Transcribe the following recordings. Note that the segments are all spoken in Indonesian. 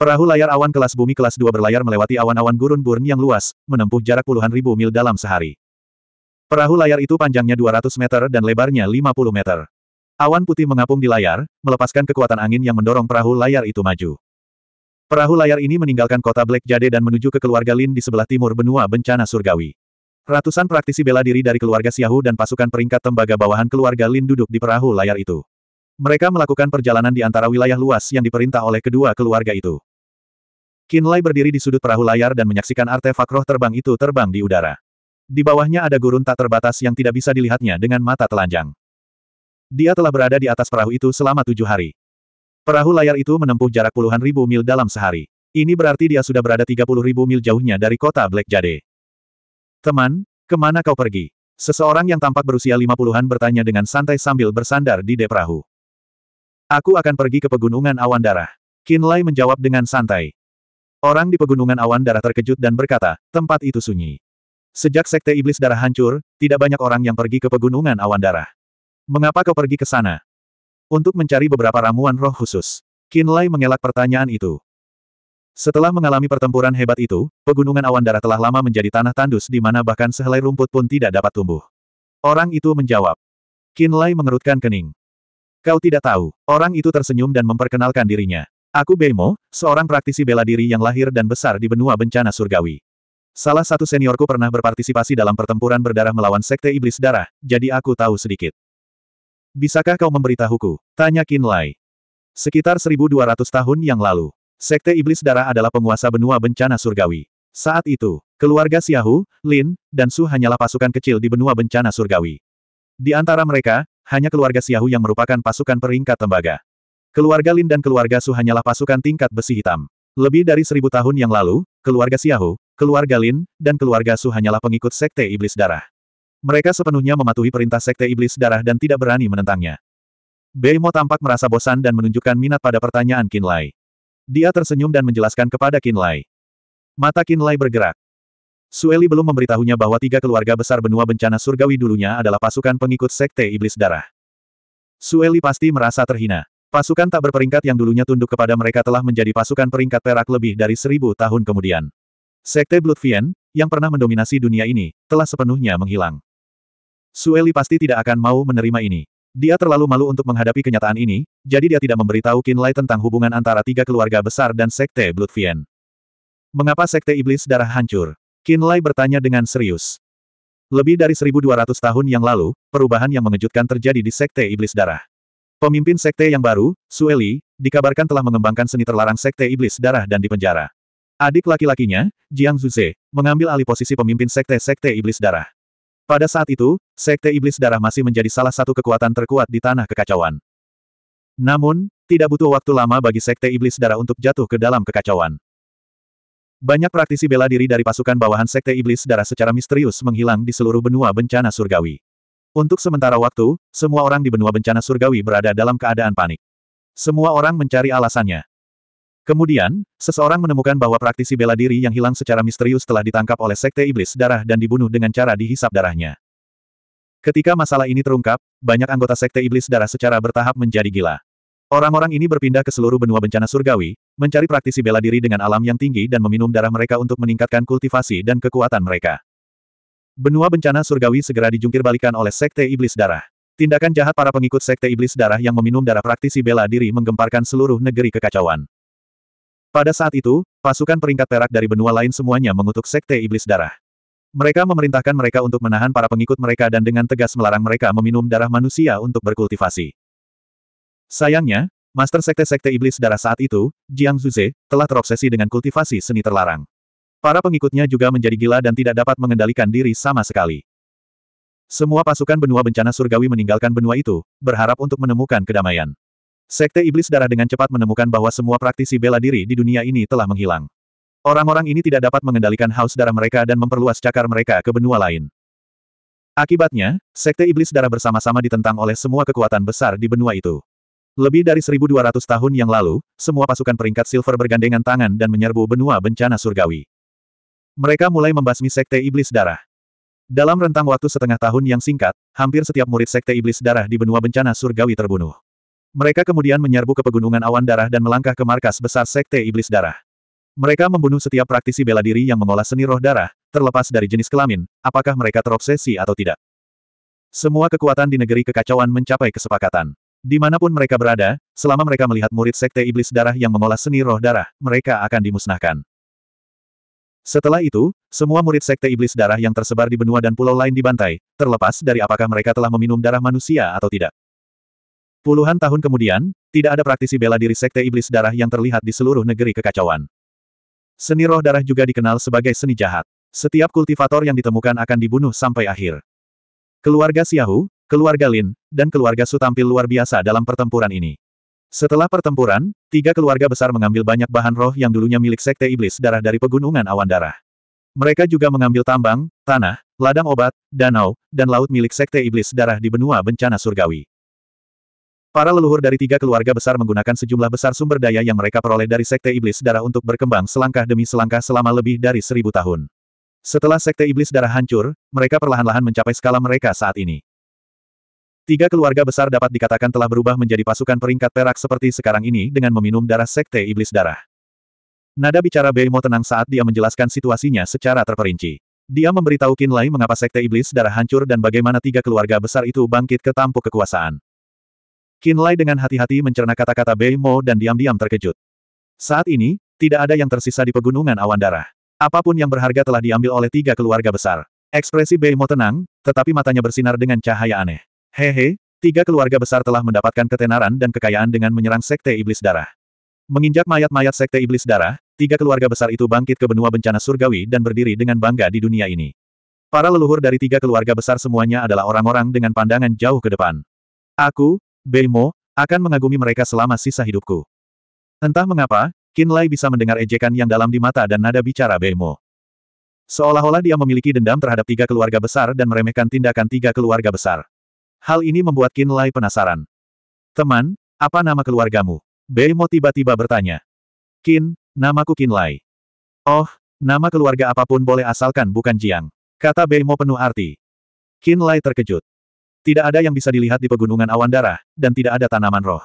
Perahu layar awan kelas bumi kelas 2 berlayar melewati awan-awan gurun burn yang luas, menempuh jarak puluhan ribu mil dalam sehari. Perahu layar itu panjangnya 200 meter dan lebarnya 50 meter. Awan putih mengapung di layar, melepaskan kekuatan angin yang mendorong perahu layar itu maju. Perahu layar ini meninggalkan kota Black Jade dan menuju ke keluarga Lin di sebelah timur benua bencana surgawi. Ratusan praktisi bela diri dari keluarga Siahu dan pasukan peringkat tembaga bawahan keluarga Lin duduk di perahu layar itu. Mereka melakukan perjalanan di antara wilayah luas yang diperintah oleh kedua keluarga itu. Kinlay berdiri di sudut perahu layar dan menyaksikan artefak roh terbang itu terbang di udara. Di bawahnya ada gurun tak terbatas yang tidak bisa dilihatnya dengan mata telanjang. Dia telah berada di atas perahu itu selama tujuh hari. Perahu layar itu menempuh jarak puluhan ribu mil dalam sehari. Ini berarti dia sudah berada tiga puluh ribu mil jauhnya dari kota Black Jade. Teman, kemana kau pergi? Seseorang yang tampak berusia lima puluhan bertanya dengan santai sambil bersandar di dek perahu. Aku akan pergi ke pegunungan awan darah. Kinlay menjawab dengan santai. Orang di pegunungan awan darah terkejut dan berkata, tempat itu sunyi. Sejak sekte iblis darah hancur, tidak banyak orang yang pergi ke pegunungan awan darah. Mengapa kau pergi ke sana? Untuk mencari beberapa ramuan roh khusus. Kinlay mengelak pertanyaan itu. Setelah mengalami pertempuran hebat itu, pegunungan awan darah telah lama menjadi tanah tandus di mana bahkan sehelai rumput pun tidak dapat tumbuh. Orang itu menjawab. Kinlay mengerutkan kening. Kau tidak tahu, orang itu tersenyum dan memperkenalkan dirinya. Aku Bemo, seorang praktisi bela diri yang lahir dan besar di benua bencana surgawi. Salah satu seniorku pernah berpartisipasi dalam pertempuran berdarah melawan sekte iblis darah, jadi aku tahu sedikit. Bisakah kau memberitahuku? Tanya Lai. Sekitar 1200 tahun yang lalu, sekte iblis darah adalah penguasa benua bencana surgawi. Saat itu, keluarga Xiahu, Lin, dan Su hanyalah pasukan kecil di benua bencana surgawi. Di antara mereka, hanya keluarga Xiahu yang merupakan pasukan peringkat tembaga. Keluarga Lin dan keluarga Su hanyalah pasukan tingkat besi hitam. Lebih dari seribu tahun yang lalu, keluarga Xiahu, keluarga Lin, dan keluarga Su hanyalah pengikut Sekte Iblis Darah. Mereka sepenuhnya mematuhi perintah Sekte Iblis Darah dan tidak berani menentangnya. Beimo tampak merasa bosan dan menunjukkan minat pada pertanyaan Lai. Dia tersenyum dan menjelaskan kepada Lai. Mata Lai bergerak. Sueli belum memberitahunya bahwa tiga keluarga besar benua bencana surgawi dulunya adalah pasukan pengikut Sekte Iblis Darah. Sueli pasti merasa terhina. Pasukan tak berperingkat yang dulunya tunduk kepada mereka telah menjadi pasukan peringkat perak lebih dari seribu tahun kemudian. Sekte Bloodfien, yang pernah mendominasi dunia ini, telah sepenuhnya menghilang. Sueli pasti tidak akan mau menerima ini. Dia terlalu malu untuk menghadapi kenyataan ini, jadi dia tidak memberitahu Kinlay tentang hubungan antara tiga keluarga besar dan Sekte Bloodfien. Mengapa Sekte Iblis Darah hancur? Kinlay bertanya dengan serius. Lebih dari 1200 tahun yang lalu, perubahan yang mengejutkan terjadi di Sekte Iblis Darah. Pemimpin sekte yang baru, Sueli, dikabarkan telah mengembangkan seni terlarang sekte iblis darah dan dipenjara. Adik laki-lakinya, Jiang Zuze, mengambil alih posisi pemimpin sekte-sekte iblis darah. Pada saat itu, sekte iblis darah masih menjadi salah satu kekuatan terkuat di tanah kekacauan. Namun, tidak butuh waktu lama bagi sekte iblis darah untuk jatuh ke dalam kekacauan. Banyak praktisi bela diri dari pasukan bawahan sekte iblis darah secara misterius menghilang di seluruh benua bencana surgawi. Untuk sementara waktu, semua orang di benua bencana surgawi berada dalam keadaan panik. Semua orang mencari alasannya. Kemudian, seseorang menemukan bahwa praktisi bela diri yang hilang secara misterius telah ditangkap oleh Sekte Iblis Darah dan dibunuh dengan cara dihisap darahnya. Ketika masalah ini terungkap, banyak anggota Sekte Iblis Darah secara bertahap menjadi gila. Orang-orang ini berpindah ke seluruh benua bencana surgawi, mencari praktisi bela diri dengan alam yang tinggi dan meminum darah mereka untuk meningkatkan kultivasi dan kekuatan mereka. Benua bencana surgawi segera dijungkir balikan oleh Sekte Iblis Darah. Tindakan jahat para pengikut Sekte Iblis Darah yang meminum darah praktisi bela diri menggemparkan seluruh negeri kekacauan. Pada saat itu, pasukan peringkat perak dari benua lain semuanya mengutuk Sekte Iblis Darah. Mereka memerintahkan mereka untuk menahan para pengikut mereka dan dengan tegas melarang mereka meminum darah manusia untuk berkultivasi. Sayangnya, Master Sekte-Sekte Iblis Darah saat itu, Jiang Zuze, telah terobsesi dengan kultivasi seni terlarang. Para pengikutnya juga menjadi gila dan tidak dapat mengendalikan diri sama sekali. Semua pasukan benua bencana surgawi meninggalkan benua itu, berharap untuk menemukan kedamaian. Sekte Iblis Darah dengan cepat menemukan bahwa semua praktisi bela diri di dunia ini telah menghilang. Orang-orang ini tidak dapat mengendalikan haus darah mereka dan memperluas cakar mereka ke benua lain. Akibatnya, Sekte Iblis Darah bersama-sama ditentang oleh semua kekuatan besar di benua itu. Lebih dari 1200 tahun yang lalu, semua pasukan peringkat silver bergandengan tangan dan menyerbu benua bencana surgawi. Mereka mulai membasmi Sekte Iblis Darah. Dalam rentang waktu setengah tahun yang singkat, hampir setiap murid Sekte Iblis Darah di benua bencana surgawi terbunuh. Mereka kemudian menyerbu ke pegunungan awan darah dan melangkah ke markas besar Sekte Iblis Darah. Mereka membunuh setiap praktisi bela diri yang mengolah seni roh darah, terlepas dari jenis kelamin, apakah mereka terobsesi atau tidak. Semua kekuatan di negeri kekacauan mencapai kesepakatan. Dimanapun mereka berada, selama mereka melihat murid Sekte Iblis Darah yang mengolah seni roh darah, mereka akan dimusnahkan. Setelah itu, semua murid sekte iblis darah yang tersebar di benua dan pulau lain dibantai, terlepas dari apakah mereka telah meminum darah manusia atau tidak. Puluhan tahun kemudian, tidak ada praktisi bela diri sekte iblis darah yang terlihat di seluruh negeri kekacauan. Seni roh darah juga dikenal sebagai seni jahat. Setiap kultivator yang ditemukan akan dibunuh sampai akhir. Keluarga Siahu, keluarga Lin, dan keluarga Su tampil luar biasa dalam pertempuran ini. Setelah pertempuran, tiga keluarga besar mengambil banyak bahan roh yang dulunya milik Sekte Iblis Darah dari Pegunungan Awan Darah. Mereka juga mengambil tambang, tanah, ladang obat, danau, dan laut milik Sekte Iblis Darah di benua bencana surgawi. Para leluhur dari tiga keluarga besar menggunakan sejumlah besar sumber daya yang mereka peroleh dari Sekte Iblis Darah untuk berkembang selangkah demi selangkah selama lebih dari seribu tahun. Setelah Sekte Iblis Darah hancur, mereka perlahan-lahan mencapai skala mereka saat ini. Tiga keluarga besar dapat dikatakan telah berubah menjadi pasukan peringkat perak seperti sekarang ini dengan meminum darah sekte iblis darah. Nada bicara Beimo tenang saat dia menjelaskan situasinya secara terperinci. Dia memberitahu Lai mengapa sekte iblis darah hancur dan bagaimana tiga keluarga besar itu bangkit ke tampuk kekuasaan. Lai dengan hati-hati mencerna kata-kata Bei Mo dan diam-diam terkejut. Saat ini, tidak ada yang tersisa di pegunungan awan darah. Apapun yang berharga telah diambil oleh tiga keluarga besar. Ekspresi Bei Mo tenang, tetapi matanya bersinar dengan cahaya aneh. Hehe, tiga keluarga besar telah mendapatkan ketenaran dan kekayaan dengan menyerang Sekte Iblis Darah. Menginjak mayat-mayat Sekte Iblis Darah, tiga keluarga besar itu bangkit ke benua bencana surgawi dan berdiri dengan bangga di dunia ini. Para leluhur dari tiga keluarga besar semuanya adalah orang-orang dengan pandangan jauh ke depan. Aku, Beimo, akan mengagumi mereka selama sisa hidupku. Entah mengapa, Kinlay bisa mendengar ejekan yang dalam di mata dan nada bicara Beimo. Seolah-olah dia memiliki dendam terhadap tiga keluarga besar dan meremehkan tindakan tiga keluarga besar. Hal ini membuat Qin Lai penasaran. Teman, apa nama keluargamu? Bemo tiba-tiba bertanya. Qin, namaku Qin Lai. Oh, nama keluarga apapun boleh asalkan bukan Jiang. Kata Bemo penuh arti. Qin Lai terkejut. Tidak ada yang bisa dilihat di pegunungan awan darah, dan tidak ada tanaman roh.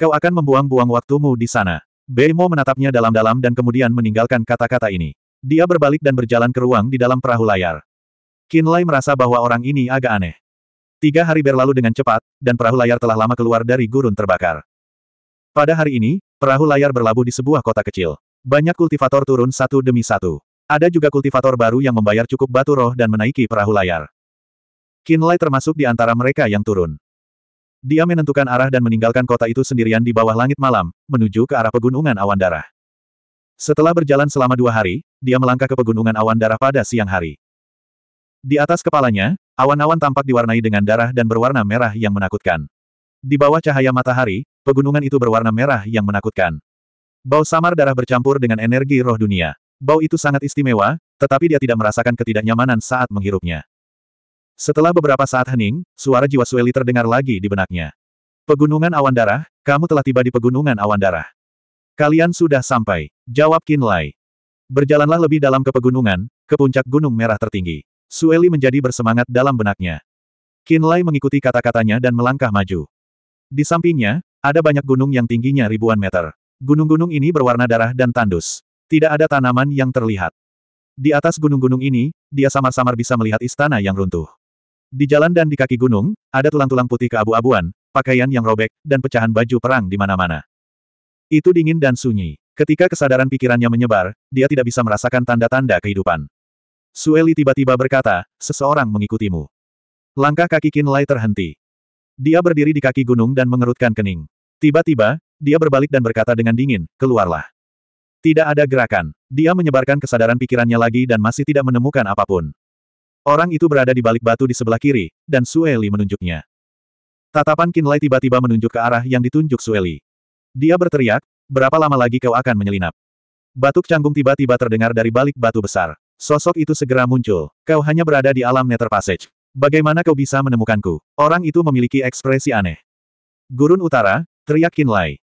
Kau akan membuang-buang waktumu di sana. Bemo menatapnya dalam-dalam dan kemudian meninggalkan kata-kata ini. Dia berbalik dan berjalan ke ruang di dalam perahu layar. Qin Lai merasa bahwa orang ini agak aneh. Tiga hari berlalu dengan cepat, dan perahu layar telah lama keluar dari gurun terbakar. Pada hari ini, perahu layar berlabuh di sebuah kota kecil. Banyak kultivator turun satu demi satu. Ada juga kultivator baru yang membayar cukup batu roh dan menaiki perahu layar. Kinlay termasuk di antara mereka yang turun. Dia menentukan arah dan meninggalkan kota itu sendirian di bawah langit malam, menuju ke arah pegunungan awan darah. Setelah berjalan selama dua hari, dia melangkah ke pegunungan awan darah pada siang hari. Di atas kepalanya, awan-awan tampak diwarnai dengan darah dan berwarna merah yang menakutkan. Di bawah cahaya matahari, pegunungan itu berwarna merah yang menakutkan. Bau samar darah bercampur dengan energi roh dunia. Bau itu sangat istimewa, tetapi dia tidak merasakan ketidaknyamanan saat menghirupnya. Setelah beberapa saat hening, suara jiwa Sueli terdengar lagi di benaknya. Pegunungan awan darah, kamu telah tiba di pegunungan awan darah. Kalian sudah sampai, jawab Kinlay. Berjalanlah lebih dalam ke pegunungan, ke puncak gunung merah tertinggi. Sueli menjadi bersemangat dalam benaknya. Kinlay mengikuti kata-katanya dan melangkah maju. Di sampingnya, ada banyak gunung yang tingginya ribuan meter. Gunung-gunung ini berwarna darah dan tandus. Tidak ada tanaman yang terlihat. Di atas gunung-gunung ini, dia samar-samar bisa melihat istana yang runtuh. Di jalan dan di kaki gunung, ada tulang-tulang putih keabu-abuan, pakaian yang robek, dan pecahan baju perang di mana-mana. Itu dingin dan sunyi. Ketika kesadaran pikirannya menyebar, dia tidak bisa merasakan tanda-tanda kehidupan. Sueli tiba-tiba berkata, seseorang mengikutimu. Langkah kaki Lai terhenti. Dia berdiri di kaki gunung dan mengerutkan kening. Tiba-tiba, dia berbalik dan berkata dengan dingin, keluarlah. Tidak ada gerakan. Dia menyebarkan kesadaran pikirannya lagi dan masih tidak menemukan apapun. Orang itu berada di balik batu di sebelah kiri, dan Sueli menunjuknya. Tatapan Lai tiba-tiba menunjuk ke arah yang ditunjuk Sueli. Dia berteriak, berapa lama lagi kau akan menyelinap? Batuk canggung tiba-tiba terdengar dari balik batu besar. Sosok itu segera muncul. Kau hanya berada di alam Nether Passage. Bagaimana kau bisa menemukanku? Orang itu memiliki ekspresi aneh. Gurun Utara, teriak Kinlay.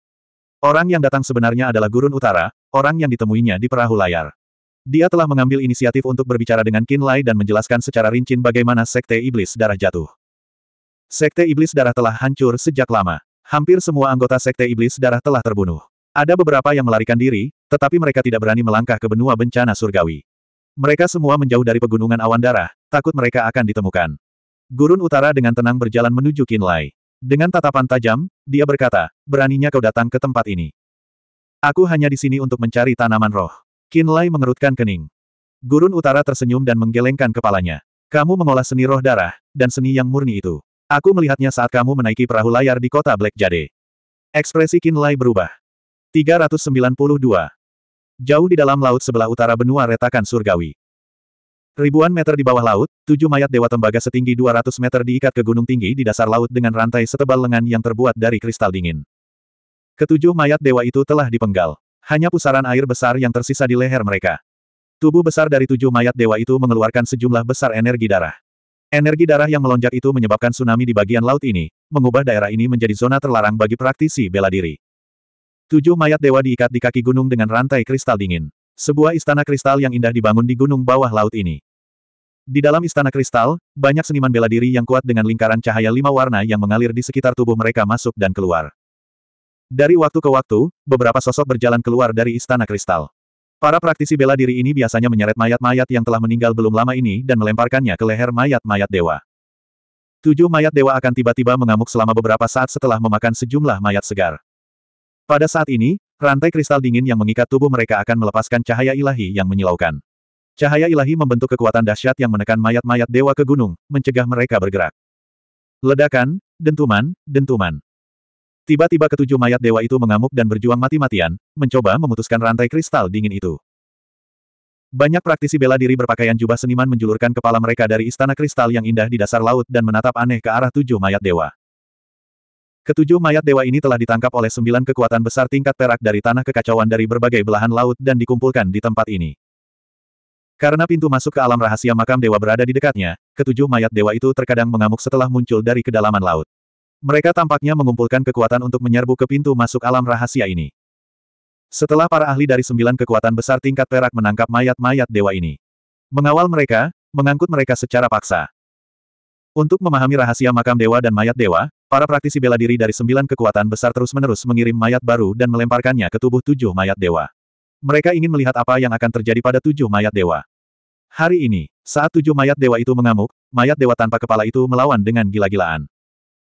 Orang yang datang sebenarnya adalah Gurun Utara, orang yang ditemuinya di perahu layar. Dia telah mengambil inisiatif untuk berbicara dengan Kinlay dan menjelaskan secara rinci bagaimana Sekte Iblis Darah jatuh. Sekte Iblis Darah telah hancur sejak lama. Hampir semua anggota Sekte Iblis Darah telah terbunuh. Ada beberapa yang melarikan diri, tetapi mereka tidak berani melangkah ke benua bencana surgawi. Mereka semua menjauh dari pegunungan awan darah, takut mereka akan ditemukan. Gurun utara dengan tenang berjalan menuju Kinlay. Dengan tatapan tajam, dia berkata, beraninya kau datang ke tempat ini. Aku hanya di sini untuk mencari tanaman roh. Kinlay mengerutkan kening. Gurun utara tersenyum dan menggelengkan kepalanya. Kamu mengolah seni roh darah, dan seni yang murni itu. Aku melihatnya saat kamu menaiki perahu layar di kota Black Jade. Ekspresi Kinlay berubah. 392. Jauh di dalam laut sebelah utara benua retakan surgawi. Ribuan meter di bawah laut, tujuh mayat dewa tembaga setinggi 200 meter diikat ke gunung tinggi di dasar laut dengan rantai setebal lengan yang terbuat dari kristal dingin. Ketujuh mayat dewa itu telah dipenggal. Hanya pusaran air besar yang tersisa di leher mereka. Tubuh besar dari tujuh mayat dewa itu mengeluarkan sejumlah besar energi darah. Energi darah yang melonjak itu menyebabkan tsunami di bagian laut ini, mengubah daerah ini menjadi zona terlarang bagi praktisi bela diri. Tujuh mayat dewa diikat di kaki gunung dengan rantai kristal dingin. Sebuah istana kristal yang indah dibangun di gunung bawah laut ini. Di dalam istana kristal, banyak seniman bela diri yang kuat dengan lingkaran cahaya lima warna yang mengalir di sekitar tubuh mereka masuk dan keluar. Dari waktu ke waktu, beberapa sosok berjalan keluar dari istana kristal. Para praktisi bela diri ini biasanya menyeret mayat-mayat yang telah meninggal belum lama ini dan melemparkannya ke leher mayat-mayat dewa. Tujuh mayat dewa akan tiba-tiba mengamuk selama beberapa saat setelah memakan sejumlah mayat segar. Pada saat ini, rantai kristal dingin yang mengikat tubuh mereka akan melepaskan cahaya ilahi yang menyilaukan. Cahaya ilahi membentuk kekuatan dahsyat yang menekan mayat-mayat dewa ke gunung, mencegah mereka bergerak. Ledakan, dentuman, dentuman. Tiba-tiba ketujuh mayat dewa itu mengamuk dan berjuang mati-matian, mencoba memutuskan rantai kristal dingin itu. Banyak praktisi bela diri berpakaian jubah seniman menjulurkan kepala mereka dari istana kristal yang indah di dasar laut dan menatap aneh ke arah tujuh mayat dewa. Ketujuh mayat dewa ini telah ditangkap oleh sembilan kekuatan besar tingkat perak dari tanah kekacauan dari berbagai belahan laut dan dikumpulkan di tempat ini. Karena pintu masuk ke alam rahasia makam dewa berada di dekatnya, ketujuh mayat dewa itu terkadang mengamuk setelah muncul dari kedalaman laut. Mereka tampaknya mengumpulkan kekuatan untuk menyerbu ke pintu masuk alam rahasia ini. Setelah para ahli dari sembilan kekuatan besar tingkat perak menangkap mayat-mayat dewa ini. Mengawal mereka, mengangkut mereka secara paksa. Untuk memahami rahasia makam dewa dan mayat dewa, Para praktisi bela diri dari sembilan kekuatan besar terus-menerus mengirim mayat baru dan melemparkannya ke tubuh tujuh mayat dewa. Mereka ingin melihat apa yang akan terjadi pada tujuh mayat dewa. Hari ini, saat tujuh mayat dewa itu mengamuk, mayat dewa tanpa kepala itu melawan dengan gila-gilaan.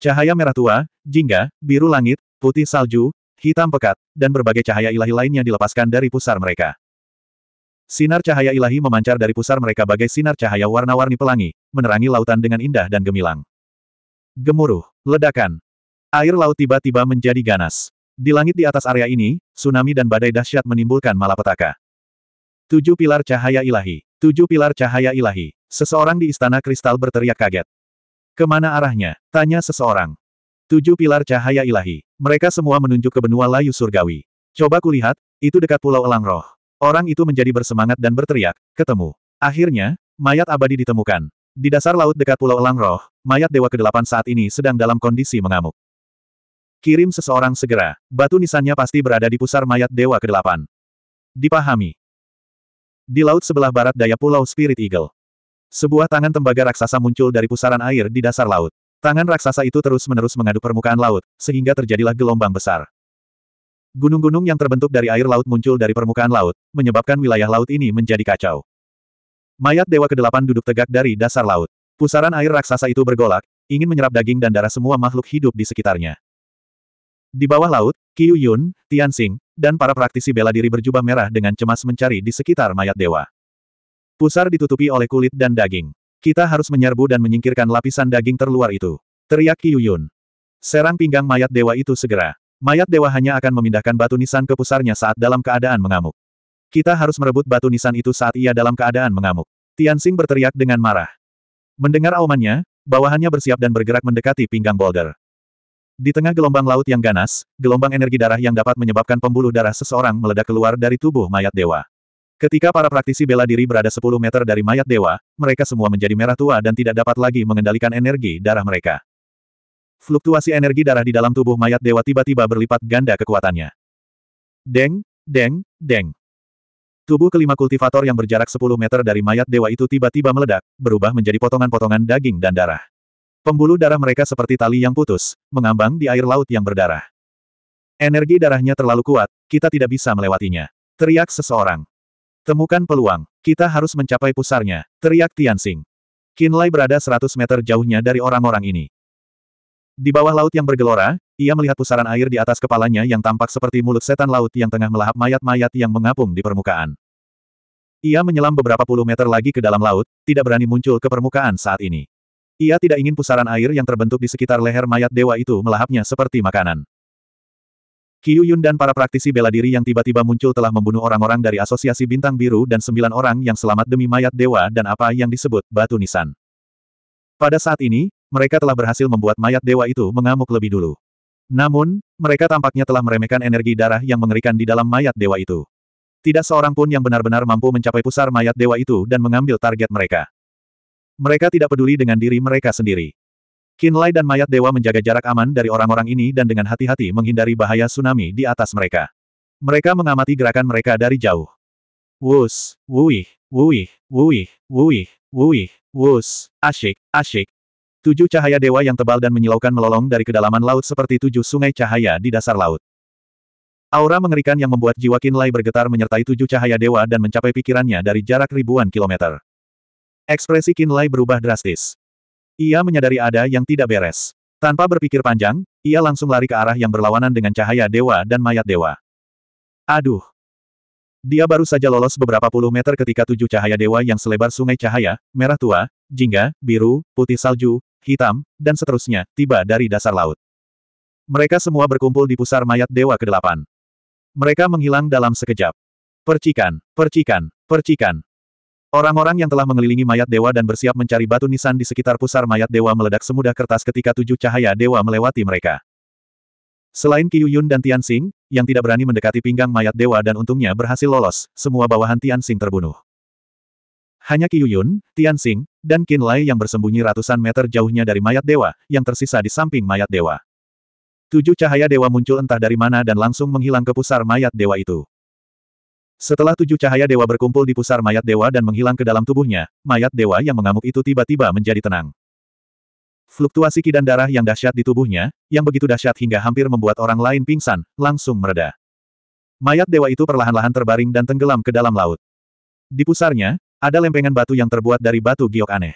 Cahaya merah tua, jingga, biru langit, putih salju, hitam pekat, dan berbagai cahaya ilahi lainnya dilepaskan dari pusar mereka. Sinar cahaya ilahi memancar dari pusar mereka bagai sinar cahaya warna-warni pelangi, menerangi lautan dengan indah dan gemilang. Gemuruh, ledakan. Air laut tiba-tiba menjadi ganas. Di langit di atas area ini, tsunami dan badai dahsyat menimbulkan malapetaka. Tujuh pilar cahaya ilahi. Tujuh pilar cahaya ilahi. Seseorang di istana kristal berteriak kaget. Kemana arahnya? Tanya seseorang. Tujuh pilar cahaya ilahi. Mereka semua menunjuk ke benua layu surgawi. Coba kulihat, itu dekat pulau Elang Roh. Orang itu menjadi bersemangat dan berteriak, ketemu. Akhirnya, mayat abadi ditemukan. Di dasar laut dekat Pulau Elang Roh, mayat Dewa ke-8 saat ini sedang dalam kondisi mengamuk. Kirim seseorang segera, batu nisannya pasti berada di pusar mayat Dewa ke-8. Dipahami. Di laut sebelah barat daya Pulau Spirit Eagle. Sebuah tangan tembaga raksasa muncul dari pusaran air di dasar laut. Tangan raksasa itu terus-menerus mengadu permukaan laut, sehingga terjadilah gelombang besar. Gunung-gunung yang terbentuk dari air laut muncul dari permukaan laut, menyebabkan wilayah laut ini menjadi kacau. Mayat Dewa ke delapan duduk tegak dari dasar laut. Pusaran air raksasa itu bergolak, ingin menyerap daging dan darah semua makhluk hidup di sekitarnya. Di bawah laut, Qiu Yun, Tian Xing, dan para praktisi bela diri berjubah merah dengan cemas mencari di sekitar mayat dewa. Pusar ditutupi oleh kulit dan daging. Kita harus menyerbu dan menyingkirkan lapisan daging terluar itu. Teriak Qiu Yun. Serang pinggang mayat dewa itu segera. Mayat dewa hanya akan memindahkan batu nisan ke pusarnya saat dalam keadaan mengamuk. Kita harus merebut batu nisan itu saat ia dalam keadaan mengamuk. Tianxing berteriak dengan marah. Mendengar aumannya, bawahannya bersiap dan bergerak mendekati pinggang Boulder. Di tengah gelombang laut yang ganas, gelombang energi darah yang dapat menyebabkan pembuluh darah seseorang meledak keluar dari tubuh mayat dewa. Ketika para praktisi bela diri berada 10 meter dari mayat dewa, mereka semua menjadi merah tua dan tidak dapat lagi mengendalikan energi darah mereka. Fluktuasi energi darah di dalam tubuh mayat dewa tiba-tiba berlipat ganda kekuatannya. Deng, deng, deng. Tubuh kelima kultivator yang berjarak 10 meter dari mayat dewa itu tiba-tiba meledak, berubah menjadi potongan-potongan daging dan darah. Pembuluh darah mereka seperti tali yang putus, mengambang di air laut yang berdarah. Energi darahnya terlalu kuat, kita tidak bisa melewatinya. Teriak seseorang. Temukan peluang, kita harus mencapai pusarnya, teriak Tianxing. Qin Lai berada 100 meter jauhnya dari orang-orang ini. Di bawah laut yang bergelora, ia melihat pusaran air di atas kepalanya yang tampak seperti mulut setan laut yang tengah melahap mayat-mayat yang mengapung di permukaan. Ia menyelam beberapa puluh meter lagi ke dalam laut, tidak berani muncul ke permukaan saat ini. Ia tidak ingin pusaran air yang terbentuk di sekitar leher mayat dewa itu melahapnya seperti makanan. Qiu Yun dan para praktisi bela diri yang tiba-tiba muncul telah membunuh orang-orang dari Asosiasi Bintang Biru dan sembilan orang yang selamat demi mayat dewa dan apa yang disebut batu nisan. Pada saat ini, mereka telah berhasil membuat mayat dewa itu mengamuk lebih dulu. Namun, mereka tampaknya telah meremehkan energi darah yang mengerikan di dalam mayat dewa itu. Tidak seorang pun yang benar-benar mampu mencapai pusar mayat dewa itu dan mengambil target mereka. Mereka tidak peduli dengan diri mereka sendiri. Kinlay dan mayat dewa menjaga jarak aman dari orang-orang ini dan dengan hati-hati menghindari bahaya tsunami di atas mereka. Mereka mengamati gerakan mereka dari jauh. Wus, wuih, wuih, wuih, wuih, wuih, wus, asyik, asyik, Tujuh cahaya dewa yang tebal dan menyilaukan melolong dari kedalaman laut seperti tujuh sungai cahaya di dasar laut. Aura mengerikan yang membuat jiwa Kinlay bergetar menyertai tujuh cahaya dewa dan mencapai pikirannya dari jarak ribuan kilometer. Ekspresi Kinlay berubah drastis. Ia menyadari ada yang tidak beres. Tanpa berpikir panjang, ia langsung lari ke arah yang berlawanan dengan cahaya dewa dan mayat dewa. Aduh! Dia baru saja lolos beberapa puluh meter ketika tujuh cahaya dewa yang selebar sungai cahaya, merah tua, jingga, biru, putih salju, hitam, dan seterusnya, tiba dari dasar laut. Mereka semua berkumpul di pusar mayat Dewa ke-8. Mereka menghilang dalam sekejap. Percikan, percikan, percikan. Orang-orang yang telah mengelilingi mayat dewa dan bersiap mencari batu nisan di sekitar pusar mayat dewa meledak semudah kertas ketika tujuh cahaya dewa melewati mereka. Selain Qiu Yun dan Tian Xing, yang tidak berani mendekati pinggang mayat dewa dan untungnya berhasil lolos, semua bawahan Tian Xing terbunuh. Hanya Qiu Yun, Tian Xing, dan Qin Lai yang bersembunyi ratusan meter jauhnya dari mayat dewa, yang tersisa di samping mayat dewa. Tujuh cahaya dewa muncul entah dari mana dan langsung menghilang ke pusar mayat dewa itu. Setelah tujuh cahaya dewa berkumpul di pusar mayat dewa dan menghilang ke dalam tubuhnya, mayat dewa yang mengamuk itu tiba-tiba menjadi tenang. Fluktuasi ki dan darah yang dahsyat di tubuhnya, yang begitu dahsyat hingga hampir membuat orang lain pingsan, langsung mereda. Mayat dewa itu perlahan-lahan terbaring dan tenggelam ke dalam laut. Di pusarnya, ada lempengan batu yang terbuat dari batu giok aneh.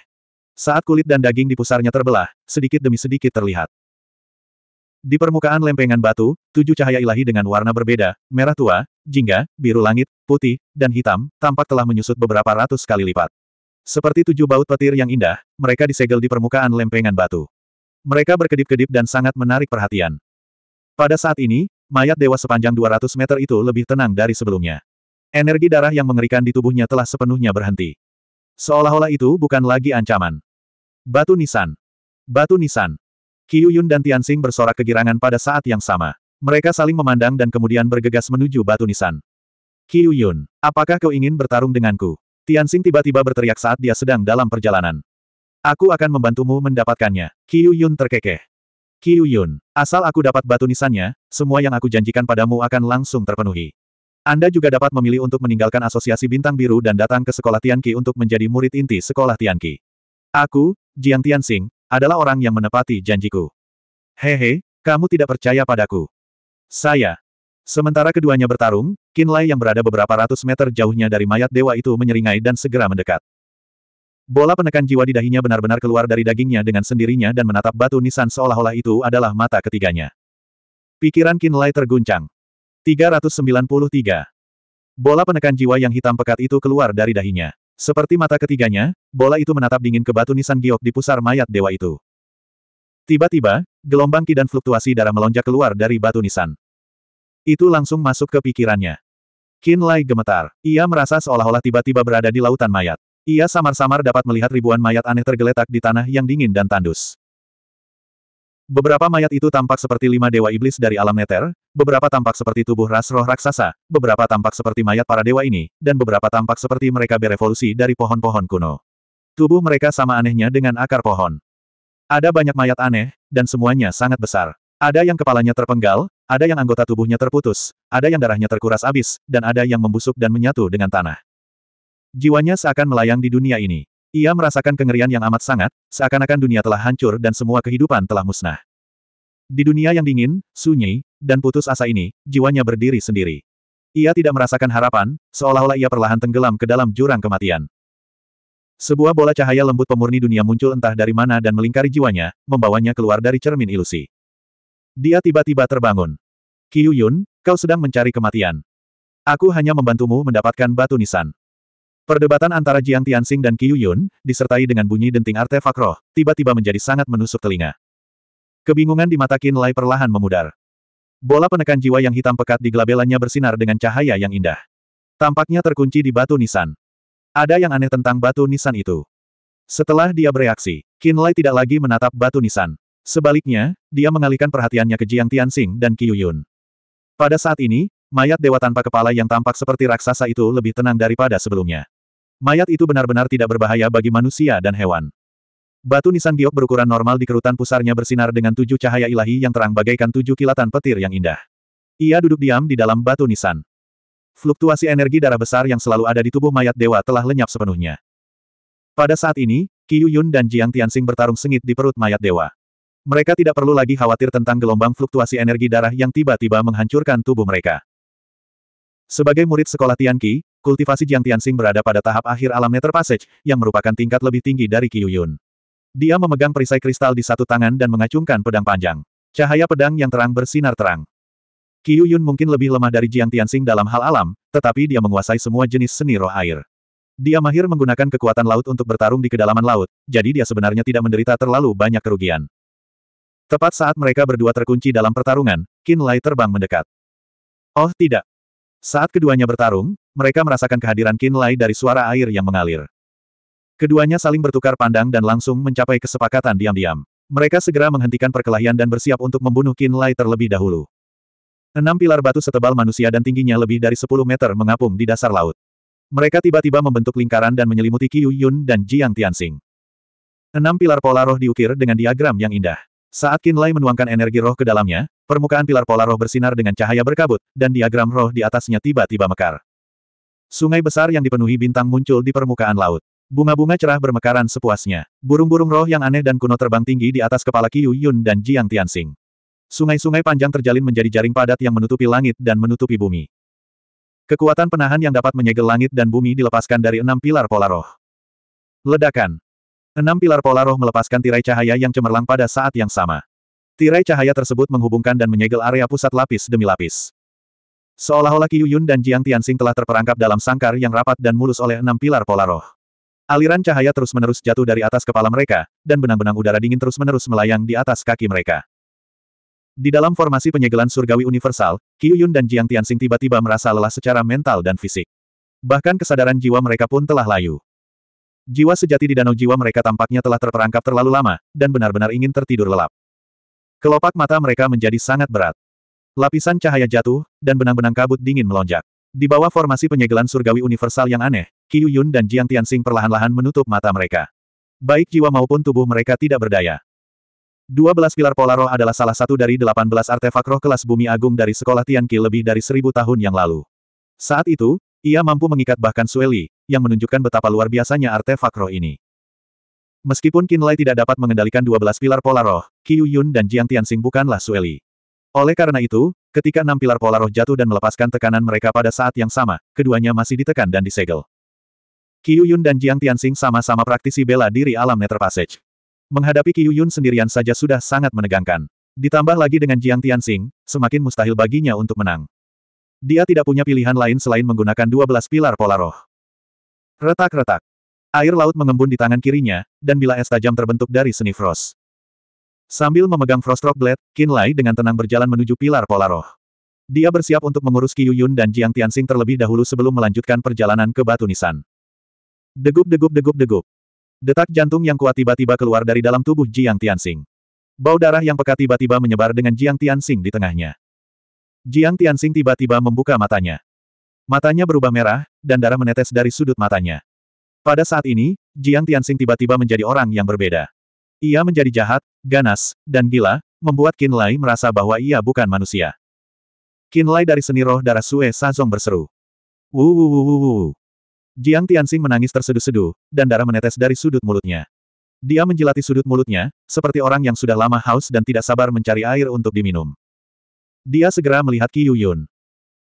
Saat kulit dan daging di pusarnya terbelah, sedikit demi sedikit terlihat. Di permukaan lempengan batu, tujuh cahaya ilahi dengan warna berbeda, merah tua, jingga, biru langit, putih, dan hitam, tampak telah menyusut beberapa ratus kali lipat. Seperti tujuh baut petir yang indah, mereka disegel di permukaan lempengan batu. Mereka berkedip-kedip dan sangat menarik perhatian. Pada saat ini, mayat dewa sepanjang 200 meter itu lebih tenang dari sebelumnya. Energi darah yang mengerikan di tubuhnya telah sepenuhnya berhenti. Seolah-olah itu bukan lagi ancaman. Batu nisan. Batu nisan. Qiu dan Tianxing bersorak kegirangan pada saat yang sama. Mereka saling memandang dan kemudian bergegas menuju batu nisan. Qiu apakah kau ingin bertarung denganku? Tianxing tiba-tiba berteriak saat dia sedang dalam perjalanan. Aku akan membantumu mendapatkannya. Qiu terkekeh. Qiu asal aku dapat batu nisannya, semua yang aku janjikan padamu akan langsung terpenuhi. Anda juga dapat memilih untuk meninggalkan asosiasi bintang biru dan datang ke sekolah Tianqi untuk menjadi murid inti sekolah Tianqi. Aku, Jiang Tianxing, adalah orang yang menepati janjiku. Hehe, kamu tidak percaya padaku. Saya. Sementara keduanya bertarung, Qin Lai yang berada beberapa ratus meter jauhnya dari mayat dewa itu menyeringai dan segera mendekat. Bola penekan jiwa di dahinya benar-benar keluar dari dagingnya dengan sendirinya dan menatap batu nisan seolah-olah itu adalah mata ketiganya. Pikiran Qin Lai terguncang. 393. Bola penekan jiwa yang hitam pekat itu keluar dari dahinya. Seperti mata ketiganya, bola itu menatap dingin ke batu nisan giok di pusar mayat dewa itu. Tiba-tiba, gelombang ki dan fluktuasi darah melonjak keluar dari batu nisan. Itu langsung masuk ke pikirannya. Qin Lai gemetar. Ia merasa seolah-olah tiba-tiba berada di lautan mayat. Ia samar-samar dapat melihat ribuan mayat aneh tergeletak di tanah yang dingin dan tandus. Beberapa mayat itu tampak seperti lima dewa iblis dari alam neter, beberapa tampak seperti tubuh ras roh raksasa, beberapa tampak seperti mayat para dewa ini, dan beberapa tampak seperti mereka berevolusi dari pohon-pohon kuno. Tubuh mereka sama anehnya dengan akar pohon. Ada banyak mayat aneh, dan semuanya sangat besar. Ada yang kepalanya terpenggal, ada yang anggota tubuhnya terputus, ada yang darahnya terkuras abis, dan ada yang membusuk dan menyatu dengan tanah. Jiwanya seakan melayang di dunia ini. Ia merasakan kengerian yang amat sangat, seakan-akan dunia telah hancur dan semua kehidupan telah musnah. Di dunia yang dingin, sunyi, dan putus asa ini, jiwanya berdiri sendiri. Ia tidak merasakan harapan, seolah-olah ia perlahan tenggelam ke dalam jurang kematian. Sebuah bola cahaya lembut pemurni dunia muncul entah dari mana dan melingkari jiwanya, membawanya keluar dari cermin ilusi. Dia tiba-tiba terbangun. Kiyuyun, kau sedang mencari kematian. Aku hanya membantumu mendapatkan batu nisan. Perdebatan antara Jiang Tianxing dan Qiu Yun, disertai dengan bunyi denting artefak roh, tiba-tiba menjadi sangat menusuk telinga. Kebingungan di mata Qin Lai perlahan memudar. Bola penekan jiwa yang hitam pekat di gelabelannya bersinar dengan cahaya yang indah. Tampaknya terkunci di batu nisan. Ada yang aneh tentang batu nisan itu. Setelah dia bereaksi, Qin Lai tidak lagi menatap batu nisan. Sebaliknya, dia mengalihkan perhatiannya ke Jiang Tianxing dan Qiu Yun. Pada saat ini, mayat dewa tanpa kepala yang tampak seperti raksasa itu lebih tenang daripada sebelumnya. Mayat itu benar-benar tidak berbahaya bagi manusia dan hewan. Batu nisan giok berukuran normal di kerutan pusarnya bersinar dengan tujuh cahaya ilahi yang terang bagaikan tujuh kilatan petir yang indah. Ia duduk diam di dalam batu nisan. Fluktuasi energi darah besar yang selalu ada di tubuh mayat dewa telah lenyap sepenuhnya. Pada saat ini, Qiu Yun dan Jiang Tianxing bertarung sengit di perut mayat dewa. Mereka tidak perlu lagi khawatir tentang gelombang fluktuasi energi darah yang tiba-tiba menghancurkan tubuh mereka. Sebagai murid sekolah Tianqi, kultivasi Jiang Tianxing berada pada tahap akhir alam Nether Passage, yang merupakan tingkat lebih tinggi dari Qiyun. Dia memegang perisai kristal di satu tangan dan mengacungkan pedang panjang. Cahaya pedang yang terang bersinar terang. Qiyun mungkin lebih lemah dari Jiang Tianxing dalam hal alam, tetapi dia menguasai semua jenis seni roh air. Dia mahir menggunakan kekuatan laut untuk bertarung di kedalaman laut, jadi dia sebenarnya tidak menderita terlalu banyak kerugian. Tepat saat mereka berdua terkunci dalam pertarungan, Qin Lai terbang mendekat. Oh tidak, saat keduanya bertarung, mereka merasakan kehadiran Lai dari suara air yang mengalir. Keduanya saling bertukar pandang dan langsung mencapai kesepakatan diam-diam. Mereka segera menghentikan perkelahian dan bersiap untuk membunuh Lai terlebih dahulu. Enam pilar batu setebal manusia dan tingginya lebih dari 10 meter mengapung di dasar laut. Mereka tiba-tiba membentuk lingkaran dan menyelimuti Qiu Yun dan Jiang Tianxing. Enam pilar pola roh diukir dengan diagram yang indah. Saat Qin Lai menuangkan energi roh ke dalamnya, permukaan pilar pola roh bersinar dengan cahaya berkabut, dan diagram roh di atasnya tiba-tiba mekar. Sungai besar yang dipenuhi bintang muncul di permukaan laut. Bunga-bunga cerah bermekaran sepuasnya. Burung-burung roh yang aneh dan kuno terbang tinggi di atas kepala Qiu Yun dan Jiang Tianxing. Sungai-sungai panjang terjalin menjadi jaring padat yang menutupi langit dan menutupi bumi. Kekuatan penahan yang dapat menyegel langit dan bumi dilepaskan dari enam pilar pola roh. Ledakan. Enam pilar pola roh melepaskan tirai cahaya yang cemerlang pada saat yang sama. Tirai cahaya tersebut menghubungkan dan menyegel area pusat lapis demi lapis. Seolah-olah Qiu Yun dan Jiang Tianxing telah terperangkap dalam sangkar yang rapat dan mulus oleh enam pilar pola roh. Aliran cahaya terus-menerus jatuh dari atas kepala mereka, dan benang-benang udara dingin terus-menerus melayang di atas kaki mereka. Di dalam formasi penyegelan surgawi universal, Qiu Yun dan Jiang Tianxing tiba-tiba merasa lelah secara mental dan fisik. Bahkan kesadaran jiwa mereka pun telah layu. Jiwa sejati di danau jiwa mereka tampaknya telah terperangkap terlalu lama, dan benar-benar ingin tertidur lelap. Kelopak mata mereka menjadi sangat berat. Lapisan cahaya jatuh, dan benang-benang kabut dingin melonjak. Di bawah formasi penyegelan surgawi universal yang aneh, Qiu Yun dan Jiang Tianxing perlahan-lahan menutup mata mereka. Baik jiwa maupun tubuh mereka tidak berdaya. 12 pilar pola roh adalah salah satu dari 18 artefak roh kelas bumi agung dari sekolah Tianqi lebih dari seribu tahun yang lalu. Saat itu, ia mampu mengikat bahkan Sueli, yang menunjukkan betapa luar biasanya artefak roh ini. Meskipun Qin Lai tidak dapat mengendalikan 12 pilar pola roh, Qiu Yun dan Jiang Tianxing bukanlah Sueli. Oleh karena itu, ketika enam pilar pola roh jatuh dan melepaskan tekanan mereka pada saat yang sama, keduanya masih ditekan dan disegel. Qiu Yun dan Jiang Tianxing sama-sama praktisi bela diri alam Nether Passage. Menghadapi Qiu Yun sendirian saja sudah sangat menegangkan. Ditambah lagi dengan Jiang Tianxing, semakin mustahil baginya untuk menang. Dia tidak punya pilihan lain selain menggunakan dua belas pilar pola roh. Retak-retak. Air laut mengembun di tangan kirinya, dan bila es tajam terbentuk dari seni frost. Sambil memegang frost rock blade, Qin Lai dengan tenang berjalan menuju pilar pola roh. Dia bersiap untuk mengurus Yun dan Jiang Tianxing terlebih dahulu sebelum melanjutkan perjalanan ke Batu Nisan. Degup-degup-degup-degup. Detak jantung yang kuat tiba-tiba keluar dari dalam tubuh Jiang Tianxing. Bau darah yang pekat tiba-tiba menyebar dengan Jiang Tianxing di tengahnya. Jiang Tianxing tiba-tiba membuka matanya. Matanya berubah merah, dan darah menetes dari sudut matanya. Pada saat ini, Jiang Tianxing tiba-tiba menjadi orang yang berbeda. Ia menjadi jahat, ganas, dan gila, membuat Qin Lai merasa bahwa ia bukan manusia. Qin Lai dari seni roh darah Sue Sazong berseru. "Wu wu wu wu wu!" Jiang Tianxing menangis tersedu-sedu, dan darah menetes dari sudut mulutnya. Dia menjilati sudut mulutnya, seperti orang yang sudah lama haus dan tidak sabar mencari air untuk diminum. Dia segera melihat Qi Yuyun.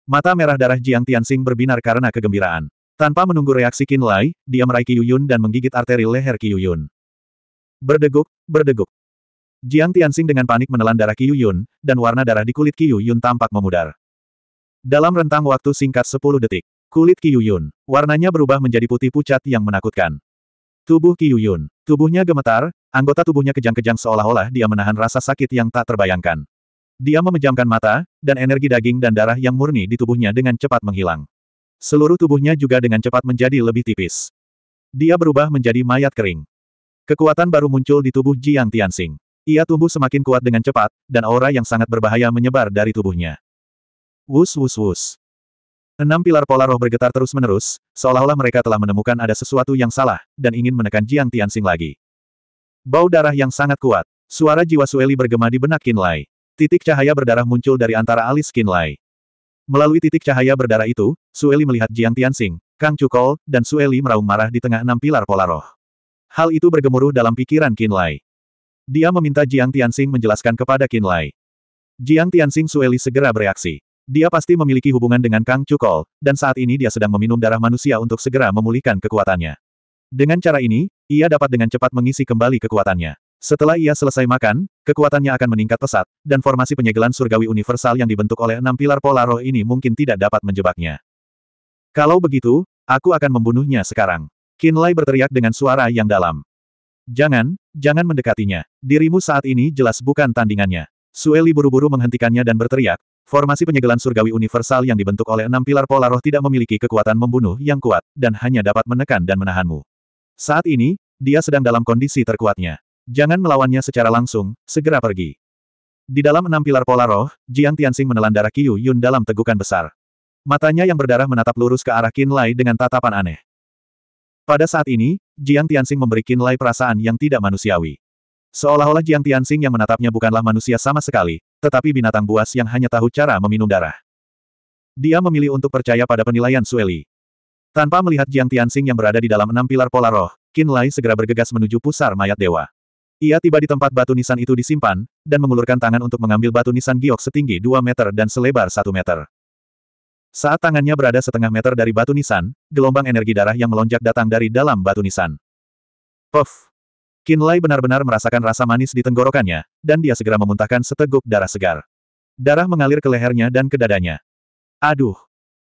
Mata merah darah Jiang Tianxing berbinar karena kegembiraan. Tanpa menunggu reaksi Qin Lai, dia meraih Qi Yuyun dan menggigit arteri leher Qi Yuyun. Berdeguk, berdeguk. Jiang Tianxing dengan panik menelan darah Qi Yuyun, dan warna darah di kulit Qi Yuyun tampak memudar. Dalam rentang waktu singkat 10 detik, kulit Qi Yuyun, warnanya berubah menjadi putih pucat yang menakutkan. Tubuh Qi Yuyun, tubuhnya gemetar, anggota tubuhnya kejang-kejang seolah-olah dia menahan rasa sakit yang tak terbayangkan. Dia memejamkan mata, dan energi daging dan darah yang murni di tubuhnya dengan cepat menghilang. Seluruh tubuhnya juga dengan cepat menjadi lebih tipis. Dia berubah menjadi mayat kering. Kekuatan baru muncul di tubuh Jiang Tianxing. Ia tumbuh semakin kuat dengan cepat, dan aura yang sangat berbahaya menyebar dari tubuhnya. Wus wus wus. Enam pilar pola roh bergetar terus-menerus, seolah-olah mereka telah menemukan ada sesuatu yang salah, dan ingin menekan Jiang Tianxing lagi. Bau darah yang sangat kuat, suara jiwa Sueli bergema di benak Qin Lai. Titik cahaya berdarah muncul dari antara alis Qin Lai. Melalui titik cahaya berdarah itu, Sueli melihat Jiang Tianxing, Kang Chukol, dan Sueli meraung marah di tengah enam pilar pola roh. Hal itu bergemuruh dalam pikiran Qin Lai. Dia meminta Jiang Tianxing menjelaskan kepada Qin Lai. Jiang Tianxing Sueli segera bereaksi. Dia pasti memiliki hubungan dengan Kang Chukol, dan saat ini dia sedang meminum darah manusia untuk segera memulihkan kekuatannya. Dengan cara ini, ia dapat dengan cepat mengisi kembali kekuatannya. Setelah ia selesai makan, kekuatannya akan meningkat pesat, dan formasi penyegelan surgawi universal yang dibentuk oleh enam pilar pola roh ini mungkin tidak dapat menjebaknya. Kalau begitu, aku akan membunuhnya sekarang. Kinlay berteriak dengan suara yang dalam. Jangan, jangan mendekatinya. Dirimu saat ini jelas bukan tandingannya. Sueli buru-buru menghentikannya dan berteriak. Formasi penyegelan surgawi universal yang dibentuk oleh enam pilar pola roh tidak memiliki kekuatan membunuh yang kuat, dan hanya dapat menekan dan menahanmu. Saat ini, dia sedang dalam kondisi terkuatnya. Jangan melawannya secara langsung, segera pergi. Di dalam enam pilar pola roh, Jiang Tianxing menelan darah Qiu Yun dalam tegukan besar. Matanya yang berdarah menatap lurus ke arah Qin Lai dengan tatapan aneh. Pada saat ini, Jiang Tianxing memberi Qin Lai perasaan yang tidak manusiawi. Seolah-olah Jiang Tianxing yang menatapnya bukanlah manusia sama sekali, tetapi binatang buas yang hanya tahu cara meminum darah. Dia memilih untuk percaya pada penilaian Sueli. Tanpa melihat Jiang Tianxing yang berada di dalam enam pilar pola roh, Qin Lai segera bergegas menuju pusar mayat dewa. Ia tiba di tempat batu nisan itu disimpan, dan mengulurkan tangan untuk mengambil batu nisan giok setinggi 2 meter dan selebar 1 meter. Saat tangannya berada setengah meter dari batu nisan, gelombang energi darah yang melonjak datang dari dalam batu nisan. Puff! Kinlay benar-benar merasakan rasa manis di tenggorokannya, dan dia segera memuntahkan seteguk darah segar. Darah mengalir ke lehernya dan ke dadanya. Aduh!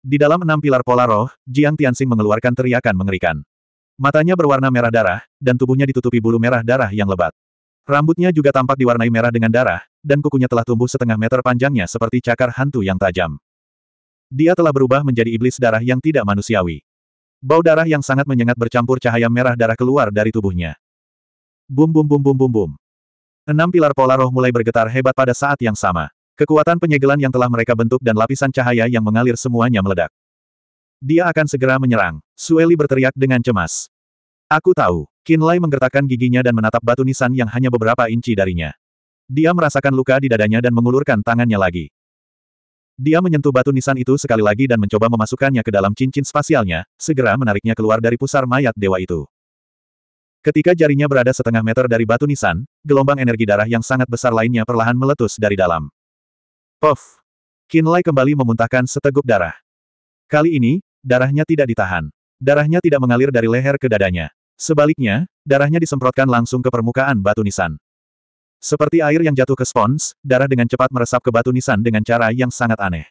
Di dalam enam pilar pola roh, Jiang Tianxing mengeluarkan teriakan mengerikan. Matanya berwarna merah darah, dan tubuhnya ditutupi bulu merah darah yang lebat. Rambutnya juga tampak diwarnai merah dengan darah, dan kukunya telah tumbuh setengah meter panjangnya seperti cakar hantu yang tajam. Dia telah berubah menjadi iblis darah yang tidak manusiawi. Bau darah yang sangat menyengat bercampur cahaya merah darah keluar dari tubuhnya. Bum bum bum bum bum bum. Enam pilar pola roh mulai bergetar hebat pada saat yang sama. Kekuatan penyegelan yang telah mereka bentuk dan lapisan cahaya yang mengalir semuanya meledak. Dia akan segera menyerang. Sueli berteriak dengan cemas. Aku tahu. Kinlay menggertakkan giginya dan menatap batu nisan yang hanya beberapa inci darinya. Dia merasakan luka di dadanya dan mengulurkan tangannya lagi. Dia menyentuh batu nisan itu sekali lagi dan mencoba memasukkannya ke dalam cincin spasialnya, segera menariknya keluar dari pusar mayat dewa itu. Ketika jarinya berada setengah meter dari batu nisan, gelombang energi darah yang sangat besar lainnya perlahan meletus dari dalam. Puff! Kinlay kembali memuntahkan seteguk darah. Kali ini, Darahnya tidak ditahan. Darahnya tidak mengalir dari leher ke dadanya. Sebaliknya, darahnya disemprotkan langsung ke permukaan batu nisan. Seperti air yang jatuh ke spons, darah dengan cepat meresap ke batu nisan dengan cara yang sangat aneh.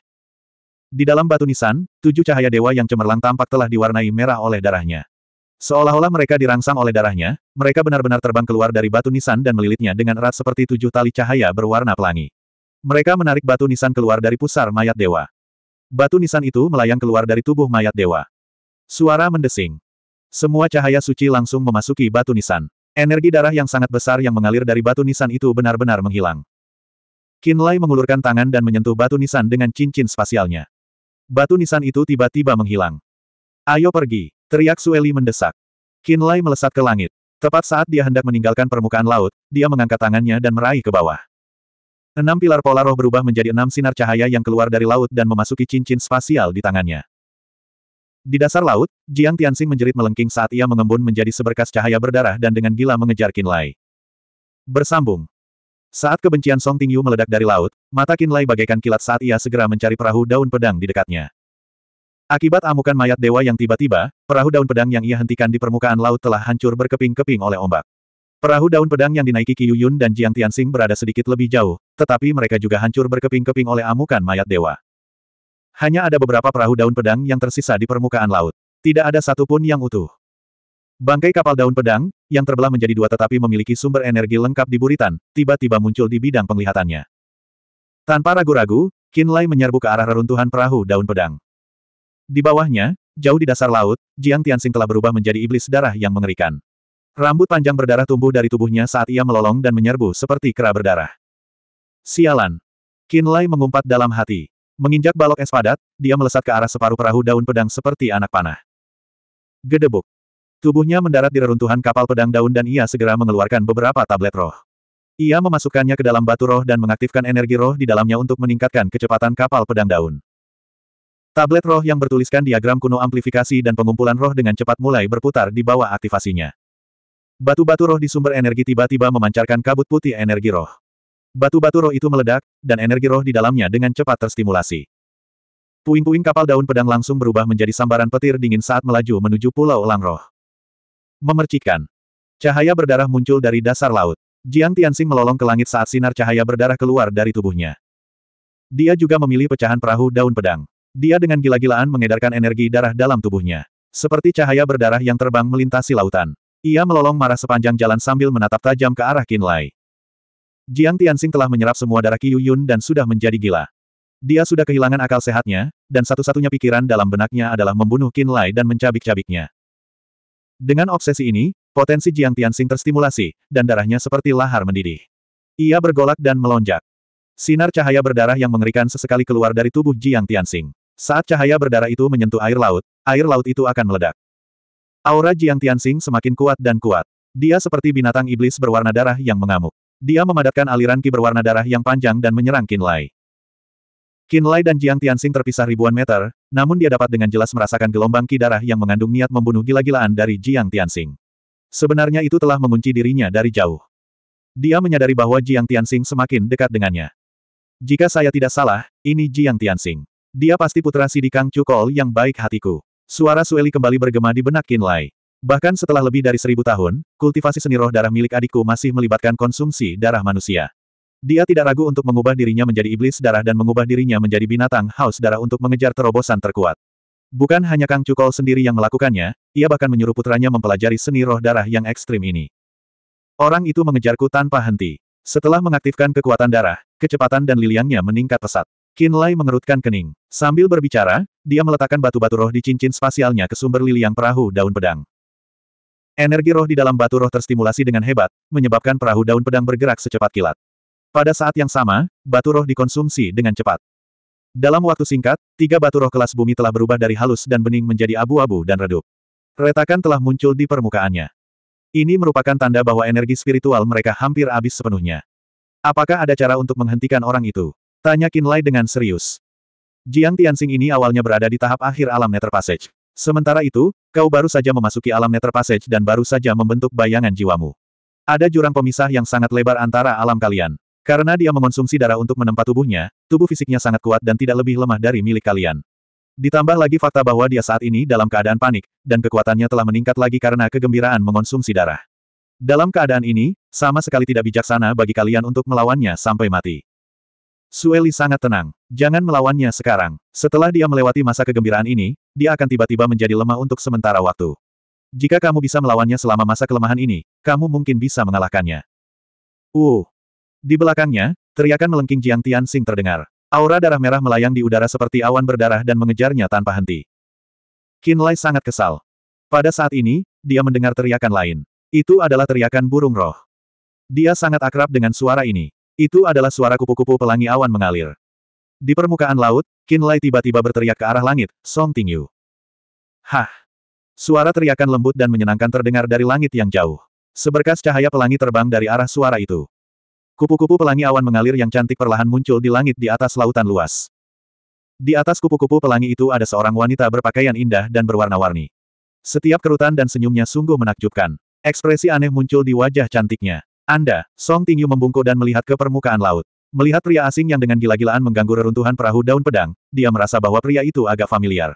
Di dalam batu nisan, tujuh cahaya dewa yang cemerlang tampak telah diwarnai merah oleh darahnya. Seolah-olah mereka dirangsang oleh darahnya, mereka benar-benar terbang keluar dari batu nisan dan melilitnya dengan erat seperti tujuh tali cahaya berwarna pelangi. Mereka menarik batu nisan keluar dari pusar mayat dewa. Batu nisan itu melayang keluar dari tubuh mayat dewa. Suara mendesing. Semua cahaya suci langsung memasuki batu nisan. Energi darah yang sangat besar yang mengalir dari batu nisan itu benar-benar menghilang. Kinlay mengulurkan tangan dan menyentuh batu nisan dengan cincin spasialnya. Batu nisan itu tiba-tiba menghilang. Ayo pergi, teriak Sueli mendesak. Kinlay melesat ke langit. Tepat saat dia hendak meninggalkan permukaan laut, dia mengangkat tangannya dan meraih ke bawah. Enam pilar pola roh berubah menjadi enam sinar cahaya yang keluar dari laut dan memasuki cincin spasial di tangannya. Di dasar laut, Jiang Tianxing menjerit melengking saat ia mengembun menjadi seberkas cahaya berdarah dan dengan gila mengejar Qin Bersambung. Saat kebencian Song Tingyu meledak dari laut, mata Qin Lai bagaikan kilat saat ia segera mencari perahu daun pedang di dekatnya. Akibat amukan mayat dewa yang tiba-tiba, perahu daun pedang yang ia hentikan di permukaan laut telah hancur berkeping-keping oleh ombak. Perahu daun pedang yang dinaiki Qiyu Yun dan Jiang Tianxing berada sedikit lebih jauh, tetapi mereka juga hancur berkeping-keping oleh amukan mayat dewa. Hanya ada beberapa perahu daun pedang yang tersisa di permukaan laut. Tidak ada satupun yang utuh. Bangkai kapal daun pedang, yang terbelah menjadi dua tetapi memiliki sumber energi lengkap di buritan, tiba-tiba muncul di bidang penglihatannya. Tanpa ragu-ragu, Kinlay menyerbu ke arah reruntuhan perahu daun pedang. Di bawahnya, jauh di dasar laut, Jiang Tianxing telah berubah menjadi iblis darah yang mengerikan. Rambut panjang berdarah tumbuh dari tubuhnya saat ia melolong dan menyerbu seperti kera berdarah. Sialan. Kinlay mengumpat dalam hati. Menginjak balok es padat, dia melesat ke arah separuh perahu daun pedang seperti anak panah. Gedebuk. Tubuhnya mendarat di reruntuhan kapal pedang daun dan ia segera mengeluarkan beberapa tablet roh. Ia memasukkannya ke dalam batu roh dan mengaktifkan energi roh di dalamnya untuk meningkatkan kecepatan kapal pedang daun. Tablet roh yang bertuliskan diagram kuno amplifikasi dan pengumpulan roh dengan cepat mulai berputar di bawah aktivasinya. Batu-batu roh di sumber energi tiba-tiba memancarkan kabut putih energi roh. Batu-batu roh itu meledak, dan energi roh di dalamnya dengan cepat terstimulasi. Puing-puing kapal daun pedang langsung berubah menjadi sambaran petir dingin saat melaju menuju Pulau lang roh. Memercikan. Cahaya berdarah muncul dari dasar laut. Jiang Tianxing melolong ke langit saat sinar cahaya berdarah keluar dari tubuhnya. Dia juga memilih pecahan perahu daun pedang. Dia dengan gila-gilaan mengedarkan energi darah dalam tubuhnya. Seperti cahaya berdarah yang terbang melintasi lautan. Ia melolong marah sepanjang jalan sambil menatap tajam ke arah Kinlai. Jiang Tianxing telah menyerap semua darah Qiu Yun dan sudah menjadi gila. Dia sudah kehilangan akal sehatnya, dan satu-satunya pikiran dalam benaknya adalah membunuh Qin Lai dan mencabik-cabiknya. Dengan obsesi ini, potensi Jiang Tianxing terstimulasi, dan darahnya seperti lahar mendidih. Ia bergolak dan melonjak. Sinar cahaya berdarah yang mengerikan sesekali keluar dari tubuh Jiang Tianxing. Saat cahaya berdarah itu menyentuh air laut, air laut itu akan meledak. Aura Jiang Tianxing semakin kuat dan kuat. Dia seperti binatang iblis berwarna darah yang mengamuk. Dia memadatkan aliran ki berwarna darah yang panjang dan menyerang Qin Lai. Qin Lai dan Jiang Tianxing terpisah ribuan meter, namun dia dapat dengan jelas merasakan gelombang ki darah yang mengandung niat membunuh gila-gilaan dari Jiang Tianxing. Sebenarnya itu telah mengunci dirinya dari jauh. Dia menyadari bahwa Jiang Tianxing semakin dekat dengannya. Jika saya tidak salah, ini Jiang Tianxing. Dia pasti putra Sidi Kang yang baik hatiku. Suara Sueli kembali bergema di benak Qin Lai. Bahkan setelah lebih dari seribu tahun, kultivasi seni roh darah milik adikku masih melibatkan konsumsi darah manusia. Dia tidak ragu untuk mengubah dirinya menjadi iblis darah dan mengubah dirinya menjadi binatang haus darah untuk mengejar terobosan terkuat. Bukan hanya Kang Cukol sendiri yang melakukannya, ia bahkan menyuruh putranya mempelajari seni roh darah yang ekstrim ini. Orang itu mengejarku tanpa henti. Setelah mengaktifkan kekuatan darah, kecepatan dan liliangnya meningkat pesat. Lai mengerutkan kening. Sambil berbicara, dia meletakkan batu-batu roh di cincin spasialnya ke sumber liliang perahu daun pedang. Energi roh di dalam batu roh terstimulasi dengan hebat, menyebabkan perahu daun pedang bergerak secepat kilat. Pada saat yang sama, batu roh dikonsumsi dengan cepat. Dalam waktu singkat, tiga batu roh kelas bumi telah berubah dari halus dan bening menjadi abu-abu dan redup. Retakan telah muncul di permukaannya. Ini merupakan tanda bahwa energi spiritual mereka hampir habis sepenuhnya. Apakah ada cara untuk menghentikan orang itu? Tanya Kinlay dengan serius. Jiang Tianxing ini awalnya berada di tahap akhir alam Nether Passage. Sementara itu, kau baru saja memasuki alam Nether Passage dan baru saja membentuk bayangan jiwamu. Ada jurang pemisah yang sangat lebar antara alam kalian. Karena dia mengonsumsi darah untuk menempat tubuhnya, tubuh fisiknya sangat kuat dan tidak lebih lemah dari milik kalian. Ditambah lagi fakta bahwa dia saat ini dalam keadaan panik, dan kekuatannya telah meningkat lagi karena kegembiraan mengonsumsi darah. Dalam keadaan ini, sama sekali tidak bijaksana bagi kalian untuk melawannya sampai mati. Sueli sangat tenang. Jangan melawannya sekarang. Setelah dia melewati masa kegembiraan ini, dia akan tiba-tiba menjadi lemah untuk sementara waktu. Jika kamu bisa melawannya selama masa kelemahan ini, kamu mungkin bisa mengalahkannya. Uh. Di belakangnya, teriakan melengking Jiang Tian Xing terdengar. Aura darah merah melayang di udara seperti awan berdarah dan mengejarnya tanpa henti. Lai sangat kesal. Pada saat ini, dia mendengar teriakan lain. Itu adalah teriakan burung roh. Dia sangat akrab dengan suara ini. Itu adalah suara kupu-kupu pelangi awan mengalir. Di permukaan laut, Qin Lai tiba-tiba berteriak ke arah langit, Song Tingyu. Hah! Suara teriakan lembut dan menyenangkan terdengar dari langit yang jauh. Seberkas cahaya pelangi terbang dari arah suara itu. Kupu-kupu pelangi awan mengalir yang cantik perlahan muncul di langit di atas lautan luas. Di atas kupu-kupu pelangi itu ada seorang wanita berpakaian indah dan berwarna-warni. Setiap kerutan dan senyumnya sungguh menakjubkan. Ekspresi aneh muncul di wajah cantiknya. Anda, Song Tingyu membungkuk dan melihat ke permukaan laut. Melihat pria asing yang dengan gila-gilaan mengganggu reruntuhan perahu daun pedang, dia merasa bahwa pria itu agak familiar.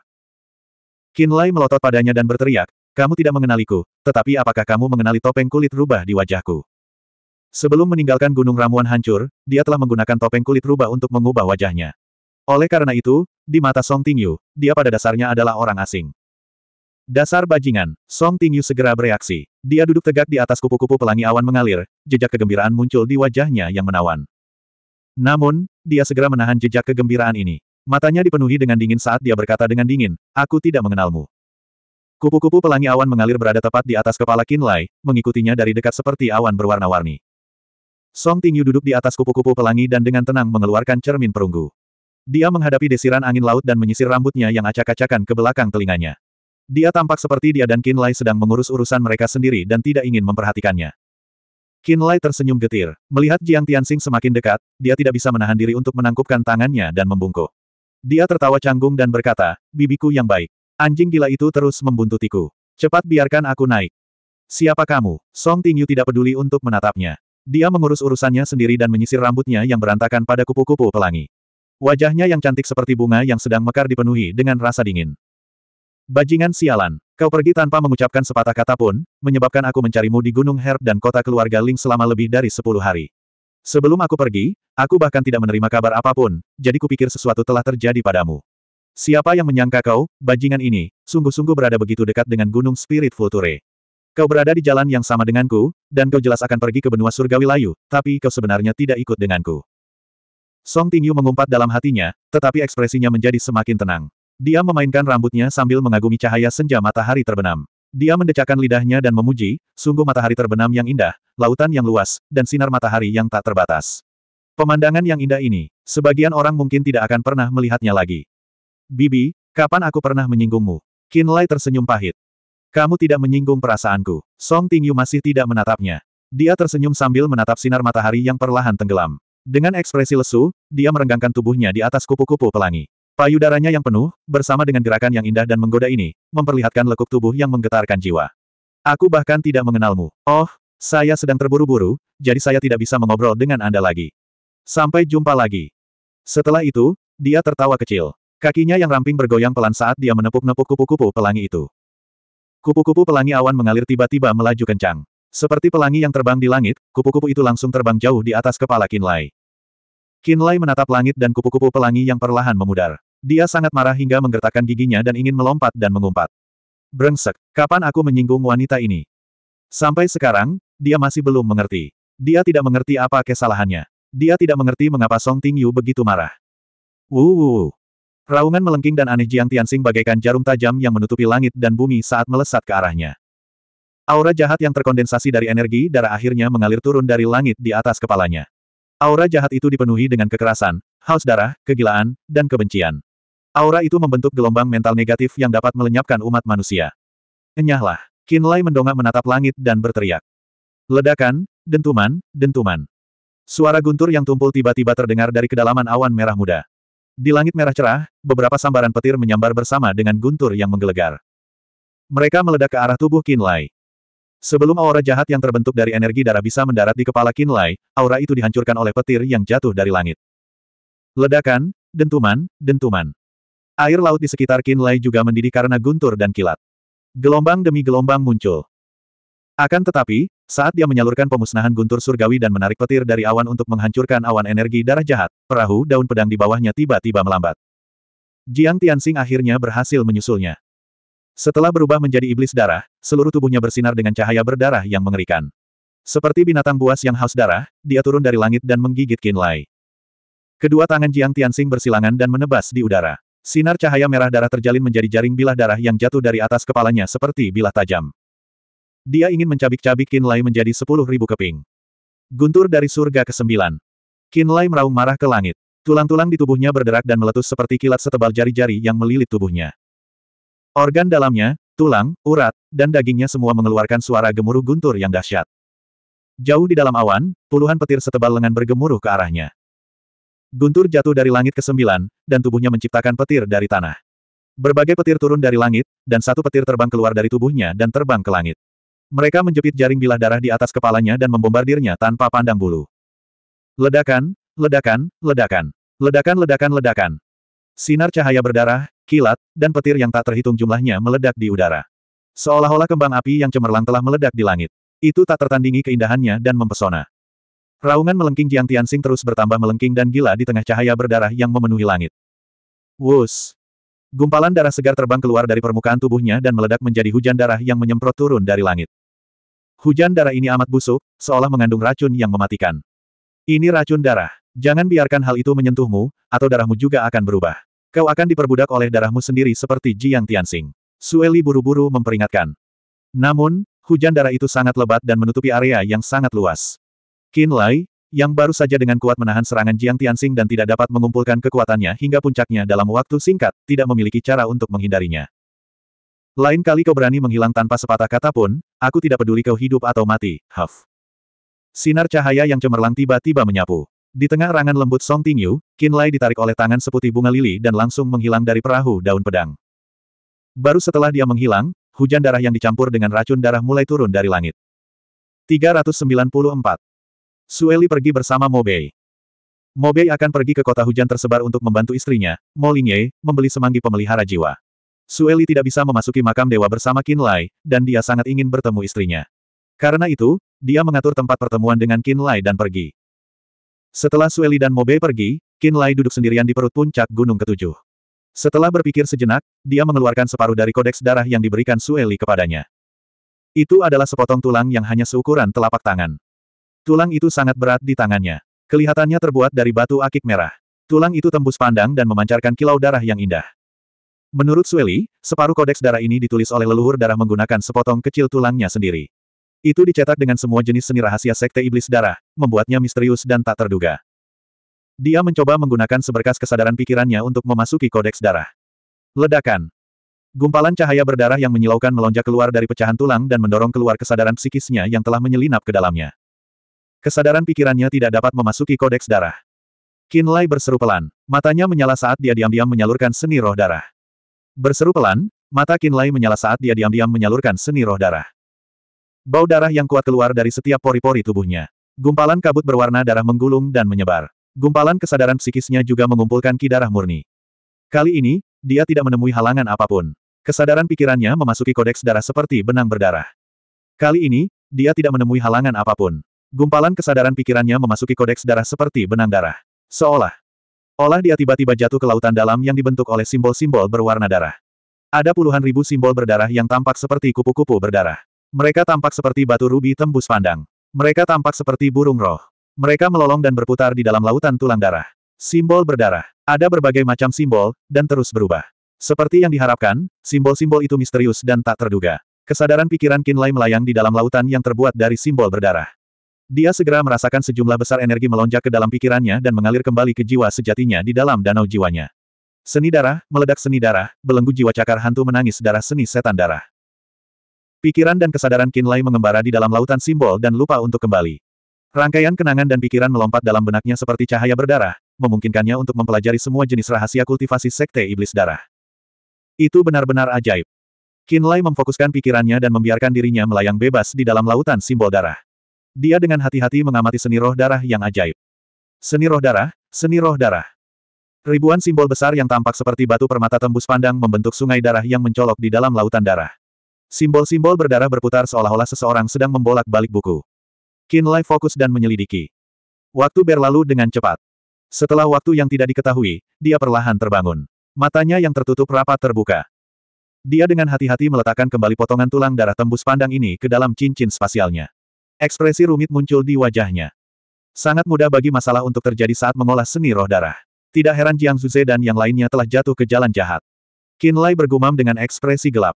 Lai melotot padanya dan berteriak, kamu tidak mengenaliku, tetapi apakah kamu mengenali topeng kulit rubah di wajahku? Sebelum meninggalkan Gunung Ramuan hancur, dia telah menggunakan topeng kulit rubah untuk mengubah wajahnya. Oleh karena itu, di mata Song Tingyu, dia pada dasarnya adalah orang asing. Dasar bajingan, Song Tingyu segera bereaksi. Dia duduk tegak di atas kupu-kupu pelangi awan mengalir, jejak kegembiraan muncul di wajahnya yang menawan. Namun, dia segera menahan jejak kegembiraan ini. Matanya dipenuhi dengan dingin saat dia berkata dengan dingin, aku tidak mengenalmu. Kupu-kupu pelangi awan mengalir berada tepat di atas kepala Kinlay, mengikutinya dari dekat seperti awan berwarna-warni. Song Tingyu duduk di atas kupu-kupu pelangi dan dengan tenang mengeluarkan cermin perunggu. Dia menghadapi desiran angin laut dan menyisir rambutnya yang acak-acakan ke belakang telinganya. Dia tampak seperti dia dan Qin Lai sedang mengurus urusan mereka sendiri dan tidak ingin memperhatikannya. Qin Lai tersenyum getir. Melihat Jiang Tianxing semakin dekat, dia tidak bisa menahan diri untuk menangkupkan tangannya dan membungkuk. Dia tertawa canggung dan berkata, bibiku yang baik. Anjing gila itu terus membuntutiku. Cepat biarkan aku naik. Siapa kamu? Song Tingyu tidak peduli untuk menatapnya. Dia mengurus urusannya sendiri dan menyisir rambutnya yang berantakan pada kupu-kupu pelangi. Wajahnya yang cantik seperti bunga yang sedang mekar dipenuhi dengan rasa dingin. Bajingan sialan, kau pergi tanpa mengucapkan sepatah kata pun, menyebabkan aku mencarimu di Gunung Herb dan kota keluarga Ling selama lebih dari sepuluh hari. Sebelum aku pergi, aku bahkan tidak menerima kabar apapun, jadi kupikir sesuatu telah terjadi padamu. Siapa yang menyangka kau, bajingan ini, sungguh-sungguh berada begitu dekat dengan Gunung Spirit Vulture. Kau berada di jalan yang sama denganku, dan kau jelas akan pergi ke benua surgawi layu, tapi kau sebenarnya tidak ikut denganku. Song Tingyu mengumpat dalam hatinya, tetapi ekspresinya menjadi semakin tenang. Dia memainkan rambutnya sambil mengagumi cahaya senja matahari terbenam. Dia mendecakkan lidahnya dan memuji, sungguh matahari terbenam yang indah, lautan yang luas, dan sinar matahari yang tak terbatas. Pemandangan yang indah ini, sebagian orang mungkin tidak akan pernah melihatnya lagi. Bibi, kapan aku pernah menyinggungmu? Qin Lai tersenyum pahit. Kamu tidak menyinggung perasaanku. Song Tingyu masih tidak menatapnya. Dia tersenyum sambil menatap sinar matahari yang perlahan tenggelam. Dengan ekspresi lesu, dia merenggangkan tubuhnya di atas kupu-kupu pelangi. Payudaranya yang penuh, bersama dengan gerakan yang indah dan menggoda ini, memperlihatkan lekuk tubuh yang menggetarkan jiwa. Aku bahkan tidak mengenalmu. Oh, saya sedang terburu-buru, jadi saya tidak bisa mengobrol dengan Anda lagi. Sampai jumpa lagi. Setelah itu, dia tertawa kecil. Kakinya yang ramping bergoyang pelan saat dia menepuk-nepuk kupu-kupu pelangi itu. Kupu-kupu pelangi awan mengalir tiba-tiba melaju kencang. Seperti pelangi yang terbang di langit, kupu-kupu itu langsung terbang jauh di atas kepala Kinlay. Lai menatap langit dan kupu-kupu pelangi yang perlahan memudar. Dia sangat marah hingga menggertakkan giginya dan ingin melompat dan mengumpat. Brengsek, kapan aku menyinggung wanita ini? Sampai sekarang, dia masih belum mengerti. Dia tidak mengerti apa kesalahannya. Dia tidak mengerti mengapa Song Ting Yu begitu marah. Wuh. Raungan melengking dan aneh Jiang Tianxing bagaikan jarum tajam yang menutupi langit dan bumi saat melesat ke arahnya. Aura jahat yang terkondensasi dari energi darah akhirnya mengalir turun dari langit di atas kepalanya. Aura jahat itu dipenuhi dengan kekerasan, haus darah, kegilaan, dan kebencian. Aura itu membentuk gelombang mental negatif yang dapat melenyapkan umat manusia. Enyahlah. Kinlay mendongak menatap langit dan berteriak. Ledakan, dentuman, dentuman. Suara guntur yang tumpul tiba-tiba terdengar dari kedalaman awan merah muda. Di langit merah cerah, beberapa sambaran petir menyambar bersama dengan guntur yang menggelegar. Mereka meledak ke arah tubuh Kinlay. Sebelum aura jahat yang terbentuk dari energi darah bisa mendarat di kepala Kinlay, aura itu dihancurkan oleh petir yang jatuh dari langit. Ledakan, dentuman, dentuman. Air laut di sekitar Kinlay juga mendidih karena guntur dan kilat. Gelombang demi gelombang muncul. Akan tetapi, saat dia menyalurkan pemusnahan guntur surgawi dan menarik petir dari awan untuk menghancurkan awan energi darah jahat, perahu daun pedang di bawahnya tiba-tiba melambat. Jiang Tianxing akhirnya berhasil menyusulnya. Setelah berubah menjadi iblis darah, seluruh tubuhnya bersinar dengan cahaya berdarah yang mengerikan. Seperti binatang buas yang haus darah, dia turun dari langit dan menggigit Kinlay. Kedua tangan Jiang Tianxing bersilangan dan menebas di udara. Sinar cahaya merah darah terjalin menjadi jaring bilah darah yang jatuh dari atas kepalanya seperti bilah tajam. Dia ingin mencabik-cabik Kinlay menjadi sepuluh ribu keping. Guntur dari surga ke sembilan. Kinlay meraung marah ke langit. Tulang-tulang di tubuhnya berderak dan meletus seperti kilat setebal jari-jari yang melilit tubuhnya. Organ dalamnya, tulang, urat, dan dagingnya semua mengeluarkan suara gemuruh guntur yang dahsyat. Jauh di dalam awan, puluhan petir setebal lengan bergemuruh ke arahnya. Guntur jatuh dari langit ke sembilan, dan tubuhnya menciptakan petir dari tanah. Berbagai petir turun dari langit, dan satu petir terbang keluar dari tubuhnya dan terbang ke langit. Mereka menjepit jaring bilah darah di atas kepalanya dan membombardirnya tanpa pandang bulu. Ledakan, ledakan, ledakan. Ledakan-ledakan-ledakan. Sinar cahaya berdarah, kilat, dan petir yang tak terhitung jumlahnya meledak di udara. Seolah-olah kembang api yang cemerlang telah meledak di langit. Itu tak tertandingi keindahannya dan mempesona. Raungan melengking Jiang Tianxing terus bertambah melengking dan gila di tengah cahaya berdarah yang memenuhi langit. Wus! Gumpalan darah segar terbang keluar dari permukaan tubuhnya dan meledak menjadi hujan darah yang menyemprot turun dari langit. Hujan darah ini amat busuk, seolah mengandung racun yang mematikan. Ini racun darah. Jangan biarkan hal itu menyentuhmu, atau darahmu juga akan berubah. Kau akan diperbudak oleh darahmu sendiri seperti Jiang Tianxing. Sueli buru-buru memperingatkan. Namun, hujan darah itu sangat lebat dan menutupi area yang sangat luas. Qin Lai, yang baru saja dengan kuat menahan serangan Jiang Tianxing dan tidak dapat mengumpulkan kekuatannya hingga puncaknya dalam waktu singkat, tidak memiliki cara untuk menghindarinya. Lain kali kau berani menghilang tanpa sepatah kata pun, aku tidak peduli kau hidup atau mati, Huff. Sinar cahaya yang cemerlang tiba-tiba menyapu. Di tengah rangan lembut Song Tingyu, Qin Lai ditarik oleh tangan seputih bunga lili dan langsung menghilang dari perahu daun pedang. Baru setelah dia menghilang, hujan darah yang dicampur dengan racun darah mulai turun dari langit. 394. Sueli pergi bersama Mo Bei. Mo Bei akan pergi ke kota hujan tersebar untuk membantu istrinya, Mo Lingye, membeli semanggi pemelihara jiwa. Sueli tidak bisa memasuki makam dewa bersama Qin Lai, dan dia sangat ingin bertemu istrinya. Karena itu, dia mengatur tempat pertemuan dengan Qin Lai dan pergi. Setelah Sueli dan Mobe pergi, Qin Lai duduk sendirian di perut puncak gunung ketujuh. Setelah berpikir sejenak, dia mengeluarkan separuh dari kodeks darah yang diberikan Sueli kepadanya. Itu adalah sepotong tulang yang hanya seukuran telapak tangan. Tulang itu sangat berat di tangannya. Kelihatannya terbuat dari batu akik merah. Tulang itu tembus pandang dan memancarkan kilau darah yang indah. Menurut Sueli, separuh kodeks darah ini ditulis oleh leluhur darah menggunakan sepotong kecil tulangnya sendiri. Itu dicetak dengan semua jenis seni rahasia sekte iblis darah, membuatnya misterius dan tak terduga. Dia mencoba menggunakan seberkas kesadaran pikirannya untuk memasuki kodeks darah. Ledakan. Gumpalan cahaya berdarah yang menyilaukan melonjak keluar dari pecahan tulang dan mendorong keluar kesadaran psikisnya yang telah menyelinap ke dalamnya. Kesadaran pikirannya tidak dapat memasuki kodeks darah. Lai berseru pelan. Matanya menyala saat dia diam-diam menyalurkan seni roh darah. Berseru pelan, mata Lai menyala saat dia diam-diam menyalurkan seni roh darah. Bau darah yang kuat keluar dari setiap pori-pori tubuhnya. Gumpalan kabut berwarna darah menggulung dan menyebar. Gumpalan kesadaran psikisnya juga mengumpulkan ki darah murni. Kali ini, dia tidak menemui halangan apapun. Kesadaran pikirannya memasuki kodeks darah seperti benang berdarah. Kali ini, dia tidak menemui halangan apapun. Gumpalan kesadaran pikirannya memasuki kodeks darah seperti benang darah. Seolah. Olah dia tiba-tiba jatuh ke lautan dalam yang dibentuk oleh simbol-simbol berwarna darah. Ada puluhan ribu simbol berdarah yang tampak seperti kupu-kupu berdarah. Mereka tampak seperti batu rubi tembus pandang. Mereka tampak seperti burung roh. Mereka melolong dan berputar di dalam lautan tulang darah. Simbol berdarah. Ada berbagai macam simbol, dan terus berubah. Seperti yang diharapkan, simbol-simbol itu misterius dan tak terduga. Kesadaran pikiran Kinlay melayang di dalam lautan yang terbuat dari simbol berdarah. Dia segera merasakan sejumlah besar energi melonjak ke dalam pikirannya dan mengalir kembali ke jiwa sejatinya di dalam danau jiwanya. Seni darah, meledak seni darah, belenggu jiwa cakar hantu menangis darah seni setan darah. Pikiran dan kesadaran Kinlay mengembara di dalam lautan simbol dan lupa untuk kembali. Rangkaian kenangan dan pikiran melompat dalam benaknya seperti cahaya berdarah, memungkinkannya untuk mempelajari semua jenis rahasia kultivasi sekte iblis darah. Itu benar-benar ajaib. Kinlay memfokuskan pikirannya dan membiarkan dirinya melayang bebas di dalam lautan simbol darah. Dia dengan hati-hati mengamati seni roh darah yang ajaib. Seni roh darah, seni roh darah. Ribuan simbol besar yang tampak seperti batu permata tembus pandang membentuk sungai darah yang mencolok di dalam lautan darah. Simbol-simbol berdarah berputar seolah-olah seseorang sedang membolak-balik buku. Lai fokus dan menyelidiki. Waktu berlalu dengan cepat. Setelah waktu yang tidak diketahui, dia perlahan terbangun. Matanya yang tertutup rapat terbuka. Dia dengan hati-hati meletakkan kembali potongan tulang darah tembus pandang ini ke dalam cincin spasialnya. Ekspresi rumit muncul di wajahnya. Sangat mudah bagi masalah untuk terjadi saat mengolah seni roh darah. Tidak heran Jiang Zuze dan yang lainnya telah jatuh ke jalan jahat. Qin Lai bergumam dengan ekspresi gelap.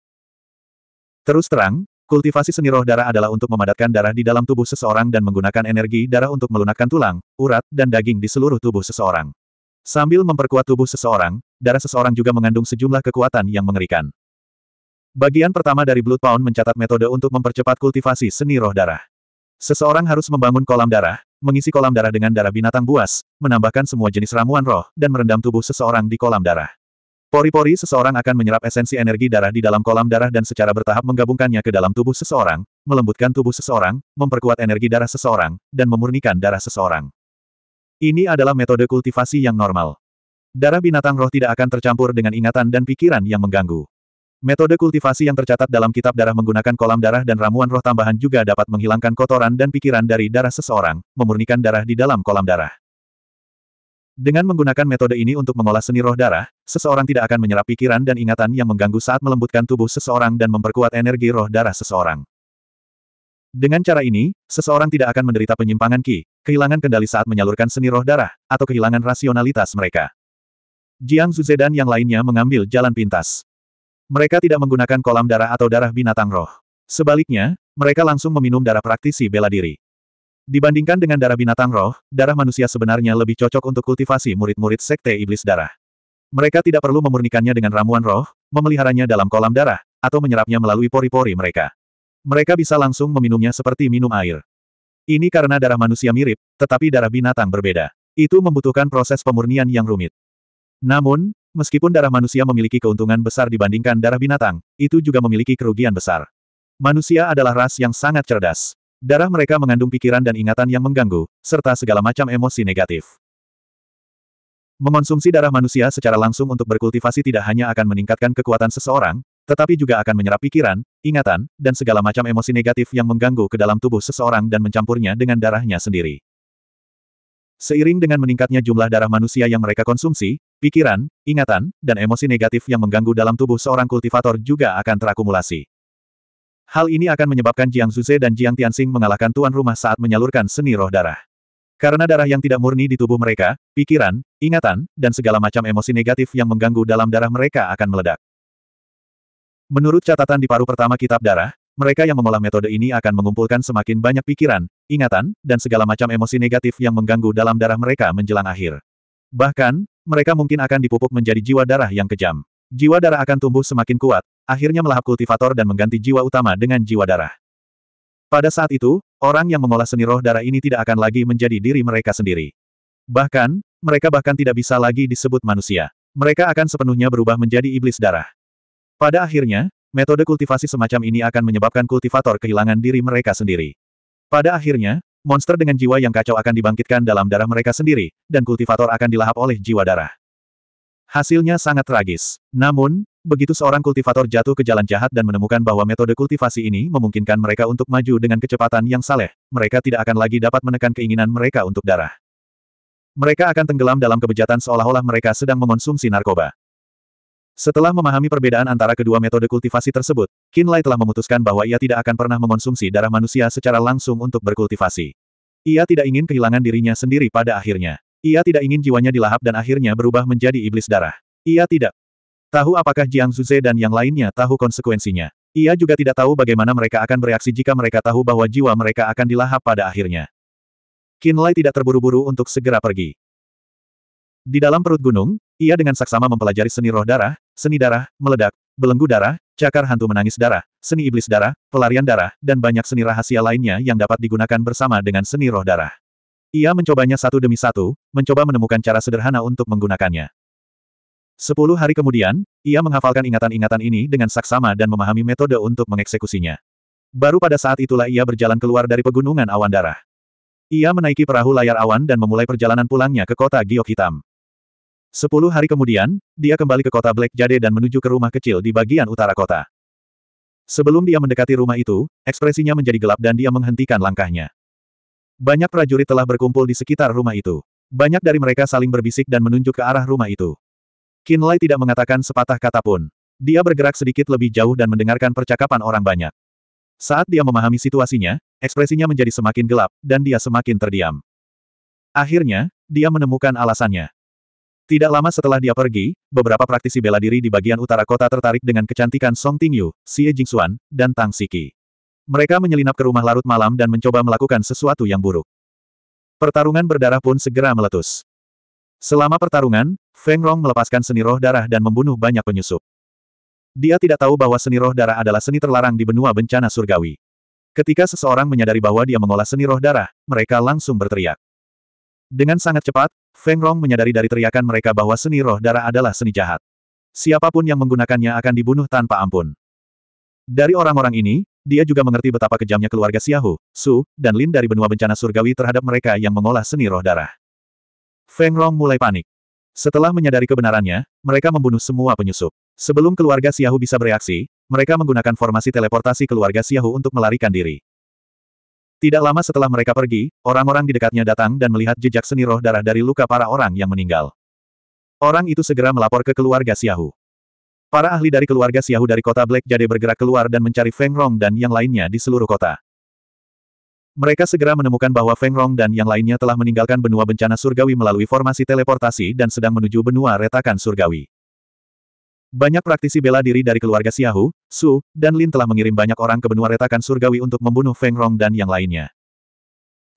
Terus terang, kultivasi seni roh darah adalah untuk memadatkan darah di dalam tubuh seseorang dan menggunakan energi darah untuk melunakkan tulang, urat, dan daging di seluruh tubuh seseorang. Sambil memperkuat tubuh seseorang, darah seseorang juga mengandung sejumlah kekuatan yang mengerikan. Bagian pertama dari Blood Pound mencatat metode untuk mempercepat kultivasi seni roh darah. Seseorang harus membangun kolam darah, mengisi kolam darah dengan darah binatang buas, menambahkan semua jenis ramuan roh, dan merendam tubuh seseorang di kolam darah. Pori-pori seseorang akan menyerap esensi energi darah di dalam kolam darah dan secara bertahap menggabungkannya ke dalam tubuh seseorang, melembutkan tubuh seseorang, memperkuat energi darah seseorang, dan memurnikan darah seseorang. Ini adalah metode kultivasi yang normal. Darah binatang roh tidak akan tercampur dengan ingatan dan pikiran yang mengganggu. Metode kultivasi yang tercatat dalam kitab darah menggunakan kolam darah dan ramuan roh tambahan juga dapat menghilangkan kotoran dan pikiran dari darah seseorang, memurnikan darah di dalam kolam darah. Dengan menggunakan metode ini untuk mengolah seni roh darah, seseorang tidak akan menyerap pikiran dan ingatan yang mengganggu saat melembutkan tubuh seseorang dan memperkuat energi roh darah seseorang. Dengan cara ini, seseorang tidak akan menderita penyimpangan ki, kehilangan kendali saat menyalurkan seni roh darah, atau kehilangan rasionalitas mereka. Jiang Zuze dan yang lainnya mengambil jalan pintas. Mereka tidak menggunakan kolam darah atau darah binatang roh. Sebaliknya, mereka langsung meminum darah praktisi bela diri. Dibandingkan dengan darah binatang roh, darah manusia sebenarnya lebih cocok untuk kultivasi murid-murid sekte iblis darah. Mereka tidak perlu memurnikannya dengan ramuan roh, memeliharanya dalam kolam darah, atau menyerapnya melalui pori-pori mereka. Mereka bisa langsung meminumnya seperti minum air. Ini karena darah manusia mirip, tetapi darah binatang berbeda. Itu membutuhkan proses pemurnian yang rumit. Namun, meskipun darah manusia memiliki keuntungan besar dibandingkan darah binatang, itu juga memiliki kerugian besar. Manusia adalah ras yang sangat cerdas. Darah mereka mengandung pikiran dan ingatan yang mengganggu, serta segala macam emosi negatif. Mengonsumsi darah manusia secara langsung untuk berkultivasi tidak hanya akan meningkatkan kekuatan seseorang, tetapi juga akan menyerap pikiran, ingatan, dan segala macam emosi negatif yang mengganggu ke dalam tubuh seseorang dan mencampurnya dengan darahnya sendiri. Seiring dengan meningkatnya jumlah darah manusia yang mereka konsumsi, pikiran, ingatan, dan emosi negatif yang mengganggu dalam tubuh seorang kultivator juga akan terakumulasi. Hal ini akan menyebabkan Jiang Zuze dan Jiang Tianxing mengalahkan tuan rumah saat menyalurkan seni roh darah. Karena darah yang tidak murni di tubuh mereka, pikiran, ingatan, dan segala macam emosi negatif yang mengganggu dalam darah mereka akan meledak. Menurut catatan di paru pertama kitab darah, mereka yang mengolah metode ini akan mengumpulkan semakin banyak pikiran, ingatan, dan segala macam emosi negatif yang mengganggu dalam darah mereka menjelang akhir. Bahkan, mereka mungkin akan dipupuk menjadi jiwa darah yang kejam. Jiwa darah akan tumbuh semakin kuat, akhirnya melahap kultivator dan mengganti jiwa utama dengan jiwa darah. Pada saat itu, orang yang mengolah seni roh darah ini tidak akan lagi menjadi diri mereka sendiri. Bahkan, mereka bahkan tidak bisa lagi disebut manusia. Mereka akan sepenuhnya berubah menjadi iblis darah. Pada akhirnya, metode kultivasi semacam ini akan menyebabkan kultivator kehilangan diri mereka sendiri. Pada akhirnya, monster dengan jiwa yang kacau akan dibangkitkan dalam darah mereka sendiri, dan kultivator akan dilahap oleh jiwa darah. Hasilnya sangat tragis. Namun, begitu seorang kultivator jatuh ke jalan jahat dan menemukan bahwa metode kultivasi ini memungkinkan mereka untuk maju dengan kecepatan yang saleh, mereka tidak akan lagi dapat menekan keinginan mereka untuk darah. Mereka akan tenggelam dalam kebejatan seolah-olah mereka sedang mengonsumsi narkoba. Setelah memahami perbedaan antara kedua metode kultivasi tersebut, Kinlay telah memutuskan bahwa ia tidak akan pernah mengonsumsi darah manusia secara langsung untuk berkultivasi. Ia tidak ingin kehilangan dirinya sendiri pada akhirnya. Ia tidak ingin jiwanya dilahap dan akhirnya berubah menjadi iblis darah. Ia tidak tahu apakah Jiang Zuze dan yang lainnya tahu konsekuensinya. Ia juga tidak tahu bagaimana mereka akan bereaksi jika mereka tahu bahwa jiwa mereka akan dilahap pada akhirnya. Lai tidak terburu-buru untuk segera pergi. Di dalam perut gunung, ia dengan saksama mempelajari seni roh darah, seni darah, meledak, belenggu darah, cakar hantu menangis darah, seni iblis darah, pelarian darah, dan banyak seni rahasia lainnya yang dapat digunakan bersama dengan seni roh darah. Ia mencobanya satu demi satu, mencoba menemukan cara sederhana untuk menggunakannya. Sepuluh hari kemudian, ia menghafalkan ingatan-ingatan ini dengan saksama dan memahami metode untuk mengeksekusinya. Baru pada saat itulah ia berjalan keluar dari pegunungan awan darah. Ia menaiki perahu layar awan dan memulai perjalanan pulangnya ke kota Giok Hitam. Sepuluh hari kemudian, dia kembali ke kota Black Jade dan menuju ke rumah kecil di bagian utara kota. Sebelum dia mendekati rumah itu, ekspresinya menjadi gelap dan dia menghentikan langkahnya. Banyak prajurit telah berkumpul di sekitar rumah itu. Banyak dari mereka saling berbisik dan menunjuk ke arah rumah itu. Kinlay tidak mengatakan sepatah kata pun. Dia bergerak sedikit lebih jauh dan mendengarkan percakapan orang banyak. Saat dia memahami situasinya, ekspresinya menjadi semakin gelap, dan dia semakin terdiam. Akhirnya, dia menemukan alasannya. Tidak lama setelah dia pergi, beberapa praktisi bela diri di bagian utara kota tertarik dengan kecantikan Song Tingyu, Xie Jingxuan, dan Tang Siki. Mereka menyelinap ke rumah larut malam dan mencoba melakukan sesuatu yang buruk. Pertarungan berdarah pun segera meletus. Selama pertarungan, Feng Rong melepaskan seni roh darah dan membunuh banyak penyusup. Dia tidak tahu bahwa seni roh darah adalah seni terlarang di benua bencana surgawi. Ketika seseorang menyadari bahwa dia mengolah seni roh darah, mereka langsung berteriak. Dengan sangat cepat, Feng Rong menyadari dari teriakan mereka bahwa seni roh darah adalah seni jahat. Siapapun yang menggunakannya akan dibunuh tanpa ampun. Dari orang-orang ini, dia juga mengerti betapa kejamnya keluarga Xiahu, Su, dan Lin dari benua bencana surgawi terhadap mereka yang mengolah seni roh darah. Feng Rong mulai panik. Setelah menyadari kebenarannya, mereka membunuh semua penyusup. Sebelum keluarga Xiahu bisa bereaksi, mereka menggunakan formasi teleportasi keluarga Xiahu untuk melarikan diri. Tidak lama setelah mereka pergi, orang-orang di dekatnya datang dan melihat jejak seni roh darah dari luka para orang yang meninggal. Orang itu segera melapor ke keluarga Xiahu. Para ahli dari keluarga Xiahu dari kota Black Jade bergerak keluar dan mencari Feng Rong dan yang lainnya di seluruh kota. Mereka segera menemukan bahwa Feng Rong dan yang lainnya telah meninggalkan benua bencana surgawi melalui formasi teleportasi dan sedang menuju benua retakan surgawi. Banyak praktisi bela diri dari keluarga Xiahu, Su, dan Lin telah mengirim banyak orang ke benua retakan surgawi untuk membunuh Feng Rong dan yang lainnya.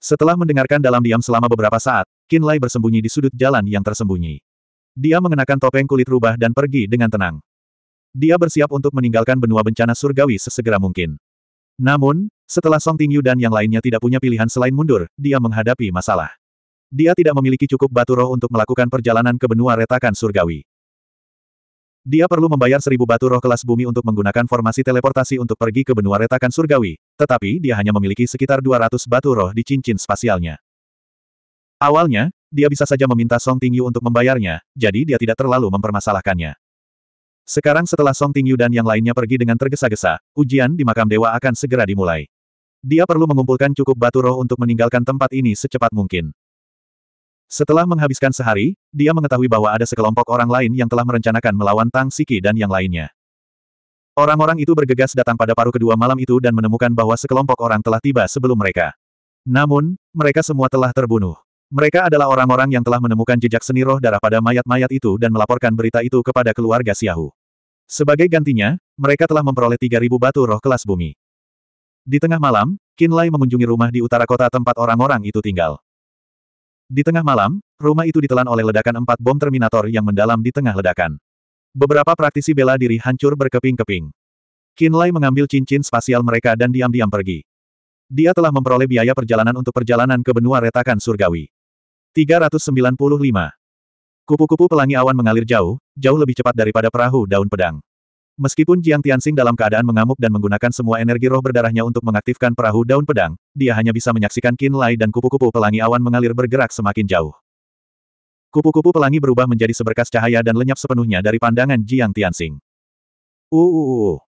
Setelah mendengarkan dalam diam selama beberapa saat, Qin Lai bersembunyi di sudut jalan yang tersembunyi. Dia mengenakan topeng kulit rubah dan pergi dengan tenang dia bersiap untuk meninggalkan benua bencana surgawi sesegera mungkin. Namun, setelah Song Tingyu dan yang lainnya tidak punya pilihan selain mundur, dia menghadapi masalah. Dia tidak memiliki cukup batu roh untuk melakukan perjalanan ke benua retakan surgawi. Dia perlu membayar seribu batu roh kelas bumi untuk menggunakan formasi teleportasi untuk pergi ke benua retakan surgawi, tetapi dia hanya memiliki sekitar 200 batu roh di cincin spasialnya. Awalnya, dia bisa saja meminta Song Tingyu untuk membayarnya, jadi dia tidak terlalu mempermasalahkannya. Sekarang setelah Song Tingyu dan yang lainnya pergi dengan tergesa-gesa, ujian di makam dewa akan segera dimulai. Dia perlu mengumpulkan cukup batu roh untuk meninggalkan tempat ini secepat mungkin. Setelah menghabiskan sehari, dia mengetahui bahwa ada sekelompok orang lain yang telah merencanakan melawan Tang Siki dan yang lainnya. Orang-orang itu bergegas datang pada paruh kedua malam itu dan menemukan bahwa sekelompok orang telah tiba sebelum mereka. Namun, mereka semua telah terbunuh. Mereka adalah orang-orang yang telah menemukan jejak seni roh darah pada mayat-mayat itu dan melaporkan berita itu kepada keluarga Xiahu. Sebagai gantinya, mereka telah memperoleh 3.000 batu roh kelas bumi. Di tengah malam, Kinlay mengunjungi rumah di utara kota tempat orang-orang itu tinggal. Di tengah malam, rumah itu ditelan oleh ledakan empat bom Terminator yang mendalam di tengah ledakan. Beberapa praktisi bela diri hancur berkeping-keping. Kinlay mengambil cincin spasial mereka dan diam-diam pergi. Dia telah memperoleh biaya perjalanan untuk perjalanan ke benua retakan surgawi. 395. Kupu-kupu pelangi awan mengalir jauh, jauh lebih cepat daripada perahu daun pedang. Meskipun Jiang Tianxing dalam keadaan mengamuk dan menggunakan semua energi roh berdarahnya untuk mengaktifkan perahu daun pedang, dia hanya bisa menyaksikan Qin Lai dan kupu-kupu pelangi awan mengalir bergerak semakin jauh. Kupu-kupu pelangi berubah menjadi seberkas cahaya dan lenyap sepenuhnya dari pandangan Jiang Tianxing. Uuu.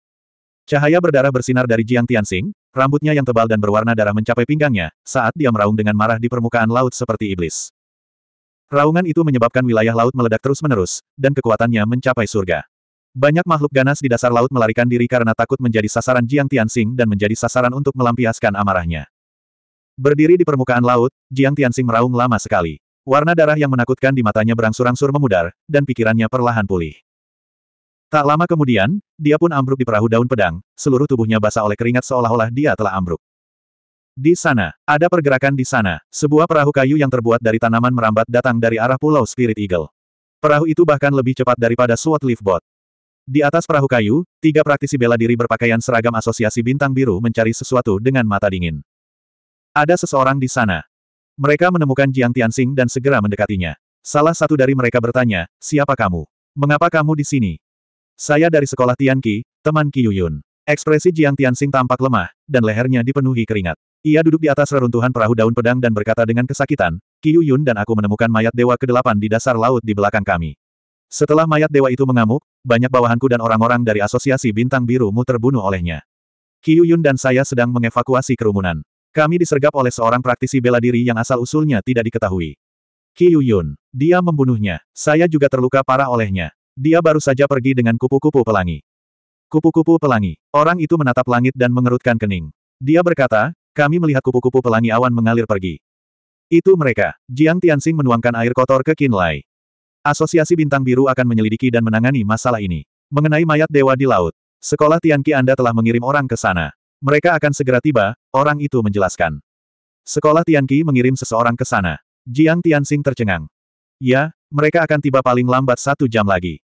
Cahaya berdarah bersinar dari Jiang Tianxing, rambutnya yang tebal dan berwarna darah mencapai pinggangnya, saat dia meraung dengan marah di permukaan laut seperti iblis. Raungan itu menyebabkan wilayah laut meledak terus-menerus, dan kekuatannya mencapai surga. Banyak makhluk ganas di dasar laut melarikan diri karena takut menjadi sasaran Jiang Tianxing dan menjadi sasaran untuk melampiaskan amarahnya. Berdiri di permukaan laut, Jiang Tianxing meraung lama sekali. Warna darah yang menakutkan di matanya berangsur-angsur memudar, dan pikirannya perlahan pulih. Tak lama kemudian, dia pun ambruk di perahu daun pedang, seluruh tubuhnya basah oleh keringat seolah-olah dia telah ambruk. Di sana, ada pergerakan di sana. Sebuah perahu kayu yang terbuat dari tanaman merambat datang dari arah pulau Spirit Eagle. Perahu itu bahkan lebih cepat daripada SWAT Lifeboat. Di atas perahu kayu, tiga praktisi bela diri berpakaian seragam asosiasi bintang biru mencari sesuatu dengan mata dingin. Ada seseorang di sana. Mereka menemukan Jiang Tianxing dan segera mendekatinya. Salah satu dari mereka bertanya, siapa kamu? Mengapa kamu di sini? Saya dari sekolah Tianqi, teman Qiyuyun. Ekspresi Jiang Tianxing tampak lemah, dan lehernya dipenuhi keringat. Ia duduk di atas reruntuhan perahu daun pedang dan berkata dengan kesakitan, Kiyu Yun dan aku menemukan mayat dewa ke-8 di dasar laut di belakang kami. Setelah mayat dewa itu mengamuk, banyak bawahanku dan orang-orang dari asosiasi bintang birumu terbunuh olehnya. Kiyu Yun dan saya sedang mengevakuasi kerumunan. Kami disergap oleh seorang praktisi bela diri yang asal-usulnya tidak diketahui. Kiyu Yun. Dia membunuhnya. Saya juga terluka parah olehnya. Dia baru saja pergi dengan kupu-kupu pelangi. Kupu-kupu pelangi. Orang itu menatap langit dan mengerutkan kening. Dia berkata, kami melihat kupu-kupu pelangi awan mengalir pergi. Itu mereka. Jiang Tianxing menuangkan air kotor ke Qin Lai. Asosiasi Bintang Biru akan menyelidiki dan menangani masalah ini. Mengenai mayat dewa di laut, sekolah Tianqi Anda telah mengirim orang ke sana. Mereka akan segera tiba, orang itu menjelaskan. Sekolah Tianqi mengirim seseorang ke sana. Jiang Tianxing tercengang. Ya, mereka akan tiba paling lambat satu jam lagi.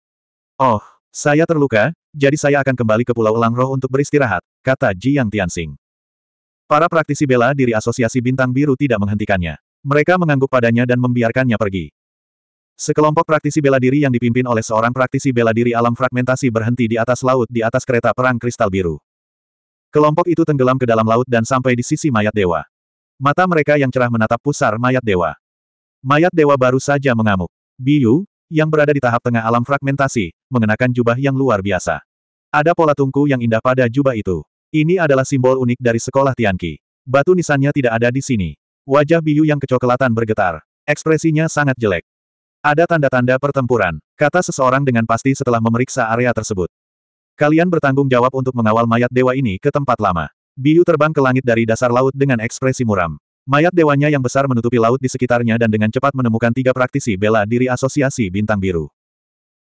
Oh, saya terluka, jadi saya akan kembali ke Pulau Elang untuk beristirahat, kata Jiang Tianxing. Para praktisi bela diri Asosiasi Bintang Biru tidak menghentikannya. Mereka mengangguk padanya dan membiarkannya pergi. Sekelompok praktisi bela diri yang dipimpin oleh seorang praktisi bela diri alam fragmentasi berhenti di atas laut di atas kereta perang kristal biru. Kelompok itu tenggelam ke dalam laut dan sampai di sisi mayat dewa. Mata mereka yang cerah menatap pusar mayat dewa. Mayat dewa baru saja mengamuk. Biu, yang berada di tahap tengah alam fragmentasi, mengenakan jubah yang luar biasa. Ada pola tungku yang indah pada jubah itu. Ini adalah simbol unik dari sekolah Tianqi. Batu nisannya tidak ada di sini. Wajah Biyu yang kecoklatan bergetar. Ekspresinya sangat jelek. Ada tanda-tanda pertempuran, kata seseorang dengan pasti setelah memeriksa area tersebut. Kalian bertanggung jawab untuk mengawal mayat dewa ini ke tempat lama. Biyu terbang ke langit dari dasar laut dengan ekspresi muram. Mayat dewanya yang besar menutupi laut di sekitarnya dan dengan cepat menemukan tiga praktisi bela diri asosiasi bintang biru.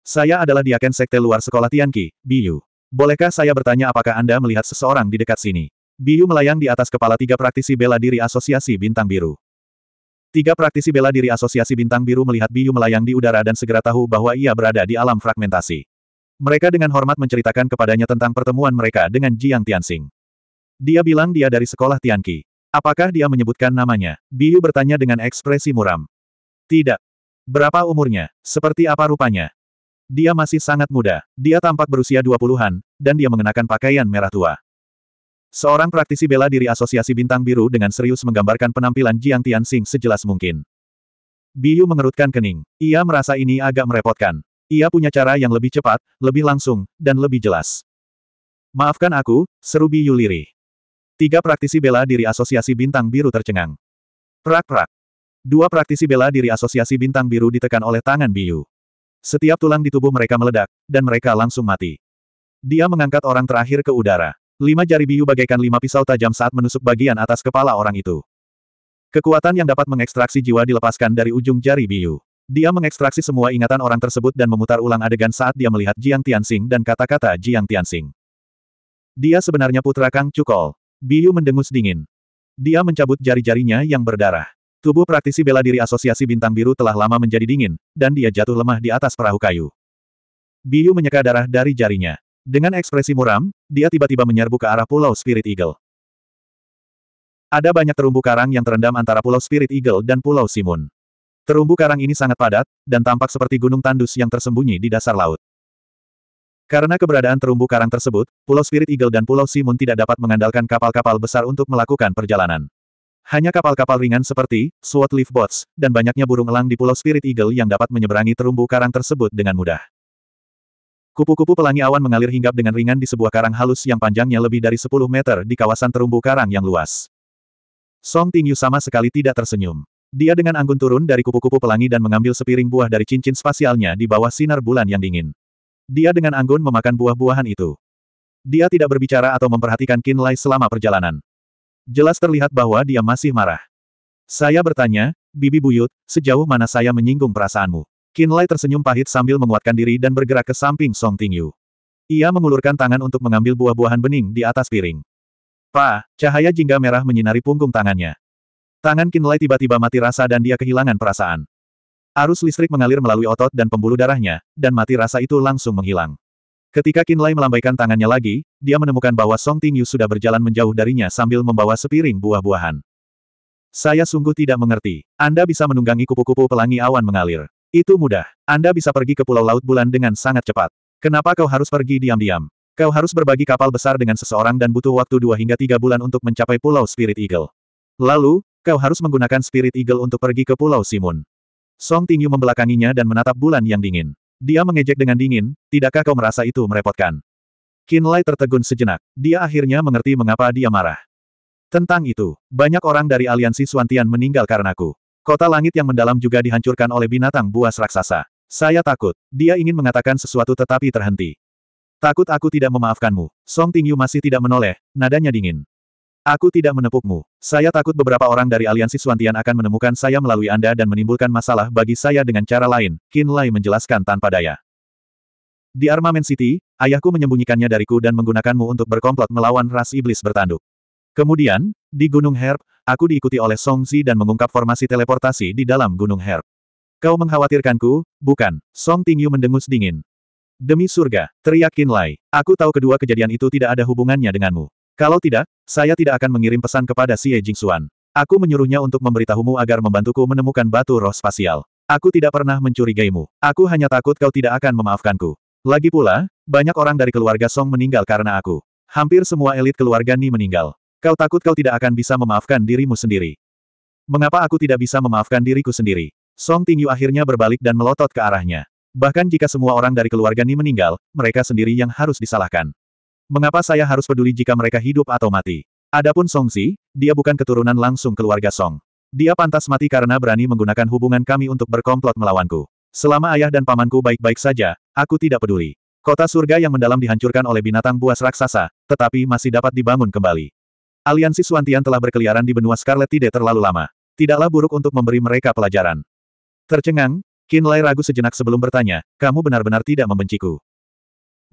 Saya adalah diaken sekte luar sekolah Tianqi, Biyu. Bolehkah saya bertanya apakah Anda melihat seseorang di dekat sini? Biu melayang di atas kepala tiga praktisi bela diri Asosiasi Bintang Biru. Tiga praktisi bela diri Asosiasi Bintang Biru melihat Biu melayang di udara dan segera tahu bahwa ia berada di alam fragmentasi. Mereka dengan hormat menceritakan kepadanya tentang pertemuan mereka dengan Jiang Tianxing. Dia bilang dia dari sekolah Tianqi. Apakah dia menyebutkan namanya? Biu bertanya dengan ekspresi muram. Tidak. Berapa umurnya? Seperti apa rupanya? Dia masih sangat muda, dia tampak berusia 20-an, dan dia mengenakan pakaian merah tua. Seorang praktisi bela diri Asosiasi Bintang Biru dengan serius menggambarkan penampilan Jiang Tianxing sejelas mungkin. Biyu mengerutkan kening. Ia merasa ini agak merepotkan. Ia punya cara yang lebih cepat, lebih langsung, dan lebih jelas. Maafkan aku, seru Biyu lirih. Tiga praktisi bela diri Asosiasi Bintang Biru tercengang. Prak-prak. Dua praktisi bela diri Asosiasi Bintang Biru ditekan oleh tangan Biyu. Setiap tulang di tubuh mereka meledak, dan mereka langsung mati. Dia mengangkat orang terakhir ke udara. Lima jari biu bagaikan lima pisau tajam saat menusuk bagian atas kepala orang itu. Kekuatan yang dapat mengekstraksi jiwa dilepaskan dari ujung jari biu. Dia mengekstraksi semua ingatan orang tersebut dan memutar ulang adegan saat dia melihat Jiang Tianxing dan kata-kata Jiang Tianxing. Dia sebenarnya putra Kang Cukol. Biu mendengus dingin. Dia mencabut jari-jarinya yang berdarah. Tubuh praktisi bela diri Asosiasi Bintang Biru telah lama menjadi dingin, dan dia jatuh lemah di atas perahu kayu. Biu menyeka darah dari jarinya. Dengan ekspresi muram, dia tiba-tiba menyerbu ke arah Pulau Spirit Eagle. Ada banyak terumbu karang yang terendam antara Pulau Spirit Eagle dan Pulau Simun. Terumbu karang ini sangat padat, dan tampak seperti gunung tandus yang tersembunyi di dasar laut. Karena keberadaan terumbu karang tersebut, Pulau Spirit Eagle dan Pulau Simun tidak dapat mengandalkan kapal-kapal besar untuk melakukan perjalanan. Hanya kapal-kapal ringan seperti Sword Leaf Boats dan banyaknya burung elang di Pulau Spirit Eagle yang dapat menyeberangi terumbu karang tersebut dengan mudah. Kupu-kupu pelangi awan mengalir hinggap dengan ringan di sebuah karang halus yang panjangnya lebih dari 10 meter di kawasan terumbu karang yang luas. Song Tingyu sama sekali tidak tersenyum. Dia dengan anggun turun dari kupu-kupu pelangi dan mengambil sepiring buah dari cincin spasialnya di bawah sinar bulan yang dingin. Dia dengan anggun memakan buah-buahan itu. Dia tidak berbicara atau memperhatikan Lai selama perjalanan. Jelas terlihat bahwa dia masih marah. Saya bertanya, Bibi Buyut, sejauh mana saya menyinggung perasaanmu? Kinlay tersenyum pahit sambil menguatkan diri dan bergerak ke samping Song Tingyu. Ia mengulurkan tangan untuk mengambil buah-buahan bening di atas piring. Pa, cahaya jingga merah menyinari punggung tangannya. Tangan Kinlay tiba-tiba mati rasa dan dia kehilangan perasaan. Arus listrik mengalir melalui otot dan pembuluh darahnya, dan mati rasa itu langsung menghilang. Ketika Kinlay melambaikan tangannya lagi, dia menemukan bahwa Song Tingyu sudah berjalan menjauh darinya sambil membawa sepiring buah-buahan. Saya sungguh tidak mengerti. Anda bisa menunggangi kupu-kupu pelangi awan mengalir. Itu mudah. Anda bisa pergi ke Pulau Laut Bulan dengan sangat cepat. Kenapa kau harus pergi diam-diam? Kau harus berbagi kapal besar dengan seseorang dan butuh waktu 2 hingga tiga bulan untuk mencapai Pulau Spirit Eagle. Lalu, kau harus menggunakan Spirit Eagle untuk pergi ke Pulau Simun. Song Tingyu membelakanginya dan menatap bulan yang dingin. Dia mengejek dengan dingin, tidakkah kau merasa itu merepotkan? Qin Lai tertegun sejenak. Dia akhirnya mengerti mengapa dia marah. Tentang itu, banyak orang dari aliansi Suantian meninggal karenaku. Kota langit yang mendalam juga dihancurkan oleh binatang buas raksasa. Saya takut. Dia ingin mengatakan sesuatu tetapi terhenti. Takut aku tidak memaafkanmu. Song Tingyu masih tidak menoleh, nadanya dingin. Aku tidak menepukmu. Saya takut beberapa orang dari aliansi Suantian akan menemukan saya melalui Anda dan menimbulkan masalah bagi saya dengan cara lain, Qin Lai menjelaskan tanpa daya. Di Armament City, ayahku menyembunyikannya dariku dan menggunakanmu untuk berkomplot melawan ras iblis bertanduk. Kemudian, di Gunung Herb, aku diikuti oleh Song Zi dan mengungkap formasi teleportasi di dalam Gunung Herb. Kau mengkhawatirkanku, bukan? Song Tingyu mendengus dingin. Demi surga, teriak Qin Lai, aku tahu kedua kejadian itu tidak ada hubungannya denganmu. Kalau tidak, saya tidak akan mengirim pesan kepada si Jing Aku menyuruhnya untuk memberitahumu agar membantuku menemukan batu roh spasial. Aku tidak pernah mencurigaimu. Aku hanya takut kau tidak akan memaafkanku. Lagi pula, banyak orang dari keluarga Song meninggal karena aku. Hampir semua elit keluarga Ni meninggal. Kau takut kau tidak akan bisa memaafkan dirimu sendiri. Mengapa aku tidak bisa memaafkan diriku sendiri? Song Tingyu akhirnya berbalik dan melotot ke arahnya. Bahkan jika semua orang dari keluarga Ni meninggal, mereka sendiri yang harus disalahkan. Mengapa saya harus peduli jika mereka hidup atau mati? Adapun Song Songzi, dia bukan keturunan langsung keluarga Song. Dia pantas mati karena berani menggunakan hubungan kami untuk berkomplot melawanku. Selama ayah dan pamanku baik-baik saja, aku tidak peduli. Kota surga yang mendalam dihancurkan oleh binatang buas raksasa, tetapi masih dapat dibangun kembali. Aliansi Suantian telah berkeliaran di benua Scarlet tidak terlalu lama. Tidaklah buruk untuk memberi mereka pelajaran. Tercengang, Kinlay Lai ragu sejenak sebelum bertanya, kamu benar-benar tidak membenciku.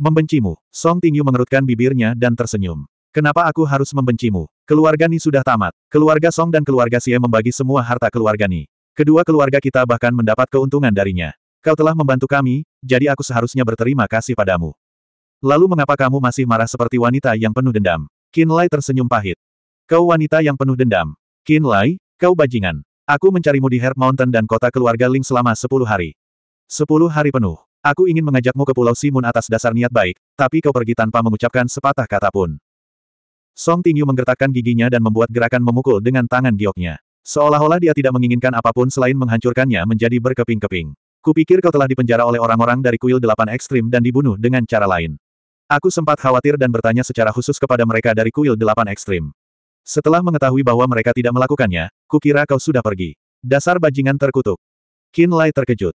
Membencimu. Song Tingyu mengerutkan bibirnya dan tersenyum. Kenapa aku harus membencimu? Keluarga Ni sudah tamat. Keluarga Song dan keluarga Xie membagi semua harta keluarga Ni. Kedua keluarga kita bahkan mendapat keuntungan darinya. Kau telah membantu kami, jadi aku seharusnya berterima kasih padamu. Lalu mengapa kamu masih marah seperti wanita yang penuh dendam? Qin Lai tersenyum pahit. Kau wanita yang penuh dendam. Qin Lai, kau bajingan. Aku mencarimu di Herb Mountain dan kota keluarga Ling selama sepuluh hari. Sepuluh hari penuh. Aku ingin mengajakmu ke Pulau Simun atas dasar niat baik, tapi kau pergi tanpa mengucapkan sepatah kata pun. Song Tingyu menggertakkan giginya dan membuat gerakan memukul dengan tangan gioknya. Seolah-olah dia tidak menginginkan apapun selain menghancurkannya menjadi berkeping-keping. Kupikir kau telah dipenjara oleh orang-orang dari kuil delapan ekstrim dan dibunuh dengan cara lain. Aku sempat khawatir dan bertanya secara khusus kepada mereka dari kuil delapan ekstrim. Setelah mengetahui bahwa mereka tidak melakukannya, kukira kau sudah pergi. Dasar bajingan terkutuk. Qin Lai terkejut.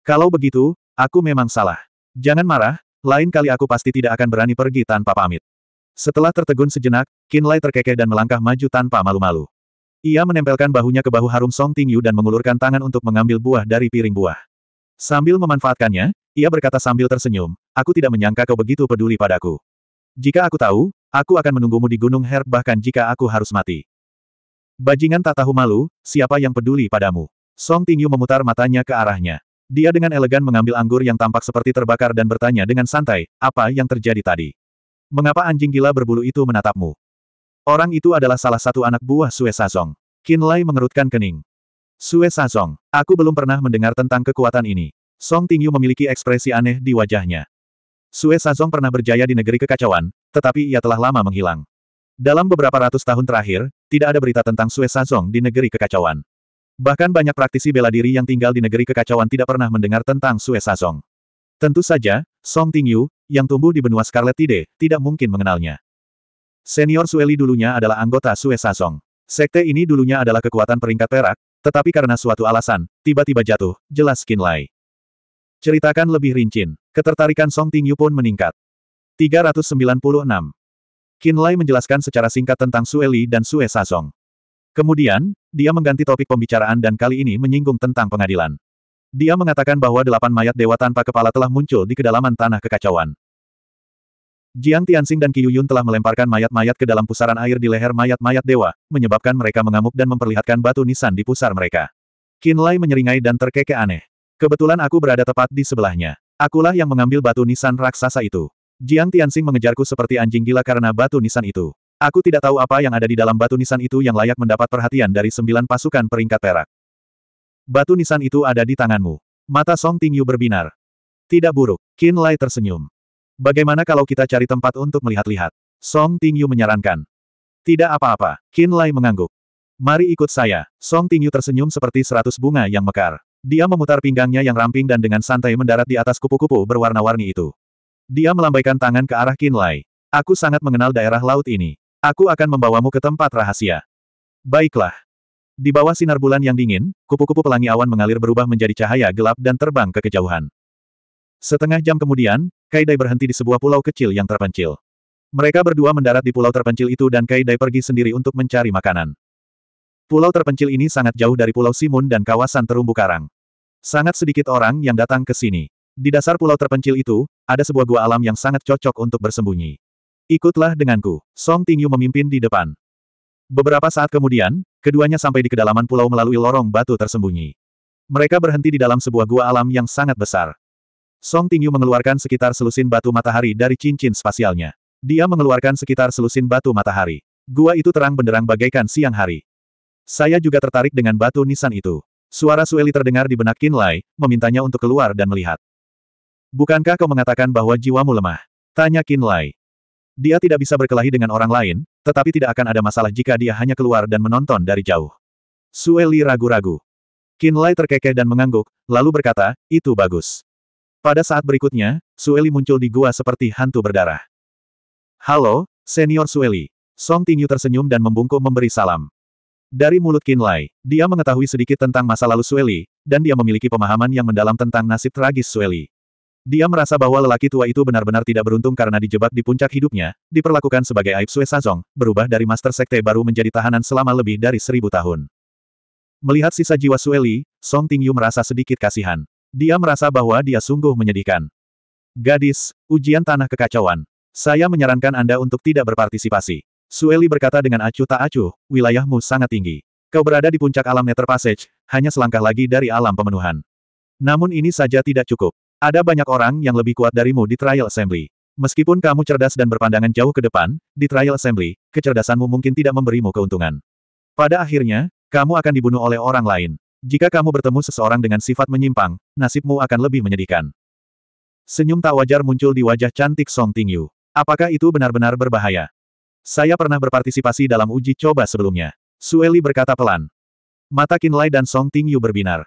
Kalau begitu, Aku memang salah. Jangan marah, lain kali aku pasti tidak akan berani pergi tanpa pamit. Setelah tertegun sejenak, Kinlay terkekeh dan melangkah maju tanpa malu-malu. Ia menempelkan bahunya ke bahu harum Song Tingyu dan mengulurkan tangan untuk mengambil buah dari piring buah. Sambil memanfaatkannya, ia berkata sambil tersenyum, aku tidak menyangka kau begitu peduli padaku. Jika aku tahu, aku akan menunggumu di Gunung Herb bahkan jika aku harus mati. Bajingan tak tahu malu, siapa yang peduli padamu. Song Tingyu memutar matanya ke arahnya. Dia dengan elegan mengambil anggur yang tampak seperti terbakar dan bertanya dengan santai, apa yang terjadi tadi? Mengapa anjing gila berbulu itu menatapmu? Orang itu adalah salah satu anak buah Sue Sazong. Lai mengerutkan kening. Sue Sazong, aku belum pernah mendengar tentang kekuatan ini. Song Tingyu memiliki ekspresi aneh di wajahnya. Sue Sazong pernah berjaya di negeri kekacauan, tetapi ia telah lama menghilang. Dalam beberapa ratus tahun terakhir, tidak ada berita tentang Sue Sazong di negeri kekacauan. Bahkan banyak praktisi bela diri yang tinggal di negeri kekacauan tidak pernah mendengar tentang Sue Sazong. Tentu saja, Song Tingyu, yang tumbuh di benua Scarlet Tide, tidak mungkin mengenalnya. Senior Sueli dulunya adalah anggota Sue Sazong. Sekte ini dulunya adalah kekuatan peringkat perak, tetapi karena suatu alasan, tiba-tiba jatuh, jelas Kinlay. Lai. Ceritakan lebih rinci. Ketertarikan Song Tingyu pun meningkat. 396. Kin Lai menjelaskan secara singkat tentang Sueli dan Sue Sazong. Kemudian, dia mengganti topik pembicaraan dan kali ini menyinggung tentang pengadilan. Dia mengatakan bahwa delapan mayat dewa tanpa kepala telah muncul di kedalaman tanah kekacauan. Jiang Tianxing dan Qiu Yun telah melemparkan mayat-mayat ke dalam pusaran air di leher mayat-mayat dewa, menyebabkan mereka mengamuk dan memperlihatkan batu nisan di pusar mereka. Qin Lai menyeringai dan terkekeh aneh. Kebetulan aku berada tepat di sebelahnya. Akulah yang mengambil batu nisan raksasa itu. Jiang Tianxing mengejarku seperti anjing gila karena batu nisan itu. Aku tidak tahu apa yang ada di dalam batu nisan itu yang layak mendapat perhatian dari sembilan pasukan peringkat perak. Batu nisan itu ada di tanganmu. Mata Song Tingyu berbinar. Tidak buruk, Qin Lai tersenyum. Bagaimana kalau kita cari tempat untuk melihat-lihat? Song Tingyu menyarankan. Tidak apa-apa, Qin Lai mengangguk. Mari ikut saya. Song Tingyu tersenyum seperti seratus bunga yang mekar. Dia memutar pinggangnya yang ramping dan dengan santai mendarat di atas kupu-kupu berwarna-warni itu. Dia melambaikan tangan ke arah Qin Lai. Aku sangat mengenal daerah laut ini. Aku akan membawamu ke tempat rahasia. Baiklah. Di bawah sinar bulan yang dingin, kupu-kupu pelangi awan mengalir berubah menjadi cahaya gelap dan terbang ke kejauhan. Setengah jam kemudian, Kaidai berhenti di sebuah pulau kecil yang terpencil. Mereka berdua mendarat di pulau terpencil itu dan Kaidai pergi sendiri untuk mencari makanan. Pulau terpencil ini sangat jauh dari Pulau Simun dan kawasan terumbu karang. Sangat sedikit orang yang datang ke sini. Di dasar pulau terpencil itu, ada sebuah gua alam yang sangat cocok untuk bersembunyi. Ikutlah denganku. Song Tingyu memimpin di depan. Beberapa saat kemudian, keduanya sampai di kedalaman pulau melalui lorong batu tersembunyi. Mereka berhenti di dalam sebuah gua alam yang sangat besar. Song Tingyu mengeluarkan sekitar selusin batu matahari dari cincin spasialnya. Dia mengeluarkan sekitar selusin batu matahari. Gua itu terang benderang bagaikan siang hari. Saya juga tertarik dengan batu nisan itu. Suara Sueli terdengar di benak Qin Lai, memintanya untuk keluar dan melihat. Bukankah kau mengatakan bahwa jiwamu lemah? Tanya Qin Lai. Dia tidak bisa berkelahi dengan orang lain, tetapi tidak akan ada masalah jika dia hanya keluar dan menonton dari jauh. Sueli ragu-ragu. Lai terkekeh dan mengangguk, lalu berkata, itu bagus. Pada saat berikutnya, Sueli muncul di gua seperti hantu berdarah. Halo, senior Sueli. Song Tingyu tersenyum dan membungkuk memberi salam. Dari mulut Lai, dia mengetahui sedikit tentang masa lalu Sueli, dan dia memiliki pemahaman yang mendalam tentang nasib tragis Sueli. Dia merasa bahwa lelaki tua itu benar-benar tidak beruntung karena dijebak di puncak hidupnya, diperlakukan sebagai aib Sue Sazong, berubah dari Master Sekte baru menjadi tahanan selama lebih dari seribu tahun. Melihat sisa jiwa Sueli, Li, Song Tingyu merasa sedikit kasihan. Dia merasa bahwa dia sungguh menyedihkan. Gadis, ujian tanah kekacauan. Saya menyarankan Anda untuk tidak berpartisipasi. Sueli berkata dengan acuh tak acuh, wilayahmu sangat tinggi. Kau berada di puncak alam Nether Passage, hanya selangkah lagi dari alam pemenuhan. Namun ini saja tidak cukup. Ada banyak orang yang lebih kuat darimu di trial assembly. Meskipun kamu cerdas dan berpandangan jauh ke depan, di trial assembly, kecerdasanmu mungkin tidak memberimu keuntungan. Pada akhirnya, kamu akan dibunuh oleh orang lain. Jika kamu bertemu seseorang dengan sifat menyimpang, nasibmu akan lebih menyedihkan. Senyum tak wajar muncul di wajah cantik Song Tingyu. Apakah itu benar-benar berbahaya? Saya pernah berpartisipasi dalam uji coba sebelumnya. Sueli berkata pelan. Mata Kinlay dan Song Tingyu berbinar.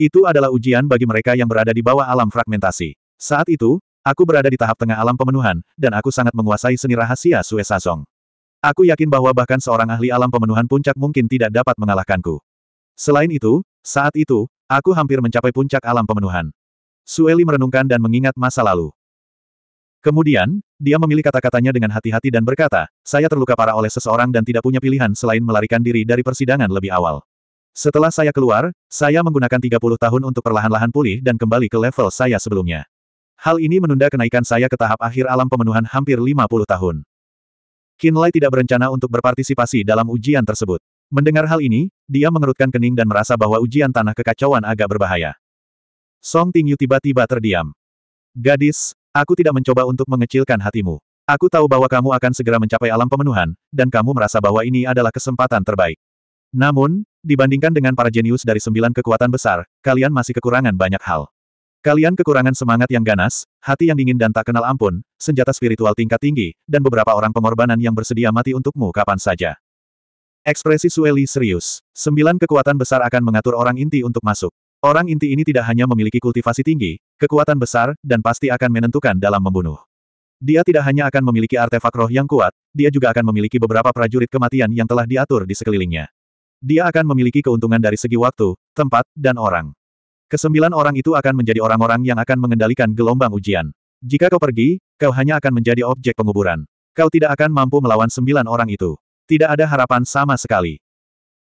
Itu adalah ujian bagi mereka yang berada di bawah alam fragmentasi. Saat itu, aku berada di tahap tengah alam pemenuhan, dan aku sangat menguasai seni rahasia Sue Sazong. Aku yakin bahwa bahkan seorang ahli alam pemenuhan puncak mungkin tidak dapat mengalahkanku. Selain itu, saat itu, aku hampir mencapai puncak alam pemenuhan. Sueli merenungkan dan mengingat masa lalu. Kemudian, dia memilih kata-katanya dengan hati-hati dan berkata, saya terluka parah oleh seseorang dan tidak punya pilihan selain melarikan diri dari persidangan lebih awal. Setelah saya keluar, saya menggunakan 30 tahun untuk perlahan-lahan pulih dan kembali ke level saya sebelumnya. Hal ini menunda kenaikan saya ke tahap akhir alam pemenuhan hampir 50 tahun. Kinlay tidak berencana untuk berpartisipasi dalam ujian tersebut. Mendengar hal ini, dia mengerutkan kening dan merasa bahwa ujian tanah kekacauan agak berbahaya. Song Tingyu tiba-tiba terdiam. Gadis, aku tidak mencoba untuk mengecilkan hatimu. Aku tahu bahwa kamu akan segera mencapai alam pemenuhan, dan kamu merasa bahwa ini adalah kesempatan terbaik. Namun, Dibandingkan dengan para jenius dari sembilan kekuatan besar, kalian masih kekurangan banyak hal. Kalian kekurangan semangat yang ganas, hati yang dingin dan tak kenal ampun, senjata spiritual tingkat tinggi, dan beberapa orang pengorbanan yang bersedia mati untukmu kapan saja. Ekspresi Sueli serius. Sembilan kekuatan besar akan mengatur orang inti untuk masuk. Orang inti ini tidak hanya memiliki kultivasi tinggi, kekuatan besar, dan pasti akan menentukan dalam membunuh. Dia tidak hanya akan memiliki artefak roh yang kuat, dia juga akan memiliki beberapa prajurit kematian yang telah diatur di sekelilingnya. Dia akan memiliki keuntungan dari segi waktu, tempat, dan orang. Kesembilan orang itu akan menjadi orang-orang yang akan mengendalikan gelombang ujian. Jika kau pergi, kau hanya akan menjadi objek penguburan. Kau tidak akan mampu melawan sembilan orang itu. Tidak ada harapan sama sekali.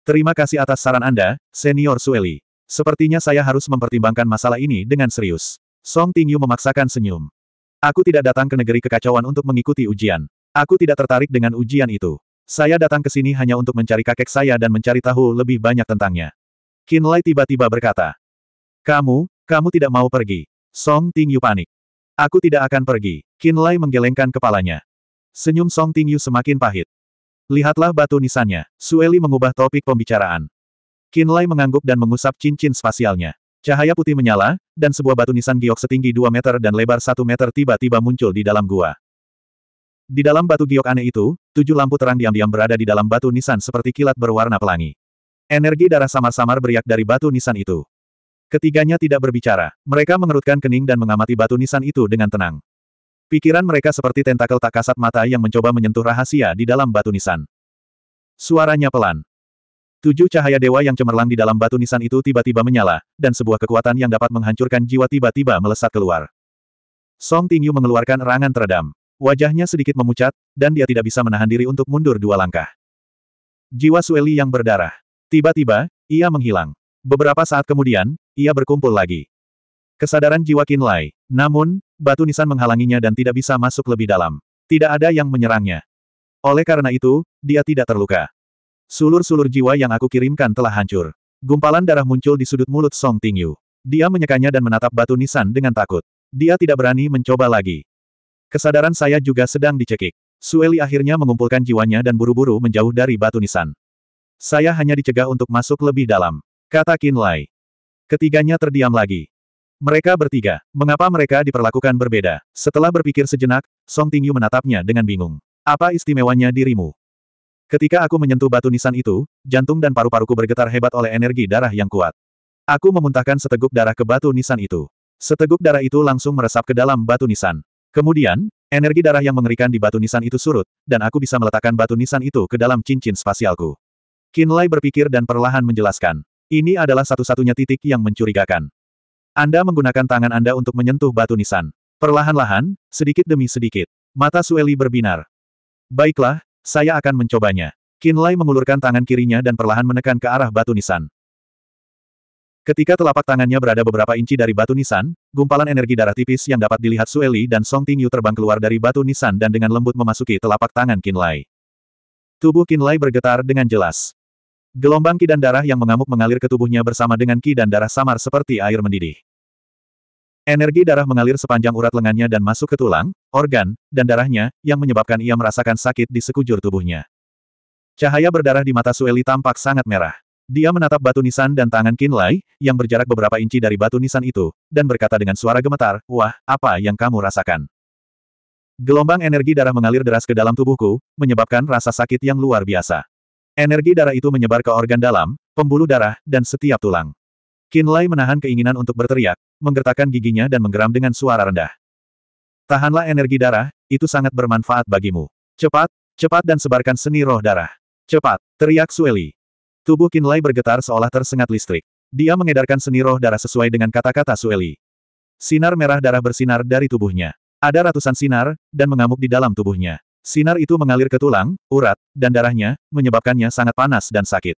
Terima kasih atas saran Anda, Senior Sueli. Sepertinya saya harus mempertimbangkan masalah ini dengan serius. Song Tingyu memaksakan senyum. Aku tidak datang ke negeri kekacauan untuk mengikuti ujian. Aku tidak tertarik dengan ujian itu. Saya datang ke sini hanya untuk mencari kakek saya dan mencari tahu lebih banyak tentangnya. Lai tiba-tiba berkata. Kamu, kamu tidak mau pergi. Song Ting Yu panik. Aku tidak akan pergi. Lai menggelengkan kepalanya. Senyum Song Ting Yu semakin pahit. Lihatlah batu nisannya. Sueli mengubah topik pembicaraan. Lai mengangguk dan mengusap cincin spasialnya. Cahaya putih menyala, dan sebuah batu nisan giok setinggi 2 meter dan lebar 1 meter tiba-tiba muncul di dalam gua. Di dalam batu giok aneh itu, tujuh lampu terang diam-diam berada di dalam batu nisan seperti kilat berwarna pelangi. Energi darah samar-samar beriak dari batu nisan itu. Ketiganya tidak berbicara, mereka mengerutkan kening dan mengamati batu nisan itu dengan tenang. Pikiran mereka seperti tentakel tak kasat mata yang mencoba menyentuh rahasia di dalam batu nisan. Suaranya pelan. Tujuh cahaya dewa yang cemerlang di dalam batu nisan itu tiba-tiba menyala, dan sebuah kekuatan yang dapat menghancurkan jiwa tiba-tiba melesat keluar. Song Tingyu mengeluarkan erangan teredam. Wajahnya sedikit memucat, dan dia tidak bisa menahan diri untuk mundur dua langkah. Jiwa Sueli yang berdarah. Tiba-tiba, ia menghilang. Beberapa saat kemudian, ia berkumpul lagi. Kesadaran jiwa Kinlai. Namun, batu nisan menghalanginya dan tidak bisa masuk lebih dalam. Tidak ada yang menyerangnya. Oleh karena itu, dia tidak terluka. Sulur-sulur jiwa yang aku kirimkan telah hancur. Gumpalan darah muncul di sudut mulut Song Tingyu. Dia menyekanya dan menatap batu nisan dengan takut. Dia tidak berani mencoba lagi. Kesadaran saya juga sedang dicekik. Sueli akhirnya mengumpulkan jiwanya dan buru-buru menjauh dari batu nisan. Saya hanya dicegah untuk masuk lebih dalam. Kata Kinlay. Ketiganya terdiam lagi. Mereka bertiga. Mengapa mereka diperlakukan berbeda? Setelah berpikir sejenak, Song Tingyu menatapnya dengan bingung. Apa istimewanya dirimu? Ketika aku menyentuh batu nisan itu, jantung dan paru-paruku bergetar hebat oleh energi darah yang kuat. Aku memuntahkan seteguk darah ke batu nisan itu. Seteguk darah itu langsung meresap ke dalam batu nisan. Kemudian, energi darah yang mengerikan di batu nisan itu surut, dan aku bisa meletakkan batu nisan itu ke dalam cincin spasialku. Kinlay berpikir dan perlahan menjelaskan. Ini adalah satu-satunya titik yang mencurigakan. Anda menggunakan tangan Anda untuk menyentuh batu nisan. Perlahan-lahan, sedikit demi sedikit. Mata Sueli berbinar. Baiklah, saya akan mencobanya. Kinlay mengulurkan tangan kirinya dan perlahan menekan ke arah batu nisan. Ketika telapak tangannya berada beberapa inci dari batu nisan, gumpalan energi darah tipis yang dapat dilihat Sueli dan Song Tingyu terbang keluar dari batu nisan dan dengan lembut memasuki telapak tangan Kinlay. Tubuh Kinlay bergetar dengan jelas. Gelombang ki dan darah yang mengamuk mengalir ke tubuhnya bersama dengan ki dan darah samar seperti air mendidih. Energi darah mengalir sepanjang urat lengannya dan masuk ke tulang, organ, dan darahnya, yang menyebabkan ia merasakan sakit di sekujur tubuhnya. Cahaya berdarah di mata Sueli tampak sangat merah. Dia menatap batu nisan dan tangan Kinlay yang berjarak beberapa inci dari batu nisan itu, dan berkata dengan suara gemetar, Wah, apa yang kamu rasakan? Gelombang energi darah mengalir deras ke dalam tubuhku, menyebabkan rasa sakit yang luar biasa. Energi darah itu menyebar ke organ dalam, pembuluh darah, dan setiap tulang. Kinlay menahan keinginan untuk berteriak, menggertakkan giginya dan menggeram dengan suara rendah. Tahanlah energi darah, itu sangat bermanfaat bagimu. Cepat, cepat dan sebarkan seni roh darah. Cepat, teriak Sueli. Tubuh Kinlay bergetar seolah tersengat listrik. Dia mengedarkan seni roh darah sesuai dengan kata-kata Sueli. Sinar merah darah bersinar dari tubuhnya. Ada ratusan sinar, dan mengamuk di dalam tubuhnya. Sinar itu mengalir ke tulang, urat, dan darahnya, menyebabkannya sangat panas dan sakit.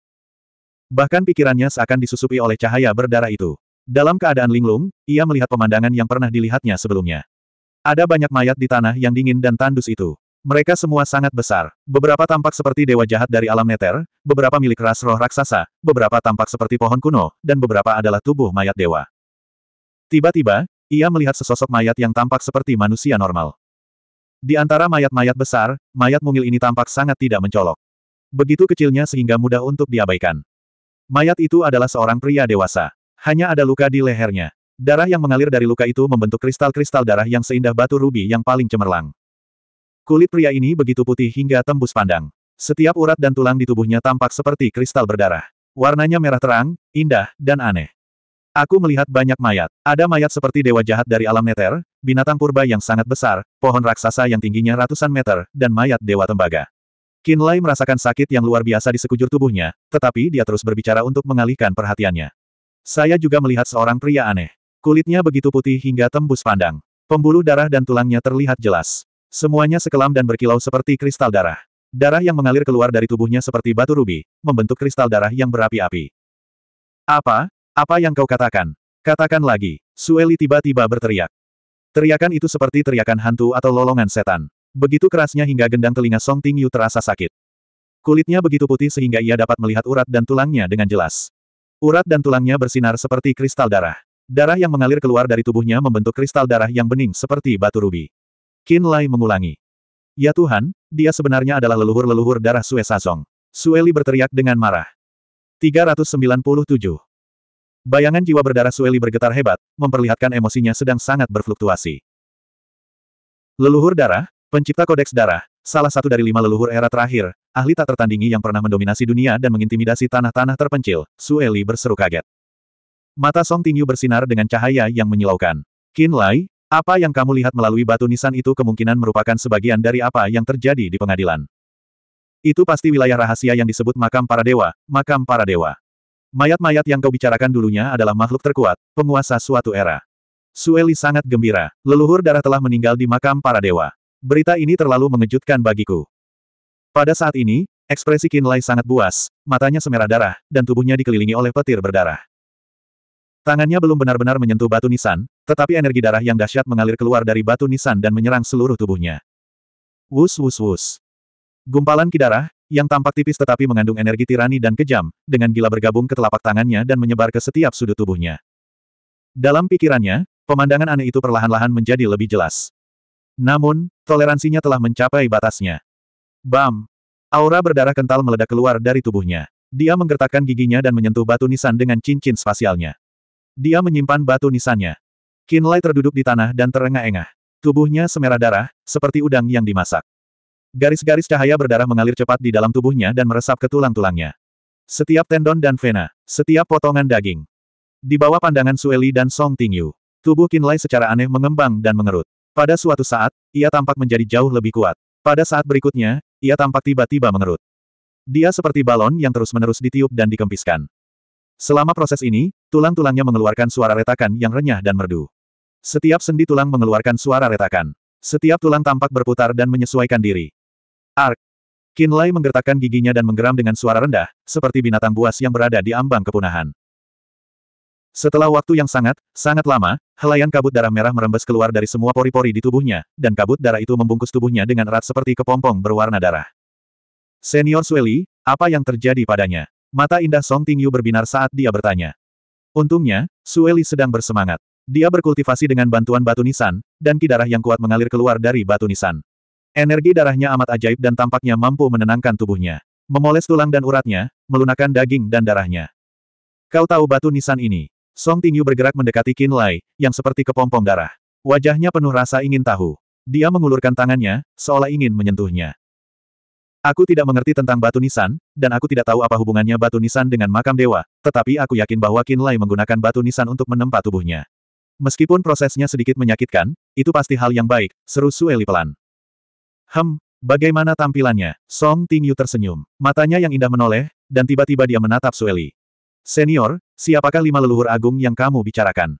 Bahkan pikirannya seakan disusupi oleh cahaya berdarah itu. Dalam keadaan linglung, ia melihat pemandangan yang pernah dilihatnya sebelumnya. Ada banyak mayat di tanah yang dingin dan tandus itu. Mereka semua sangat besar. Beberapa tampak seperti dewa jahat dari alam neter, beberapa milik ras roh raksasa, beberapa tampak seperti pohon kuno, dan beberapa adalah tubuh mayat dewa. Tiba-tiba, ia melihat sesosok mayat yang tampak seperti manusia normal. Di antara mayat-mayat besar, mayat mungil ini tampak sangat tidak mencolok. Begitu kecilnya sehingga mudah untuk diabaikan. Mayat itu adalah seorang pria dewasa. Hanya ada luka di lehernya. Darah yang mengalir dari luka itu membentuk kristal-kristal darah yang seindah batu rubi yang paling cemerlang. Kulit pria ini begitu putih hingga tembus pandang. Setiap urat dan tulang di tubuhnya tampak seperti kristal berdarah. Warnanya merah terang, indah, dan aneh. Aku melihat banyak mayat. Ada mayat seperti dewa jahat dari alam neter, binatang purba yang sangat besar, pohon raksasa yang tingginya ratusan meter, dan mayat dewa tembaga. Kinlay merasakan sakit yang luar biasa di sekujur tubuhnya, tetapi dia terus berbicara untuk mengalihkan perhatiannya. Saya juga melihat seorang pria aneh. Kulitnya begitu putih hingga tembus pandang. Pembuluh darah dan tulangnya terlihat jelas. Semuanya sekelam dan berkilau seperti kristal darah. Darah yang mengalir keluar dari tubuhnya seperti batu rubi, membentuk kristal darah yang berapi-api. Apa? Apa yang kau katakan? Katakan lagi. Sueli tiba-tiba berteriak. Teriakan itu seperti teriakan hantu atau lolongan setan. Begitu kerasnya hingga gendang telinga Song Ting Yu terasa sakit. Kulitnya begitu putih sehingga ia dapat melihat urat dan tulangnya dengan jelas. Urat dan tulangnya bersinar seperti kristal darah. Darah yang mengalir keluar dari tubuhnya membentuk kristal darah yang bening seperti batu rubi. Qin Lai mengulangi. Ya Tuhan, dia sebenarnya adalah leluhur-leluhur darah Sue Sazong. Sueli berteriak dengan marah. 397. Bayangan jiwa berdarah Sueli bergetar hebat, memperlihatkan emosinya sedang sangat berfluktuasi. Leluhur darah, pencipta kodeks darah, salah satu dari lima leluhur era terakhir, ahli tak tertandingi yang pernah mendominasi dunia dan mengintimidasi tanah-tanah terpencil, Sueli berseru kaget. Mata Song Tingyu bersinar dengan cahaya yang menyilaukan. Qin Lai, apa yang kamu lihat melalui batu nisan itu kemungkinan merupakan sebagian dari apa yang terjadi di pengadilan. Itu pasti wilayah rahasia yang disebut makam para dewa, makam para dewa. Mayat-mayat yang kau bicarakan dulunya adalah makhluk terkuat, penguasa suatu era. Sueli sangat gembira, leluhur darah telah meninggal di makam para dewa. Berita ini terlalu mengejutkan bagiku. Pada saat ini, ekspresi Kinlay sangat buas, matanya semerah darah, dan tubuhnya dikelilingi oleh petir berdarah. Tangannya belum benar-benar menyentuh batu nisan, tetapi energi darah yang dahsyat mengalir keluar dari batu nisan dan menyerang seluruh tubuhnya. Wus wus wus. Gumpalan kidarah, yang tampak tipis tetapi mengandung energi tirani dan kejam, dengan gila bergabung ke telapak tangannya dan menyebar ke setiap sudut tubuhnya. Dalam pikirannya, pemandangan aneh itu perlahan-lahan menjadi lebih jelas. Namun, toleransinya telah mencapai batasnya. Bam! Aura berdarah kental meledak keluar dari tubuhnya. Dia menggertakkan giginya dan menyentuh batu nisan dengan cincin spasialnya. Dia menyimpan batu nisannya. Kinlay terduduk di tanah dan terengah-engah. Tubuhnya semerah darah, seperti udang yang dimasak. Garis-garis cahaya berdarah mengalir cepat di dalam tubuhnya dan meresap ke tulang-tulangnya. Setiap tendon dan vena, setiap potongan daging. Di bawah pandangan Sueli dan Song Tingyu, tubuh Kinlay secara aneh mengembang dan mengerut. Pada suatu saat, ia tampak menjadi jauh lebih kuat. Pada saat berikutnya, ia tampak tiba-tiba mengerut. Dia seperti balon yang terus-menerus ditiup dan dikempiskan. Selama proses ini, Tulang-tulangnya mengeluarkan suara retakan yang renyah dan merdu. Setiap sendi tulang mengeluarkan suara retakan. Setiap tulang tampak berputar dan menyesuaikan diri. Ark! Kinlay menggertakkan giginya dan menggeram dengan suara rendah, seperti binatang buas yang berada di ambang kepunahan. Setelah waktu yang sangat, sangat lama, helaian kabut darah merah merembes keluar dari semua pori-pori di tubuhnya, dan kabut darah itu membungkus tubuhnya dengan erat seperti kepompong berwarna darah. Senior Sueli, apa yang terjadi padanya? Mata indah Song Tingyu berbinar saat dia bertanya. Untungnya, Sueli sedang bersemangat. Dia berkultivasi dengan bantuan batu nisan, dan ki darah yang kuat mengalir keluar dari batu nisan. Energi darahnya amat ajaib dan tampaknya mampu menenangkan tubuhnya. Memoles tulang dan uratnya, melunakkan daging dan darahnya. Kau tahu batu nisan ini. Song Tingyu bergerak mendekati Qin Lai, yang seperti kepompong darah. Wajahnya penuh rasa ingin tahu. Dia mengulurkan tangannya, seolah ingin menyentuhnya. Aku tidak mengerti tentang batu nisan, dan aku tidak tahu apa hubungannya batu nisan dengan makam dewa, tetapi aku yakin bahwa Kinlay menggunakan batu nisan untuk menempa tubuhnya. Meskipun prosesnya sedikit menyakitkan, itu pasti hal yang baik, seru Sueli pelan. Hem, bagaimana tampilannya? Song Tingyu tersenyum, matanya yang indah menoleh, dan tiba-tiba dia menatap Sueli. Senior, siapakah lima leluhur agung yang kamu bicarakan?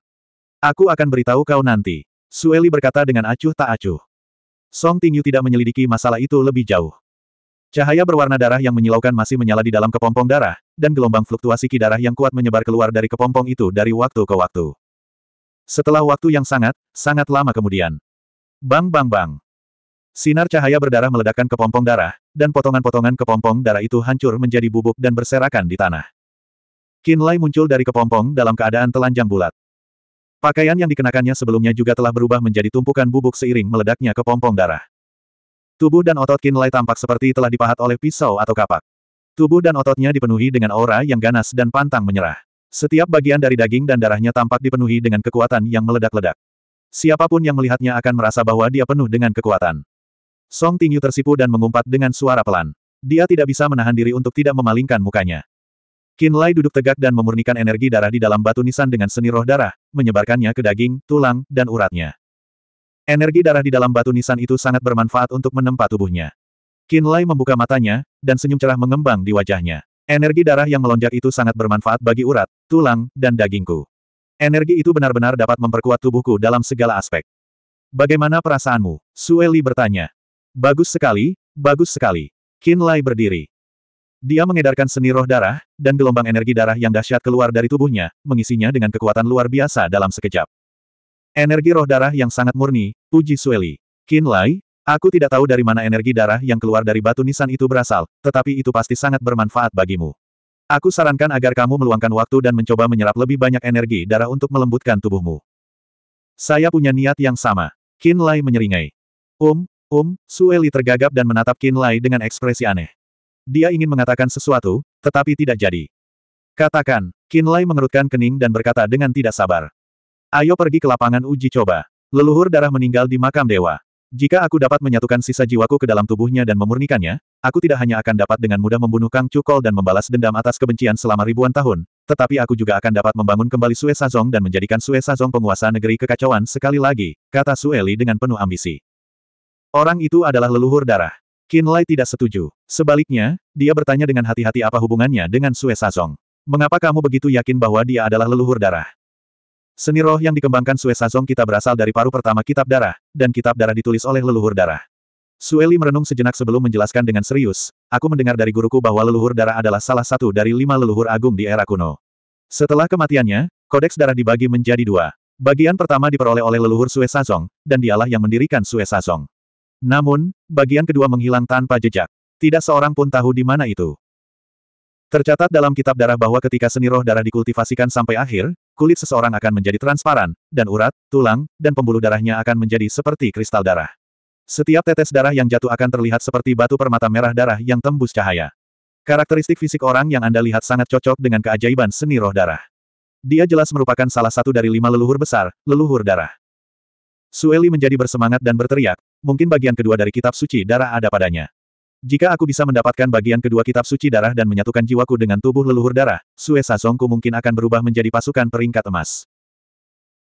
Aku akan beritahu kau nanti. Sueli berkata dengan acuh tak acuh. Song Tingyu tidak menyelidiki masalah itu lebih jauh. Cahaya berwarna darah yang menyilaukan masih menyala di dalam kepompong darah, dan gelombang fluktuasi ki darah yang kuat menyebar keluar dari kepompong itu dari waktu ke waktu. Setelah waktu yang sangat, sangat lama kemudian. Bang bang bang. Sinar cahaya berdarah meledakkan kepompong darah, dan potongan-potongan kepompong darah itu hancur menjadi bubuk dan berserakan di tanah. Kinlay muncul dari kepompong dalam keadaan telanjang bulat. Pakaian yang dikenakannya sebelumnya juga telah berubah menjadi tumpukan bubuk seiring meledaknya kepompong darah. Tubuh dan otot Kinlay tampak seperti telah dipahat oleh pisau atau kapak. Tubuh dan ototnya dipenuhi dengan aura yang ganas dan pantang menyerah. Setiap bagian dari daging dan darahnya tampak dipenuhi dengan kekuatan yang meledak-ledak. Siapapun yang melihatnya akan merasa bahwa dia penuh dengan kekuatan. Song Tingyu tersipu dan mengumpat dengan suara pelan. Dia tidak bisa menahan diri untuk tidak memalingkan mukanya. Kinlay duduk tegak dan memurnikan energi darah di dalam batu nisan dengan seni roh darah, menyebarkannya ke daging, tulang, dan uratnya. Energi darah di dalam batu nisan itu sangat bermanfaat untuk menempa tubuhnya. Lai membuka matanya, dan senyum cerah mengembang di wajahnya. Energi darah yang melonjak itu sangat bermanfaat bagi urat, tulang, dan dagingku. Energi itu benar-benar dapat memperkuat tubuhku dalam segala aspek. Bagaimana perasaanmu? Sueli bertanya. Bagus sekali, bagus sekali. Lai berdiri. Dia mengedarkan seni roh darah, dan gelombang energi darah yang dahsyat keluar dari tubuhnya, mengisinya dengan kekuatan luar biasa dalam sekejap. Energi roh darah yang sangat murni, puji Sueli. Qin Lai, aku tidak tahu dari mana energi darah yang keluar dari batu nisan itu berasal, tetapi itu pasti sangat bermanfaat bagimu. Aku sarankan agar kamu meluangkan waktu dan mencoba menyerap lebih banyak energi darah untuk melembutkan tubuhmu. Saya punya niat yang sama. Qin Lai menyeringai. Um, um, Sueli tergagap dan menatap Qin Lai dengan ekspresi aneh. Dia ingin mengatakan sesuatu, tetapi tidak jadi. Katakan, Qin Lai mengerutkan kening dan berkata dengan tidak sabar. Ayo pergi ke lapangan uji coba. Leluhur darah meninggal di makam dewa. Jika aku dapat menyatukan sisa jiwaku ke dalam tubuhnya dan memurnikannya, aku tidak hanya akan dapat dengan mudah membunuh Kang Cukol dan membalas dendam atas kebencian selama ribuan tahun, tetapi aku juga akan dapat membangun kembali Sue Sazong dan menjadikan Sue Sazong penguasa negeri kekacauan sekali lagi, kata Sueli dengan penuh ambisi. Orang itu adalah leluhur darah. Lai tidak setuju. Sebaliknya, dia bertanya dengan hati-hati apa hubungannya dengan Sue Sazong. Mengapa kamu begitu yakin bahwa dia adalah leluhur darah? Seni roh yang dikembangkan Sue Sazong kita berasal dari paru pertama kitab darah, dan kitab darah ditulis oleh leluhur darah. Sueli merenung sejenak sebelum menjelaskan dengan serius, aku mendengar dari guruku bahwa leluhur darah adalah salah satu dari lima leluhur agung di era kuno. Setelah kematiannya, kodeks darah dibagi menjadi dua. Bagian pertama diperoleh oleh leluhur Sue Sazong, dan dialah yang mendirikan Sue Sazong. Namun, bagian kedua menghilang tanpa jejak. Tidak seorang pun tahu di mana itu. Tercatat dalam kitab darah bahwa ketika seni roh darah dikultivasikan sampai akhir, kulit seseorang akan menjadi transparan, dan urat, tulang, dan pembuluh darahnya akan menjadi seperti kristal darah. Setiap tetes darah yang jatuh akan terlihat seperti batu permata merah darah yang tembus cahaya. Karakteristik fisik orang yang Anda lihat sangat cocok dengan keajaiban seni roh darah. Dia jelas merupakan salah satu dari lima leluhur besar, leluhur darah. Sueli menjadi bersemangat dan berteriak, mungkin bagian kedua dari kitab suci darah ada padanya. Jika aku bisa mendapatkan bagian kedua kitab suci darah dan menyatukan jiwaku dengan tubuh leluhur darah, Sue Sazongku mungkin akan berubah menjadi pasukan peringkat emas.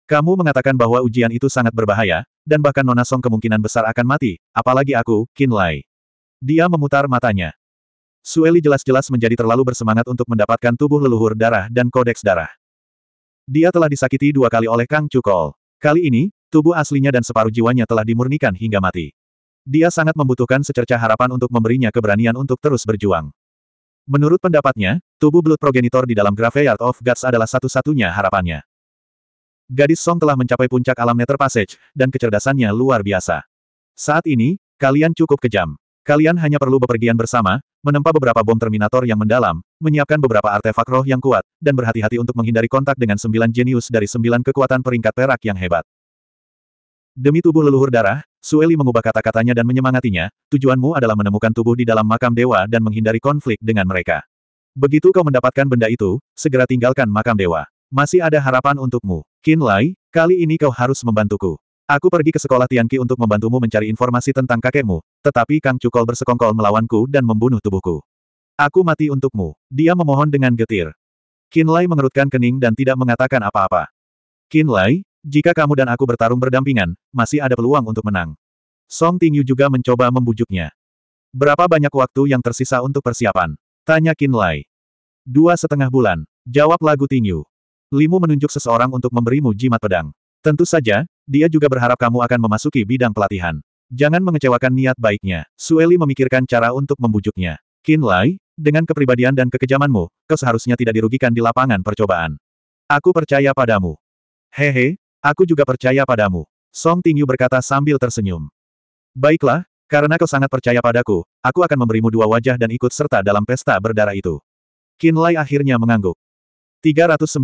Kamu mengatakan bahwa ujian itu sangat berbahaya, dan bahkan Nona Song kemungkinan besar akan mati, apalagi aku, Qin Lai. Dia memutar matanya. Sueli jelas-jelas menjadi terlalu bersemangat untuk mendapatkan tubuh leluhur darah dan kodeks darah. Dia telah disakiti dua kali oleh Kang Cukol. Kali ini, tubuh aslinya dan separuh jiwanya telah dimurnikan hingga mati. Dia sangat membutuhkan secerca harapan untuk memberinya keberanian untuk terus berjuang. Menurut pendapatnya, tubuh Blood Progenitor di dalam Graveyard of Gods adalah satu-satunya harapannya. Gadis Song telah mencapai puncak alam Nether Passage, dan kecerdasannya luar biasa. Saat ini, kalian cukup kejam. Kalian hanya perlu bepergian bersama, menempa beberapa bom Terminator yang mendalam, menyiapkan beberapa artefak roh yang kuat, dan berhati-hati untuk menghindari kontak dengan sembilan jenius dari sembilan kekuatan peringkat perak yang hebat. Demi tubuh leluhur darah, Sueli mengubah kata-katanya dan menyemangatinya, tujuanmu adalah menemukan tubuh di dalam makam dewa dan menghindari konflik dengan mereka. Begitu kau mendapatkan benda itu, segera tinggalkan makam dewa. Masih ada harapan untukmu. Qin Lai, kali ini kau harus membantuku. Aku pergi ke sekolah Tianqi untuk membantumu mencari informasi tentang kakekmu, tetapi Kang Cukol bersekongkol melawanku dan membunuh tubuhku. Aku mati untukmu. Dia memohon dengan getir. Qin Lai mengerutkan kening dan tidak mengatakan apa-apa. Qin Lai, jika kamu dan aku bertarung berdampingan, masih ada peluang untuk menang. Song Tingyu juga mencoba membujuknya. Berapa banyak waktu yang tersisa untuk persiapan? Tanya Qin Lai. Dua setengah bulan. Jawab lagu Tingyu. Limu menunjuk seseorang untuk memberimu jimat pedang. Tentu saja, dia juga berharap kamu akan memasuki bidang pelatihan. Jangan mengecewakan niat baiknya. Sueli memikirkan cara untuk membujuknya. Qin Lai, dengan kepribadian dan kekejamanmu, kau seharusnya tidak dirugikan di lapangan percobaan. Aku percaya padamu. Hehe, Aku juga percaya padamu. Song Tingyu berkata sambil tersenyum. Baiklah, karena kau sangat percaya padaku, aku akan memberimu dua wajah dan ikut serta dalam pesta berdarah itu. Qin Lai akhirnya mengangguk. 398.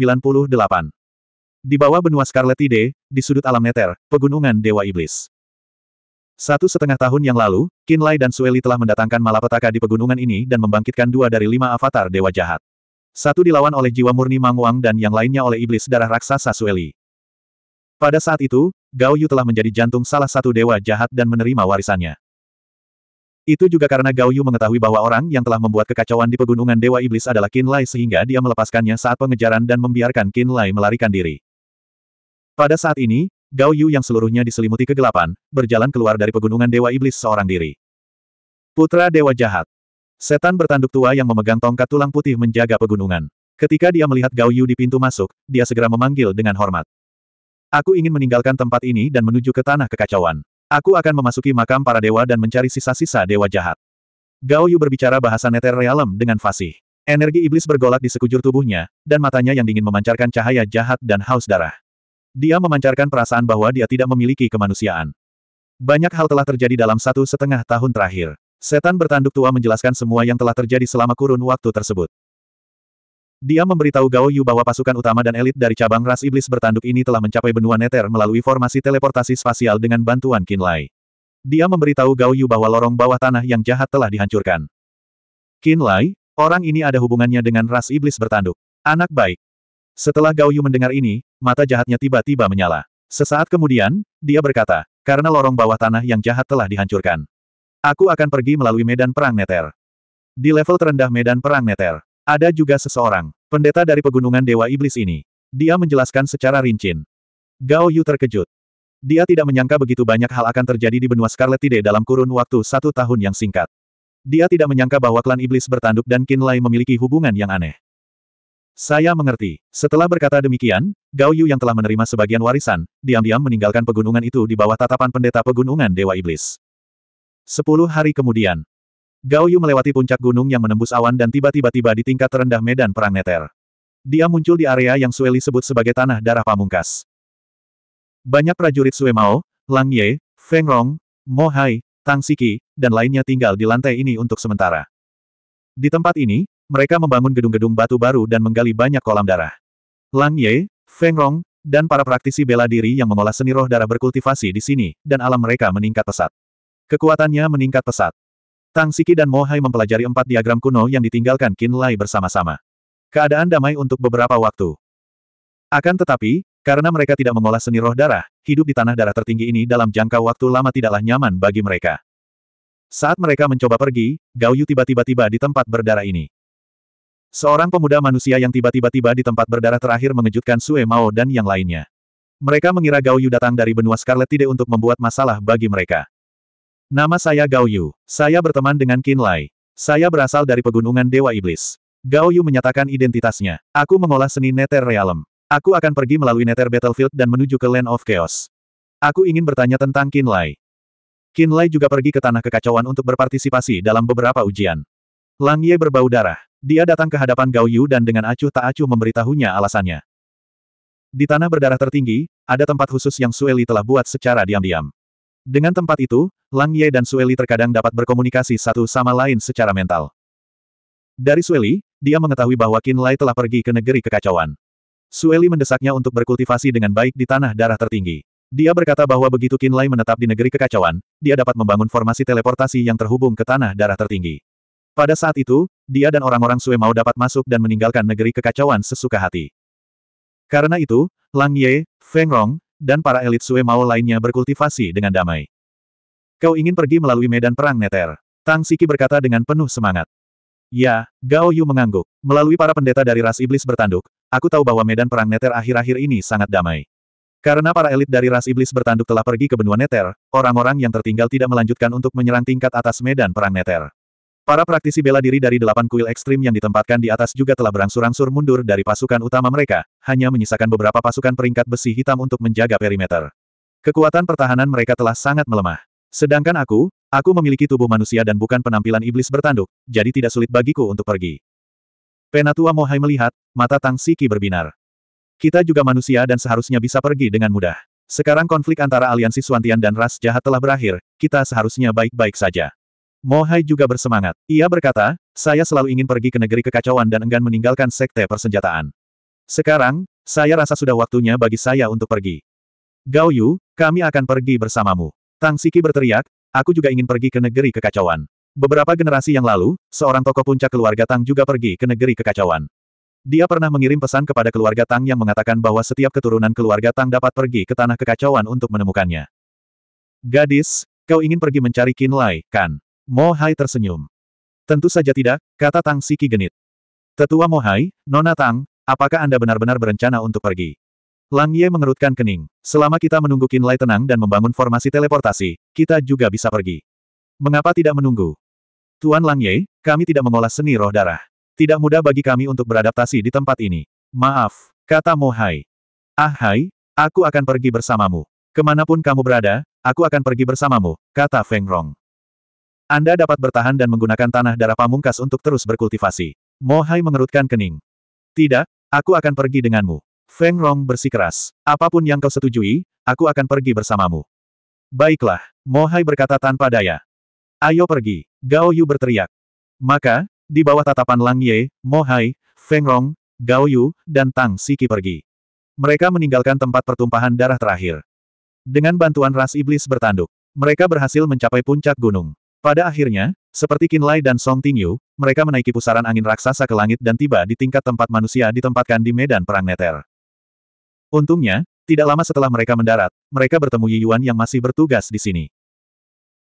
Di bawah benua Scarlet Ide, di sudut alam neter, pegunungan Dewa Iblis. Satu setengah tahun yang lalu, Qin Lai dan Sueli telah mendatangkan malapetaka di pegunungan ini dan membangkitkan dua dari lima avatar Dewa Jahat. Satu dilawan oleh jiwa murni Mang Wang dan yang lainnya oleh iblis darah raksasa Sueli. Pada saat itu, Gao Yu telah menjadi jantung salah satu dewa jahat dan menerima warisannya. Itu juga karena Gao Yu mengetahui bahwa orang yang telah membuat kekacauan di pegunungan Dewa Iblis adalah Qin Lai sehingga dia melepaskannya saat pengejaran dan membiarkan Qin Lai melarikan diri. Pada saat ini, Gao Yu yang seluruhnya diselimuti kegelapan, berjalan keluar dari pegunungan Dewa Iblis seorang diri. Putra Dewa Jahat. Setan bertanduk tua yang memegang tongkat tulang putih menjaga pegunungan. Ketika dia melihat Gao Yu di pintu masuk, dia segera memanggil dengan hormat. Aku ingin meninggalkan tempat ini dan menuju ke tanah kekacauan. Aku akan memasuki makam para dewa dan mencari sisa-sisa dewa jahat. Gao Yu berbicara bahasa Nether Realm dengan fasih. Energi iblis bergolak di sekujur tubuhnya, dan matanya yang dingin memancarkan cahaya jahat dan haus darah. Dia memancarkan perasaan bahwa dia tidak memiliki kemanusiaan. Banyak hal telah terjadi dalam satu setengah tahun terakhir. Setan bertanduk tua menjelaskan semua yang telah terjadi selama kurun waktu tersebut. Dia memberitahu Gao Yu bahwa pasukan utama dan elit dari cabang ras iblis bertanduk ini telah mencapai benua Neter melalui formasi teleportasi spasial dengan bantuan Qin Lai. Dia memberitahu Gao Yu bahwa lorong bawah tanah yang jahat telah dihancurkan. Qin Lai, orang ini ada hubungannya dengan ras iblis bertanduk. Anak baik. Setelah Gao Yu mendengar ini, mata jahatnya tiba-tiba menyala. Sesaat kemudian, dia berkata, karena lorong bawah tanah yang jahat telah dihancurkan. Aku akan pergi melalui medan perang Neter. Di level terendah medan perang Neter, ada juga seseorang, pendeta dari pegunungan Dewa Iblis ini. Dia menjelaskan secara rinci. Gao Yu terkejut. Dia tidak menyangka begitu banyak hal akan terjadi di benua Scarlet Tide dalam kurun waktu satu tahun yang singkat. Dia tidak menyangka bahwa klan iblis bertanduk dan Kinlai memiliki hubungan yang aneh. Saya mengerti. Setelah berkata demikian, Gao Yu yang telah menerima sebagian warisan, diam-diam meninggalkan pegunungan itu di bawah tatapan pendeta pegunungan Dewa Iblis. Sepuluh hari kemudian, Gao Yu melewati puncak gunung yang menembus awan dan tiba-tiba tiba di tingkat terendah medan perang neter. Dia muncul di area yang Sueli sebut sebagai tanah darah pamungkas. Banyak prajurit Sue Mao, Lang Ye, Feng Rong, Mo Hai, Tang Siki, dan lainnya tinggal di lantai ini untuk sementara. Di tempat ini, mereka membangun gedung-gedung batu baru dan menggali banyak kolam darah. Lang Ye, Feng Rong, dan para praktisi bela diri yang mengolah seni roh darah berkultivasi di sini, dan alam mereka meningkat pesat. Kekuatannya meningkat pesat. Tang Siki dan Mohai mempelajari empat diagram kuno yang ditinggalkan Qin Lai bersama-sama. Keadaan damai untuk beberapa waktu. Akan tetapi, karena mereka tidak mengolah seni roh darah, hidup di tanah darah tertinggi ini dalam jangka waktu lama tidaklah nyaman bagi mereka. Saat mereka mencoba pergi, Gao Yu tiba-tiba tiba di tempat berdarah ini. Seorang pemuda manusia yang tiba-tiba tiba di tempat berdarah terakhir mengejutkan Sue Mao dan yang lainnya. Mereka mengira Gao Yu datang dari benua Scarlet Tide untuk membuat masalah bagi mereka. Nama saya Gao Yu. Saya berteman dengan Qin Lai. Saya berasal dari pegunungan Dewa Iblis. Gao Yu menyatakan identitasnya. Aku mengolah seni Nether Realm. Aku akan pergi melalui Nether Battlefield dan menuju ke Land of Chaos. Aku ingin bertanya tentang Qin Lai. Qin Lai juga pergi ke Tanah Kekacauan untuk berpartisipasi dalam beberapa ujian. Lang Ye berbau darah. Dia datang ke hadapan Gao Yu dan dengan acuh tak acuh memberitahunya alasannya. Di tanah berdarah tertinggi, ada tempat khusus yang Sueli telah buat secara diam-diam. Dengan tempat itu, Lang Ye dan Sueli terkadang dapat berkomunikasi satu sama lain secara mental. Dari Sueli, dia mengetahui bahwa Qin Lai telah pergi ke negeri kekacauan. Sueli mendesaknya untuk berkultivasi dengan baik di tanah darah tertinggi. Dia berkata bahwa begitu Qin Lai menetap di negeri kekacauan, dia dapat membangun formasi teleportasi yang terhubung ke tanah darah tertinggi. Pada saat itu, dia dan orang-orang Sue mau dapat masuk dan meninggalkan negeri kekacauan sesuka hati. Karena itu, Lang Ye, Feng Rong, dan para elit Sue Mao lainnya berkultivasi dengan damai. Kau ingin pergi melalui medan perang Neter. Tang Siki berkata dengan penuh semangat. Ya, Gao Yu mengangguk. Melalui para pendeta dari ras iblis bertanduk, aku tahu bahwa medan perang Neter akhir-akhir ini sangat damai. Karena para elit dari ras iblis bertanduk telah pergi ke benua Neter, orang-orang yang tertinggal tidak melanjutkan untuk menyerang tingkat atas medan perang Neter. Para praktisi bela diri dari delapan kuil ekstrim yang ditempatkan di atas juga telah berangsur-angsur mundur dari pasukan utama mereka, hanya menyisakan beberapa pasukan peringkat besi hitam untuk menjaga perimeter. Kekuatan pertahanan mereka telah sangat melemah. Sedangkan aku, aku memiliki tubuh manusia dan bukan penampilan iblis bertanduk, jadi tidak sulit bagiku untuk pergi. Penatua Mohai melihat, mata Tang Siki berbinar. Kita juga manusia dan seharusnya bisa pergi dengan mudah. Sekarang konflik antara aliansi Suantian dan ras jahat telah berakhir, kita seharusnya baik-baik saja. Mohai juga bersemangat. Ia berkata, saya selalu ingin pergi ke negeri kekacauan dan enggan meninggalkan sekte persenjataan. Sekarang, saya rasa sudah waktunya bagi saya untuk pergi. Gao Yu, kami akan pergi bersamamu. Tang Siki berteriak, aku juga ingin pergi ke negeri kekacauan. Beberapa generasi yang lalu, seorang tokoh puncak keluarga Tang juga pergi ke negeri kekacauan. Dia pernah mengirim pesan kepada keluarga Tang yang mengatakan bahwa setiap keturunan keluarga Tang dapat pergi ke tanah kekacauan untuk menemukannya. Gadis, kau ingin pergi mencari Qin Lai, kan? Mo Hai tersenyum. Tentu saja tidak, kata Tang Siki genit. Tetua Mo Hai, Nona Tang, apakah Anda benar-benar berencana untuk pergi? Lang Ye mengerutkan kening. Selama kita menunggu Qin Lai tenang dan membangun formasi teleportasi, kita juga bisa pergi. Mengapa tidak menunggu? Tuan Lang Ye, kami tidak mengolah seni roh darah. Tidak mudah bagi kami untuk beradaptasi di tempat ini. Maaf, kata Mo Hai. Ah Hai, aku akan pergi bersamamu. Kemanapun kamu berada, aku akan pergi bersamamu, kata Feng Rong. Anda dapat bertahan dan menggunakan tanah darah pamungkas untuk terus berkultivasi. Mohai mengerutkan kening. Tidak, aku akan pergi denganmu. Feng Rong bersikeras. Apapun yang kau setujui, aku akan pergi bersamamu. Baiklah, Mohai berkata tanpa daya. Ayo pergi, Gao Yu berteriak. Maka, di bawah tatapan Lang Ye, Mohai, Feng Rong, Gao Yu, dan Tang Siki pergi. Mereka meninggalkan tempat pertumpahan darah terakhir. Dengan bantuan ras iblis bertanduk, mereka berhasil mencapai puncak gunung. Pada akhirnya, seperti Lai dan Song Tingyu, mereka menaiki pusaran angin raksasa ke langit dan tiba di tingkat tempat manusia ditempatkan di medan perang neter. Untungnya, tidak lama setelah mereka mendarat, mereka bertemu Yi Yuan yang masih bertugas di sini.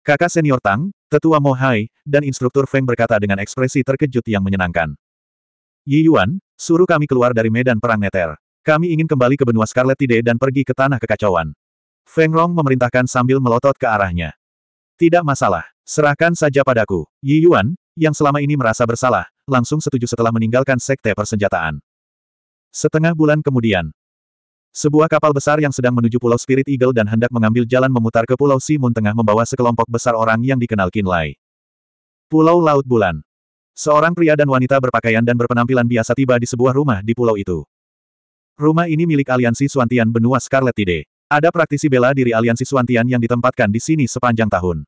Kakak senior Tang, tetua Mo Hai, dan instruktur Feng berkata dengan ekspresi terkejut yang menyenangkan. Yi Yuan, suruh kami keluar dari medan perang neter. Kami ingin kembali ke benua Scarlet Tide dan pergi ke tanah kekacauan. Feng Rong memerintahkan sambil melotot ke arahnya. Tidak masalah. Serahkan saja padaku. Yi Yuan, yang selama ini merasa bersalah, langsung setuju setelah meninggalkan sekte persenjataan. Setengah bulan kemudian, sebuah kapal besar yang sedang menuju Pulau Spirit Eagle dan hendak mengambil jalan memutar ke Pulau Simun Tengah membawa sekelompok besar orang yang dikenal Kinlai. Pulau Laut Bulan. Seorang pria dan wanita berpakaian dan berpenampilan biasa tiba di sebuah rumah di pulau itu. Rumah ini milik aliansi Suantian benua Scarlet Tide. Ada praktisi bela diri aliansi Suantian yang ditempatkan di sini sepanjang tahun.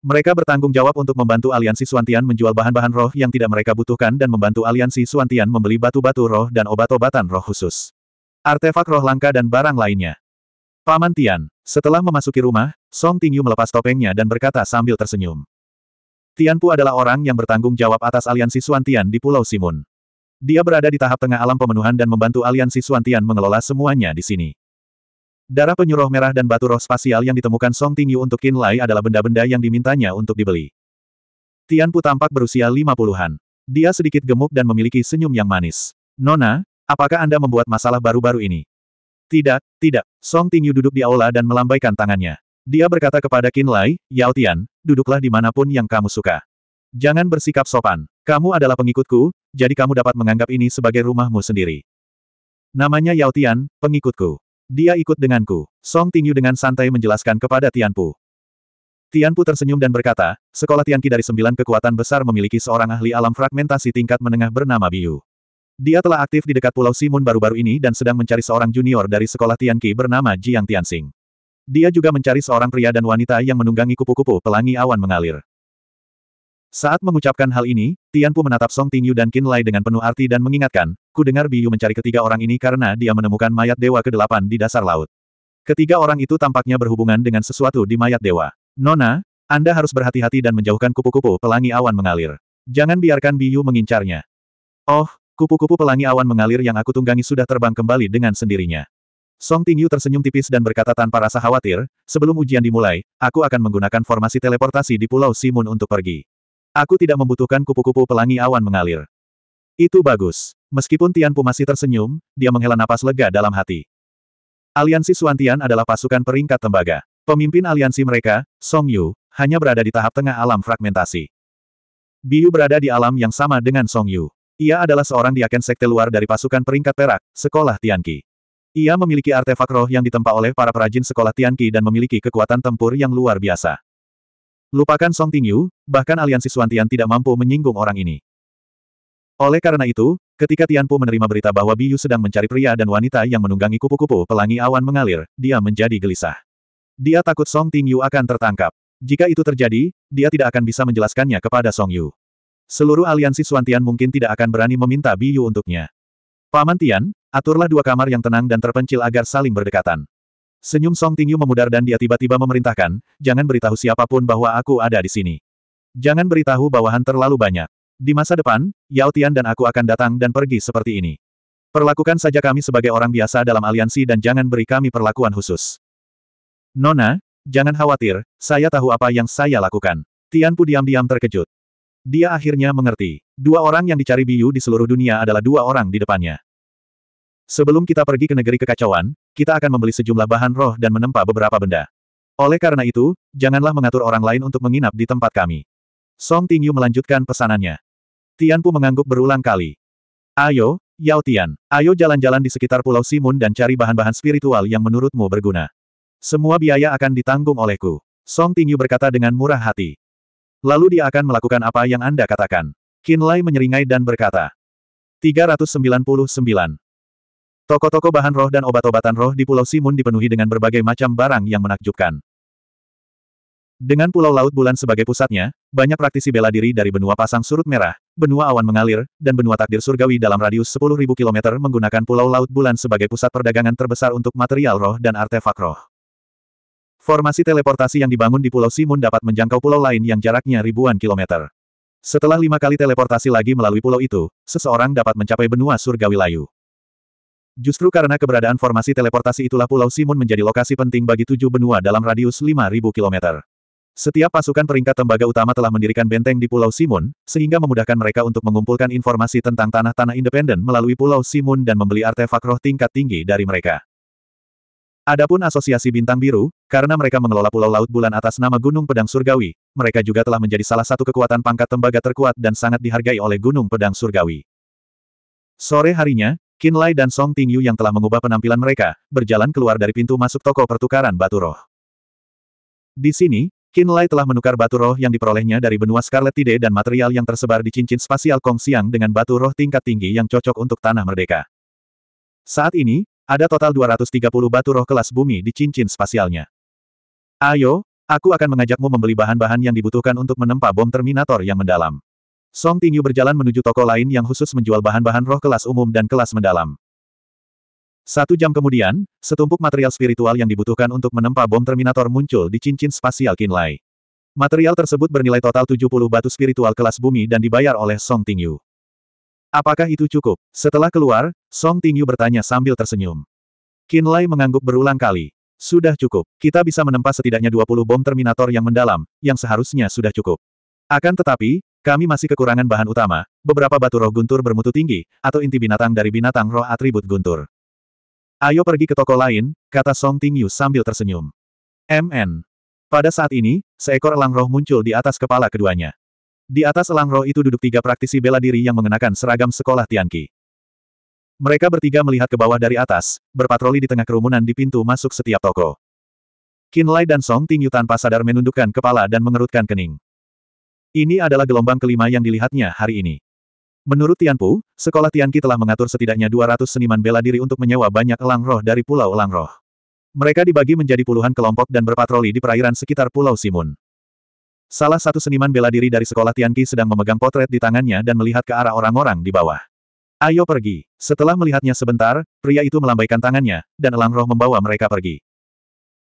Mereka bertanggung jawab untuk membantu aliansi Suantian menjual bahan-bahan roh yang tidak mereka butuhkan dan membantu aliansi Suantian membeli batu-batu roh dan obat-obatan roh khusus. Artefak roh langka dan barang lainnya. Paman Tian, setelah memasuki rumah, Song Tingyu melepas topengnya dan berkata sambil tersenyum. Tianpu adalah orang yang bertanggung jawab atas aliansi Suantian di Pulau Simun. Dia berada di tahap tengah alam pemenuhan dan membantu aliansi Suantian mengelola semuanya di sini. Darah penyuruh merah dan batu roh spasial yang ditemukan Song Tingyu untuk Qin Lai adalah benda-benda yang dimintanya untuk dibeli. Tian Pu tampak berusia lima puluhan. Dia sedikit gemuk dan memiliki senyum yang manis. Nona, apakah Anda membuat masalah baru-baru ini? Tidak, tidak. Song Tingyu duduk di aula dan melambaikan tangannya. Dia berkata kepada Qin Lai, Yao Tian, duduklah dimanapun yang kamu suka. Jangan bersikap sopan. Kamu adalah pengikutku, jadi kamu dapat menganggap ini sebagai rumahmu sendiri. Namanya Yao Tian, pengikutku. Dia ikut denganku. Song Tingyu dengan santai menjelaskan kepada Tianpu. Tianpu tersenyum dan berkata, sekolah Tianqi dari sembilan kekuatan besar memiliki seorang ahli alam fragmentasi tingkat menengah bernama Biu. Dia telah aktif di dekat Pulau Simun baru-baru ini dan sedang mencari seorang junior dari sekolah Tianqi bernama Jiang Tianxing. Dia juga mencari seorang pria dan wanita yang menunggangi kupu-kupu pelangi awan mengalir. Saat mengucapkan hal ini, Tianpu menatap Song Tingyu dan Qin Lai dengan penuh arti dan mengingatkan, ku dengar Biyu mencari ketiga orang ini karena dia menemukan mayat dewa ke-8 di dasar laut. Ketiga orang itu tampaknya berhubungan dengan sesuatu di mayat dewa. Nona, Anda harus berhati-hati dan menjauhkan kupu-kupu pelangi awan mengalir. Jangan biarkan Biyu mengincarnya. Oh, kupu-kupu pelangi awan mengalir yang aku tunggangi sudah terbang kembali dengan sendirinya. Song Tingyu tersenyum tipis dan berkata tanpa rasa khawatir, sebelum ujian dimulai, aku akan menggunakan formasi teleportasi di Pulau Simun untuk pergi. Aku tidak membutuhkan kupu-kupu pelangi awan mengalir. Itu bagus. Meskipun Tianpu masih tersenyum, dia menghela napas lega dalam hati. Aliansi Suantian adalah pasukan peringkat tembaga. Pemimpin aliansi mereka, Song Yu, hanya berada di tahap tengah alam fragmentasi. Biu berada di alam yang sama dengan Song Yu. Ia adalah seorang diaken sekte luar dari pasukan peringkat perak, sekolah Tianqi. Ia memiliki artefak roh yang ditempa oleh para perajin sekolah Tianqi dan memiliki kekuatan tempur yang luar biasa. Lupakan Song Tingyu, bahkan aliansi Suantian tidak mampu menyinggung orang ini. Oleh karena itu, ketika Tianpu menerima berita bahwa Biyu sedang mencari pria dan wanita yang menunggangi kupu-kupu pelangi awan mengalir, dia menjadi gelisah. Dia takut Song Tingyu akan tertangkap. Jika itu terjadi, dia tidak akan bisa menjelaskannya kepada Song Yu. Seluruh aliansi Suantian mungkin tidak akan berani meminta Biyu untuknya. Paman Tian, aturlah dua kamar yang tenang dan terpencil agar saling berdekatan. Senyum Song Tingyu memudar dan dia tiba-tiba memerintahkan, jangan beritahu siapapun bahwa aku ada di sini. Jangan beritahu bawahan terlalu banyak. Di masa depan, Yao Tian dan aku akan datang dan pergi seperti ini. Perlakukan saja kami sebagai orang biasa dalam aliansi dan jangan beri kami perlakuan khusus. Nona, jangan khawatir, saya tahu apa yang saya lakukan. Tianpu diam-diam terkejut. Dia akhirnya mengerti. Dua orang yang dicari Biyu di seluruh dunia adalah dua orang di depannya. Sebelum kita pergi ke negeri kekacauan, kita akan membeli sejumlah bahan roh dan menempa beberapa benda. Oleh karena itu, janganlah mengatur orang lain untuk menginap di tempat kami. Song Tingyu melanjutkan pesanannya. Tianpu mengangguk berulang kali. Ayo, Yao Tian, ayo jalan-jalan di sekitar Pulau Simun dan cari bahan-bahan spiritual yang menurutmu berguna. Semua biaya akan ditanggung olehku. Song Tingyu berkata dengan murah hati. Lalu dia akan melakukan apa yang Anda katakan. Qin Lai menyeringai dan berkata. 399. Toko-toko bahan roh dan obat-obatan roh di Pulau Simun dipenuhi dengan berbagai macam barang yang menakjubkan. Dengan Pulau Laut Bulan sebagai pusatnya, banyak praktisi bela diri dari benua pasang surut merah, benua awan mengalir, dan benua takdir surgawi dalam radius 10.000 km menggunakan Pulau Laut Bulan sebagai pusat perdagangan terbesar untuk material roh dan artefak roh. Formasi teleportasi yang dibangun di Pulau Simun dapat menjangkau pulau lain yang jaraknya ribuan kilometer. Setelah lima kali teleportasi lagi melalui pulau itu, seseorang dapat mencapai benua surgawi layu. Justru karena keberadaan formasi teleportasi itulah Pulau Simun menjadi lokasi penting bagi tujuh benua dalam radius 5.000 km. Setiap pasukan peringkat tembaga utama telah mendirikan benteng di Pulau Simun, sehingga memudahkan mereka untuk mengumpulkan informasi tentang tanah-tanah independen melalui Pulau Simun dan membeli artefak roh tingkat tinggi dari mereka. Adapun asosiasi bintang biru, karena mereka mengelola Pulau Laut Bulan atas nama Gunung Pedang Surgawi, mereka juga telah menjadi salah satu kekuatan pangkat tembaga terkuat dan sangat dihargai oleh Gunung Pedang Surgawi. Sore harinya, Qin Lai dan Song Tingyu yang telah mengubah penampilan mereka, berjalan keluar dari pintu masuk toko pertukaran batu roh. Di sini, Qin Lai telah menukar batu roh yang diperolehnya dari benua Scarlet Tide dan material yang tersebar di cincin spasial Kong Siang dengan batu roh tingkat tinggi yang cocok untuk tanah merdeka. Saat ini, ada total 230 batu roh kelas bumi di cincin spasialnya. Ayo, aku akan mengajakmu membeli bahan-bahan yang dibutuhkan untuk menempa bom Terminator yang mendalam. Song Tingyu berjalan menuju toko lain yang khusus menjual bahan-bahan roh kelas umum dan kelas mendalam. Satu jam kemudian, setumpuk material spiritual yang dibutuhkan untuk menempa bom Terminator muncul di cincin spasial Kinlay. Material tersebut bernilai total 70 batu spiritual kelas bumi dan dibayar oleh Song Tingyu. Apakah itu cukup? Setelah keluar, Song Tingyu bertanya sambil tersenyum. Kinlay mengangguk berulang kali. Sudah cukup. Kita bisa menempa setidaknya 20 bom Terminator yang mendalam, yang seharusnya sudah cukup. Akan tetapi, kami masih kekurangan bahan utama, beberapa batu roh guntur bermutu tinggi, atau inti binatang dari binatang roh atribut guntur. Ayo pergi ke toko lain, kata Song Tingyu sambil tersenyum. MN. Pada saat ini, seekor elang roh muncul di atas kepala keduanya. Di atas elang roh itu duduk tiga praktisi bela diri yang mengenakan seragam sekolah Tianqi. Mereka bertiga melihat ke bawah dari atas, berpatroli di tengah kerumunan di pintu masuk setiap toko. Qin Lai dan Song Tingyu tanpa sadar menundukkan kepala dan mengerutkan kening. Ini adalah gelombang kelima yang dilihatnya hari ini. Menurut Tianpu, sekolah Tianqi telah mengatur setidaknya 200 seniman bela diri untuk menyewa banyak elang roh dari Pulau Elang Roh. Mereka dibagi menjadi puluhan kelompok dan berpatroli di perairan sekitar Pulau Simun. Salah satu seniman bela diri dari sekolah Tianqi sedang memegang potret di tangannya dan melihat ke arah orang-orang di bawah. Ayo pergi. Setelah melihatnya sebentar, pria itu melambaikan tangannya, dan elang roh membawa mereka pergi.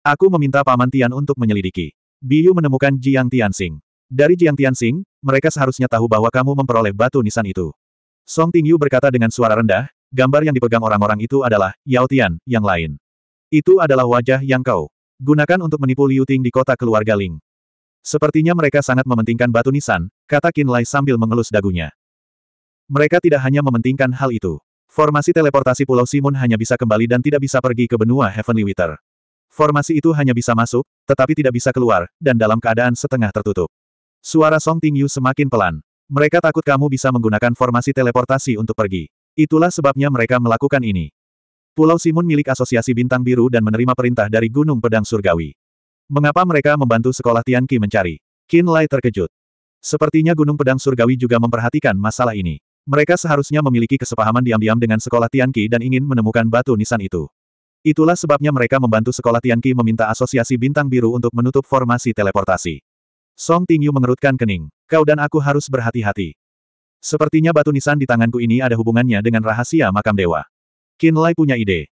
Aku meminta Paman Tian untuk menyelidiki. Biyu menemukan Jiang Tianxing. Dari Jiang Tianxing, mereka seharusnya tahu bahwa kamu memperoleh batu nisan itu. Song Tingyu berkata dengan suara rendah, gambar yang dipegang orang-orang itu adalah Yao Tian, yang lain. Itu adalah wajah yang kau gunakan untuk menipu Liu Ting di kota keluarga Ling. Sepertinya mereka sangat mementingkan batu nisan, kata Qin Lai sambil mengelus dagunya. Mereka tidak hanya mementingkan hal itu. Formasi teleportasi Pulau Simon hanya bisa kembali dan tidak bisa pergi ke benua Heavenly Wither. Formasi itu hanya bisa masuk, tetapi tidak bisa keluar, dan dalam keadaan setengah tertutup. Suara Song Tingyu semakin pelan. Mereka takut kamu bisa menggunakan formasi teleportasi untuk pergi. Itulah sebabnya mereka melakukan ini. Pulau Simun milik Asosiasi Bintang Biru dan menerima perintah dari Gunung Pedang Surgawi. Mengapa mereka membantu sekolah Tianqi mencari? Qin Lai terkejut. Sepertinya Gunung Pedang Surgawi juga memperhatikan masalah ini. Mereka seharusnya memiliki kesepahaman diam-diam dengan sekolah Tianqi dan ingin menemukan batu nisan itu. Itulah sebabnya mereka membantu sekolah Tianqi meminta Asosiasi Bintang Biru untuk menutup formasi teleportasi. Song Tingyu mengerutkan kening. Kau dan aku harus berhati-hati. Sepertinya batu nisan di tanganku ini ada hubungannya dengan rahasia makam dewa. Qin Lai punya ide.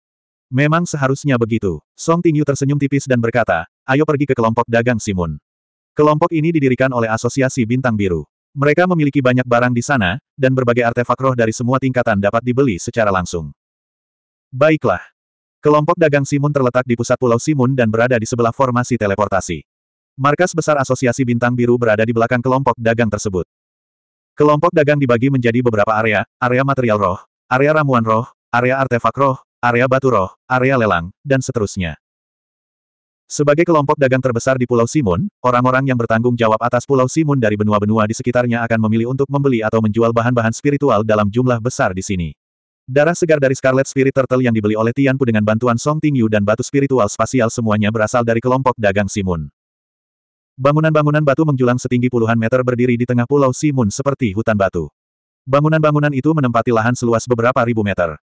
Memang seharusnya begitu. Song Tingyu tersenyum tipis dan berkata, ayo pergi ke kelompok dagang Simun. Kelompok ini didirikan oleh Asosiasi Bintang Biru. Mereka memiliki banyak barang di sana, dan berbagai artefak roh dari semua tingkatan dapat dibeli secara langsung. Baiklah. Kelompok dagang Simun terletak di pusat Pulau Simun dan berada di sebelah formasi teleportasi. Markas besar Asosiasi Bintang Biru berada di belakang kelompok dagang tersebut. Kelompok dagang dibagi menjadi beberapa area, area material roh, area ramuan roh, area artefak roh, area batu roh, area lelang, dan seterusnya. Sebagai kelompok dagang terbesar di Pulau Simun, orang-orang yang bertanggung jawab atas Pulau Simun dari benua-benua di sekitarnya akan memilih untuk membeli atau menjual bahan-bahan spiritual dalam jumlah besar di sini. Darah segar dari Scarlet Spirit Turtle yang dibeli oleh Tianpu dengan bantuan Song Tingyu dan batu spiritual spasial semuanya berasal dari kelompok dagang Simun. Bangunan-bangunan batu menjulang setinggi puluhan meter berdiri di tengah pulau Simun seperti hutan batu. Bangunan-bangunan itu menempati lahan seluas beberapa ribu meter.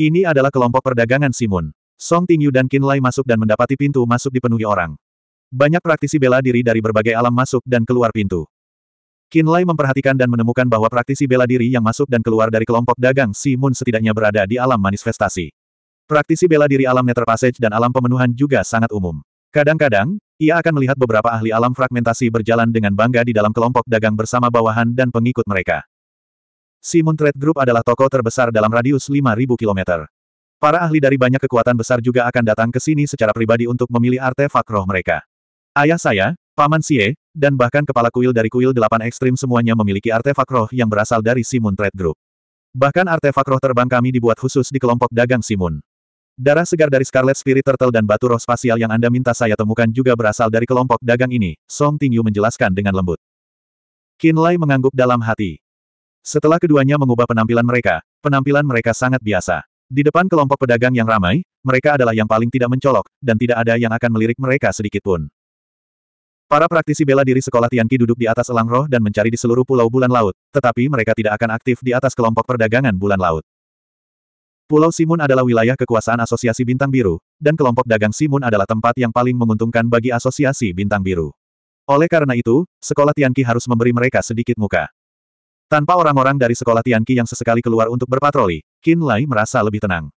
Ini adalah kelompok perdagangan Simun. Song Tingyu dan Qin Lai masuk dan mendapati pintu masuk dipenuhi orang. Banyak praktisi bela diri dari berbagai alam masuk dan keluar pintu. Qin Lai memperhatikan dan menemukan bahwa praktisi bela diri yang masuk dan keluar dari kelompok dagang Simun setidaknya berada di alam manifestasi. Praktisi bela diri alam Nether Passage dan alam pemenuhan juga sangat umum. Kadang-kadang, ia akan melihat beberapa ahli alam fragmentasi berjalan dengan bangga di dalam kelompok dagang bersama bawahan dan pengikut mereka. Simon Trade Group adalah toko terbesar dalam radius 5.000 km. Para ahli dari banyak kekuatan besar juga akan datang ke sini secara pribadi untuk memilih artefak roh mereka. Ayah saya, Paman Sie, dan bahkan kepala kuil dari kuil delapan ekstrim semuanya memiliki artefak roh yang berasal dari Simon Trade Group. Bahkan artefak roh terbang kami dibuat khusus di kelompok dagang Simon. Darah segar dari Scarlet Spirit Turtle dan batu roh spasial yang Anda minta saya temukan juga berasal dari kelompok dagang ini, Song Tingyu menjelaskan dengan lembut. Qin Lai mengangguk dalam hati. Setelah keduanya mengubah penampilan mereka, penampilan mereka sangat biasa. Di depan kelompok pedagang yang ramai, mereka adalah yang paling tidak mencolok, dan tidak ada yang akan melirik mereka sedikitpun. Para praktisi bela diri sekolah Tianqi duduk di atas elang roh dan mencari di seluruh pulau bulan laut, tetapi mereka tidak akan aktif di atas kelompok perdagangan bulan laut. Pulau Simun adalah wilayah kekuasaan Asosiasi Bintang Biru, dan kelompok dagang Simun adalah tempat yang paling menguntungkan bagi Asosiasi Bintang Biru. Oleh karena itu, sekolah Tianqi harus memberi mereka sedikit muka. Tanpa orang-orang dari sekolah Tianqi yang sesekali keluar untuk berpatroli, Qin Lai merasa lebih tenang.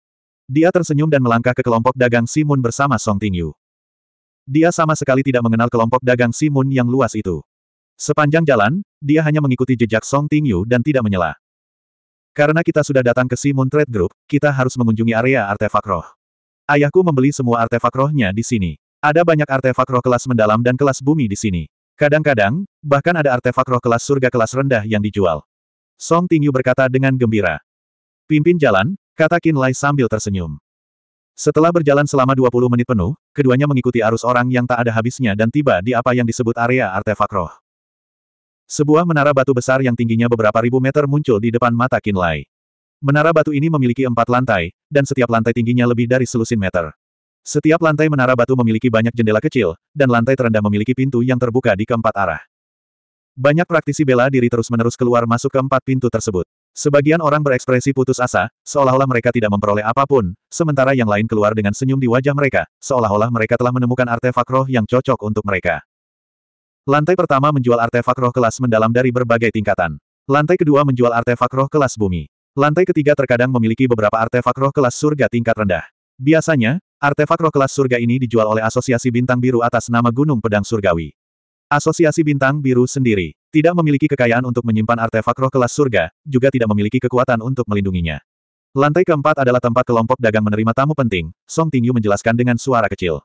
Dia tersenyum dan melangkah ke kelompok dagang Simun bersama Song Tingyu. Dia sama sekali tidak mengenal kelompok dagang Simun yang luas itu. Sepanjang jalan, dia hanya mengikuti jejak Song Tingyu dan tidak menyela. Karena kita sudah datang ke Simon Trade Group, kita harus mengunjungi area artefak roh. Ayahku membeli semua artefak rohnya di sini. Ada banyak artefak roh kelas mendalam dan kelas bumi di sini. Kadang-kadang, bahkan ada artefak roh kelas surga kelas rendah yang dijual. Song Tingyu berkata dengan gembira. Pimpin jalan, kata Qin Lai sambil tersenyum. Setelah berjalan selama 20 menit penuh, keduanya mengikuti arus orang yang tak ada habisnya dan tiba di apa yang disebut area artefak roh. Sebuah menara batu besar yang tingginya beberapa ribu meter muncul di depan mata Kinlay. Menara batu ini memiliki empat lantai, dan setiap lantai tingginya lebih dari selusin meter. Setiap lantai menara batu memiliki banyak jendela kecil, dan lantai terendah memiliki pintu yang terbuka di keempat arah. Banyak praktisi bela diri terus-menerus keluar masuk ke empat pintu tersebut. Sebagian orang berekspresi putus asa, seolah-olah mereka tidak memperoleh apapun, sementara yang lain keluar dengan senyum di wajah mereka, seolah-olah mereka telah menemukan artefak roh yang cocok untuk mereka. Lantai pertama menjual artefak roh kelas mendalam dari berbagai tingkatan. Lantai kedua menjual artefak roh kelas bumi. Lantai ketiga terkadang memiliki beberapa artefak roh kelas surga tingkat rendah. Biasanya, artefak roh kelas surga ini dijual oleh Asosiasi Bintang Biru atas nama Gunung Pedang Surgawi. Asosiasi Bintang Biru sendiri tidak memiliki kekayaan untuk menyimpan artefak roh kelas surga, juga tidak memiliki kekuatan untuk melindunginya. Lantai keempat adalah tempat kelompok dagang menerima tamu penting, Song Tingyu menjelaskan dengan suara kecil.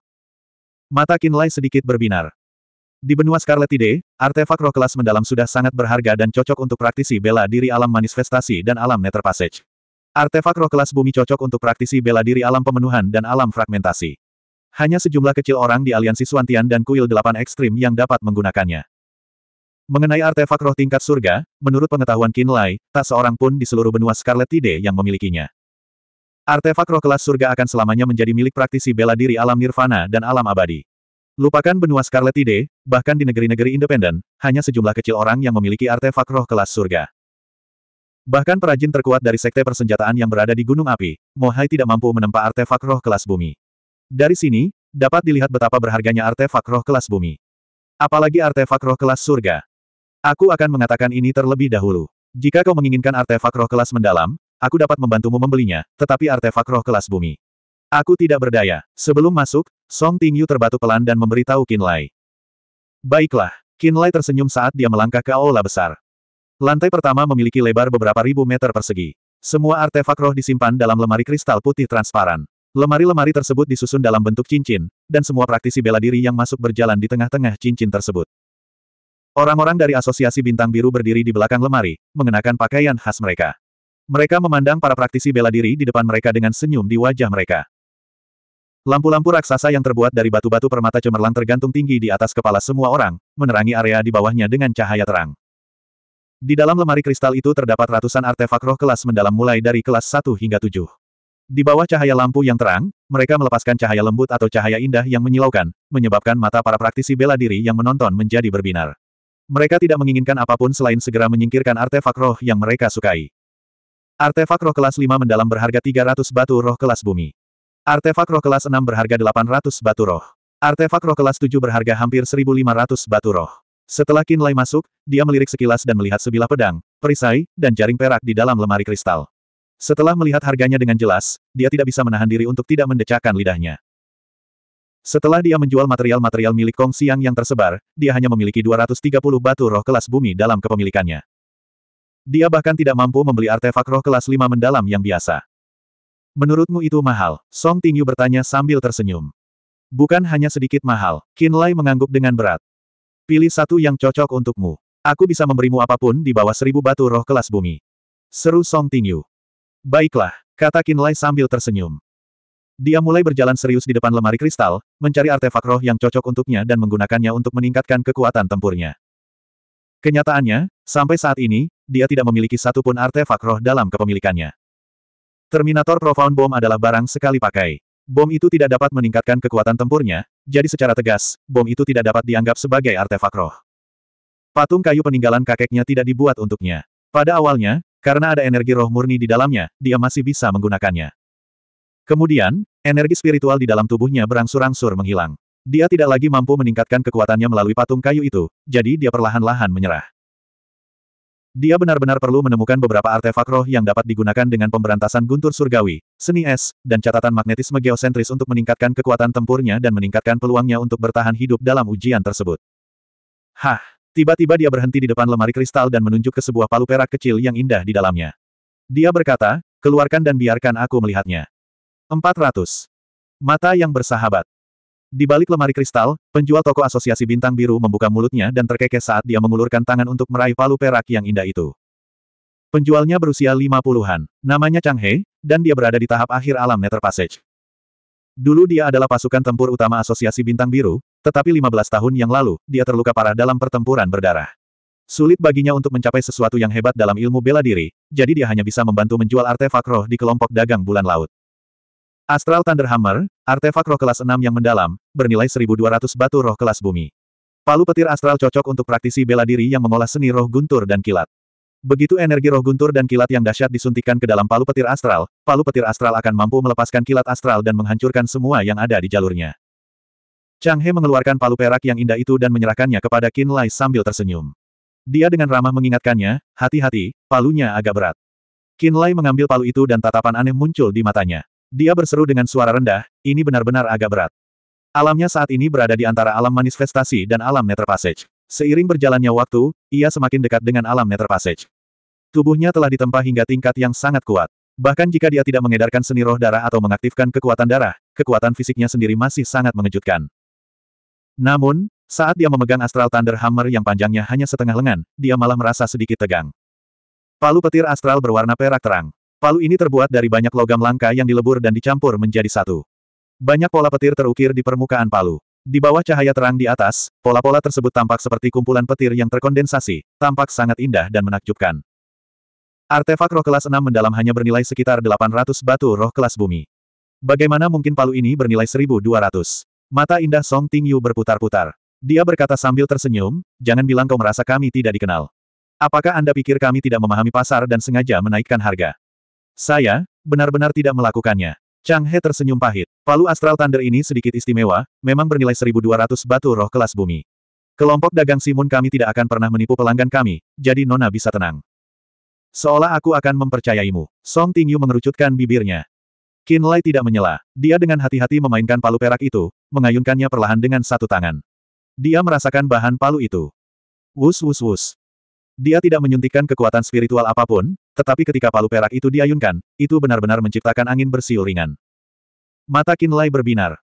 Mata Kinlay sedikit berbinar. Di benua Scarletide, artefak roh kelas mendalam sudah sangat berharga dan cocok untuk praktisi bela diri alam manifestasi dan alam nether passage. Artefak roh kelas bumi cocok untuk praktisi bela diri alam pemenuhan dan alam fragmentasi. Hanya sejumlah kecil orang di aliansi Suantian dan Kuil Delapan Ekstrim yang dapat menggunakannya. Mengenai artefak roh tingkat surga, menurut pengetahuan Kinlay, tak seorang pun di seluruh benua Scarlet Scarletide yang memilikinya. Artefak roh kelas surga akan selamanya menjadi milik praktisi bela diri alam nirvana dan alam abadi. Lupakan benua Scarlet Tide, bahkan di negeri-negeri independen, hanya sejumlah kecil orang yang memiliki artefak roh kelas surga. Bahkan perajin terkuat dari sekte persenjataan yang berada di Gunung Api, Mohai tidak mampu menempa artefak roh kelas bumi. Dari sini, dapat dilihat betapa berharganya artefak roh kelas bumi. Apalagi artefak roh kelas surga. Aku akan mengatakan ini terlebih dahulu. Jika kau menginginkan artefak roh kelas mendalam, aku dapat membantumu membelinya, tetapi artefak roh kelas bumi. Aku tidak berdaya. Sebelum masuk, Song Tingyu terbatu pelan dan memberitahu Kinlay. Baiklah, Qinlai tersenyum saat dia melangkah ke aula besar. Lantai pertama memiliki lebar beberapa ribu meter persegi. Semua artefak roh disimpan dalam lemari kristal putih transparan. Lemari-lemari tersebut disusun dalam bentuk cincin, dan semua praktisi bela diri yang masuk berjalan di tengah-tengah cincin tersebut. Orang-orang dari Asosiasi Bintang Biru berdiri di belakang lemari, mengenakan pakaian khas mereka. Mereka memandang para praktisi bela diri di depan mereka dengan senyum di wajah mereka. Lampu-lampu raksasa yang terbuat dari batu-batu permata cemerlang tergantung tinggi di atas kepala semua orang, menerangi area di bawahnya dengan cahaya terang. Di dalam lemari kristal itu terdapat ratusan artefak roh kelas mendalam mulai dari kelas 1 hingga 7. Di bawah cahaya lampu yang terang, mereka melepaskan cahaya lembut atau cahaya indah yang menyilaukan, menyebabkan mata para praktisi bela diri yang menonton menjadi berbinar. Mereka tidak menginginkan apapun selain segera menyingkirkan artefak roh yang mereka sukai. Artefak roh kelas 5 mendalam berharga 300 batu roh kelas bumi. Artefak roh kelas 6 berharga 800 batu roh. Artefak roh kelas 7 berharga hampir 1500 batu roh. Setelah Kinlay masuk, dia melirik sekilas dan melihat sebilah pedang, perisai, dan jaring perak di dalam lemari kristal. Setelah melihat harganya dengan jelas, dia tidak bisa menahan diri untuk tidak mendecakkan lidahnya. Setelah dia menjual material-material milik Kong Siang yang tersebar, dia hanya memiliki 230 batu roh kelas bumi dalam kepemilikannya. Dia bahkan tidak mampu membeli artefak roh kelas 5 mendalam yang biasa. Menurutmu itu mahal? Song Tingyu bertanya sambil tersenyum. Bukan hanya sedikit mahal, Qin Lai mengangguk dengan berat. Pilih satu yang cocok untukmu. Aku bisa memberimu apapun di bawah seribu batu roh kelas bumi. Seru Song Tingyu. Baiklah, kata Qin Lai sambil tersenyum. Dia mulai berjalan serius di depan lemari kristal, mencari artefak roh yang cocok untuknya dan menggunakannya untuk meningkatkan kekuatan tempurnya. Kenyataannya, sampai saat ini, dia tidak memiliki satupun artefak roh dalam kepemilikannya. Terminator Profound Bomb adalah barang sekali pakai. Bom itu tidak dapat meningkatkan kekuatan tempurnya, jadi secara tegas, bom itu tidak dapat dianggap sebagai artefak roh. Patung kayu peninggalan kakeknya tidak dibuat untuknya. Pada awalnya, karena ada energi roh murni di dalamnya, dia masih bisa menggunakannya. Kemudian, energi spiritual di dalam tubuhnya berangsur-angsur menghilang. Dia tidak lagi mampu meningkatkan kekuatannya melalui patung kayu itu, jadi dia perlahan-lahan menyerah. Dia benar-benar perlu menemukan beberapa artefak roh yang dapat digunakan dengan pemberantasan guntur surgawi, seni es, dan catatan magnetisme geosentris untuk meningkatkan kekuatan tempurnya dan meningkatkan peluangnya untuk bertahan hidup dalam ujian tersebut. Hah! Tiba-tiba dia berhenti di depan lemari kristal dan menunjuk ke sebuah palu perak kecil yang indah di dalamnya. Dia berkata, keluarkan dan biarkan aku melihatnya. 400. Mata yang bersahabat. Di balik lemari kristal, penjual toko asosiasi bintang biru membuka mulutnya dan terkekeh saat dia mengulurkan tangan untuk meraih palu perak yang indah itu. Penjualnya berusia lima puluhan. Namanya Chang He, dan dia berada di tahap akhir alam Nether Passage. Dulu dia adalah pasukan tempur utama Asosiasi Bintang Biru, tetapi 15 tahun yang lalu, dia terluka parah dalam pertempuran berdarah. Sulit baginya untuk mencapai sesuatu yang hebat dalam ilmu bela diri, jadi dia hanya bisa membantu menjual artefak roh di kelompok dagang bulan laut. Astral Thunderhammer, artefak roh kelas 6 yang mendalam, bernilai 1200 batu roh kelas bumi. Palu petir astral cocok untuk praktisi bela diri yang mengolah seni roh guntur dan kilat. Begitu energi roh guntur dan kilat yang dahsyat disuntikan ke dalam palu petir astral, palu petir astral akan mampu melepaskan kilat astral dan menghancurkan semua yang ada di jalurnya. Chang He mengeluarkan palu perak yang indah itu dan menyerahkannya kepada Qin Lai sambil tersenyum. Dia dengan ramah mengingatkannya, hati-hati, palunya agak berat. Qin Lai mengambil palu itu dan tatapan aneh muncul di matanya. Dia berseru dengan suara rendah, ini benar-benar agak berat. Alamnya saat ini berada di antara alam manifestasi dan alam nether passage. Seiring berjalannya waktu, ia semakin dekat dengan alam nether passage. Tubuhnya telah ditempa hingga tingkat yang sangat kuat. Bahkan jika dia tidak mengedarkan seni roh darah atau mengaktifkan kekuatan darah, kekuatan fisiknya sendiri masih sangat mengejutkan. Namun, saat dia memegang Astral Thunder Hammer yang panjangnya hanya setengah lengan, dia malah merasa sedikit tegang. Palu petir astral berwarna perak terang. Palu ini terbuat dari banyak logam langka yang dilebur dan dicampur menjadi satu. Banyak pola petir terukir di permukaan palu. Di bawah cahaya terang di atas, pola-pola tersebut tampak seperti kumpulan petir yang terkondensasi, tampak sangat indah dan menakjubkan. Artefak roh kelas 6 mendalam hanya bernilai sekitar 800 batu roh kelas bumi. Bagaimana mungkin palu ini bernilai 1200? Mata indah Song Tingyu berputar-putar. Dia berkata sambil tersenyum, jangan bilang kau merasa kami tidak dikenal. Apakah Anda pikir kami tidak memahami pasar dan sengaja menaikkan harga? Saya, benar-benar tidak melakukannya. Chang He tersenyum pahit. Palu Astral Thunder ini sedikit istimewa, memang bernilai 1200 batu roh kelas bumi. Kelompok dagang Simun kami tidak akan pernah menipu pelanggan kami, jadi Nona bisa tenang. Seolah aku akan mempercayaimu. Song Tingyu mengerucutkan bibirnya. Qin Lai tidak menyela. Dia dengan hati-hati memainkan palu perak itu, mengayunkannya perlahan dengan satu tangan. Dia merasakan bahan palu itu. Wus wus wus. Dia tidak menyuntikkan kekuatan spiritual apapun, tetapi ketika palu perak itu diayunkan, itu benar-benar menciptakan angin bersiul ringan. Mata Kinlay berbinar.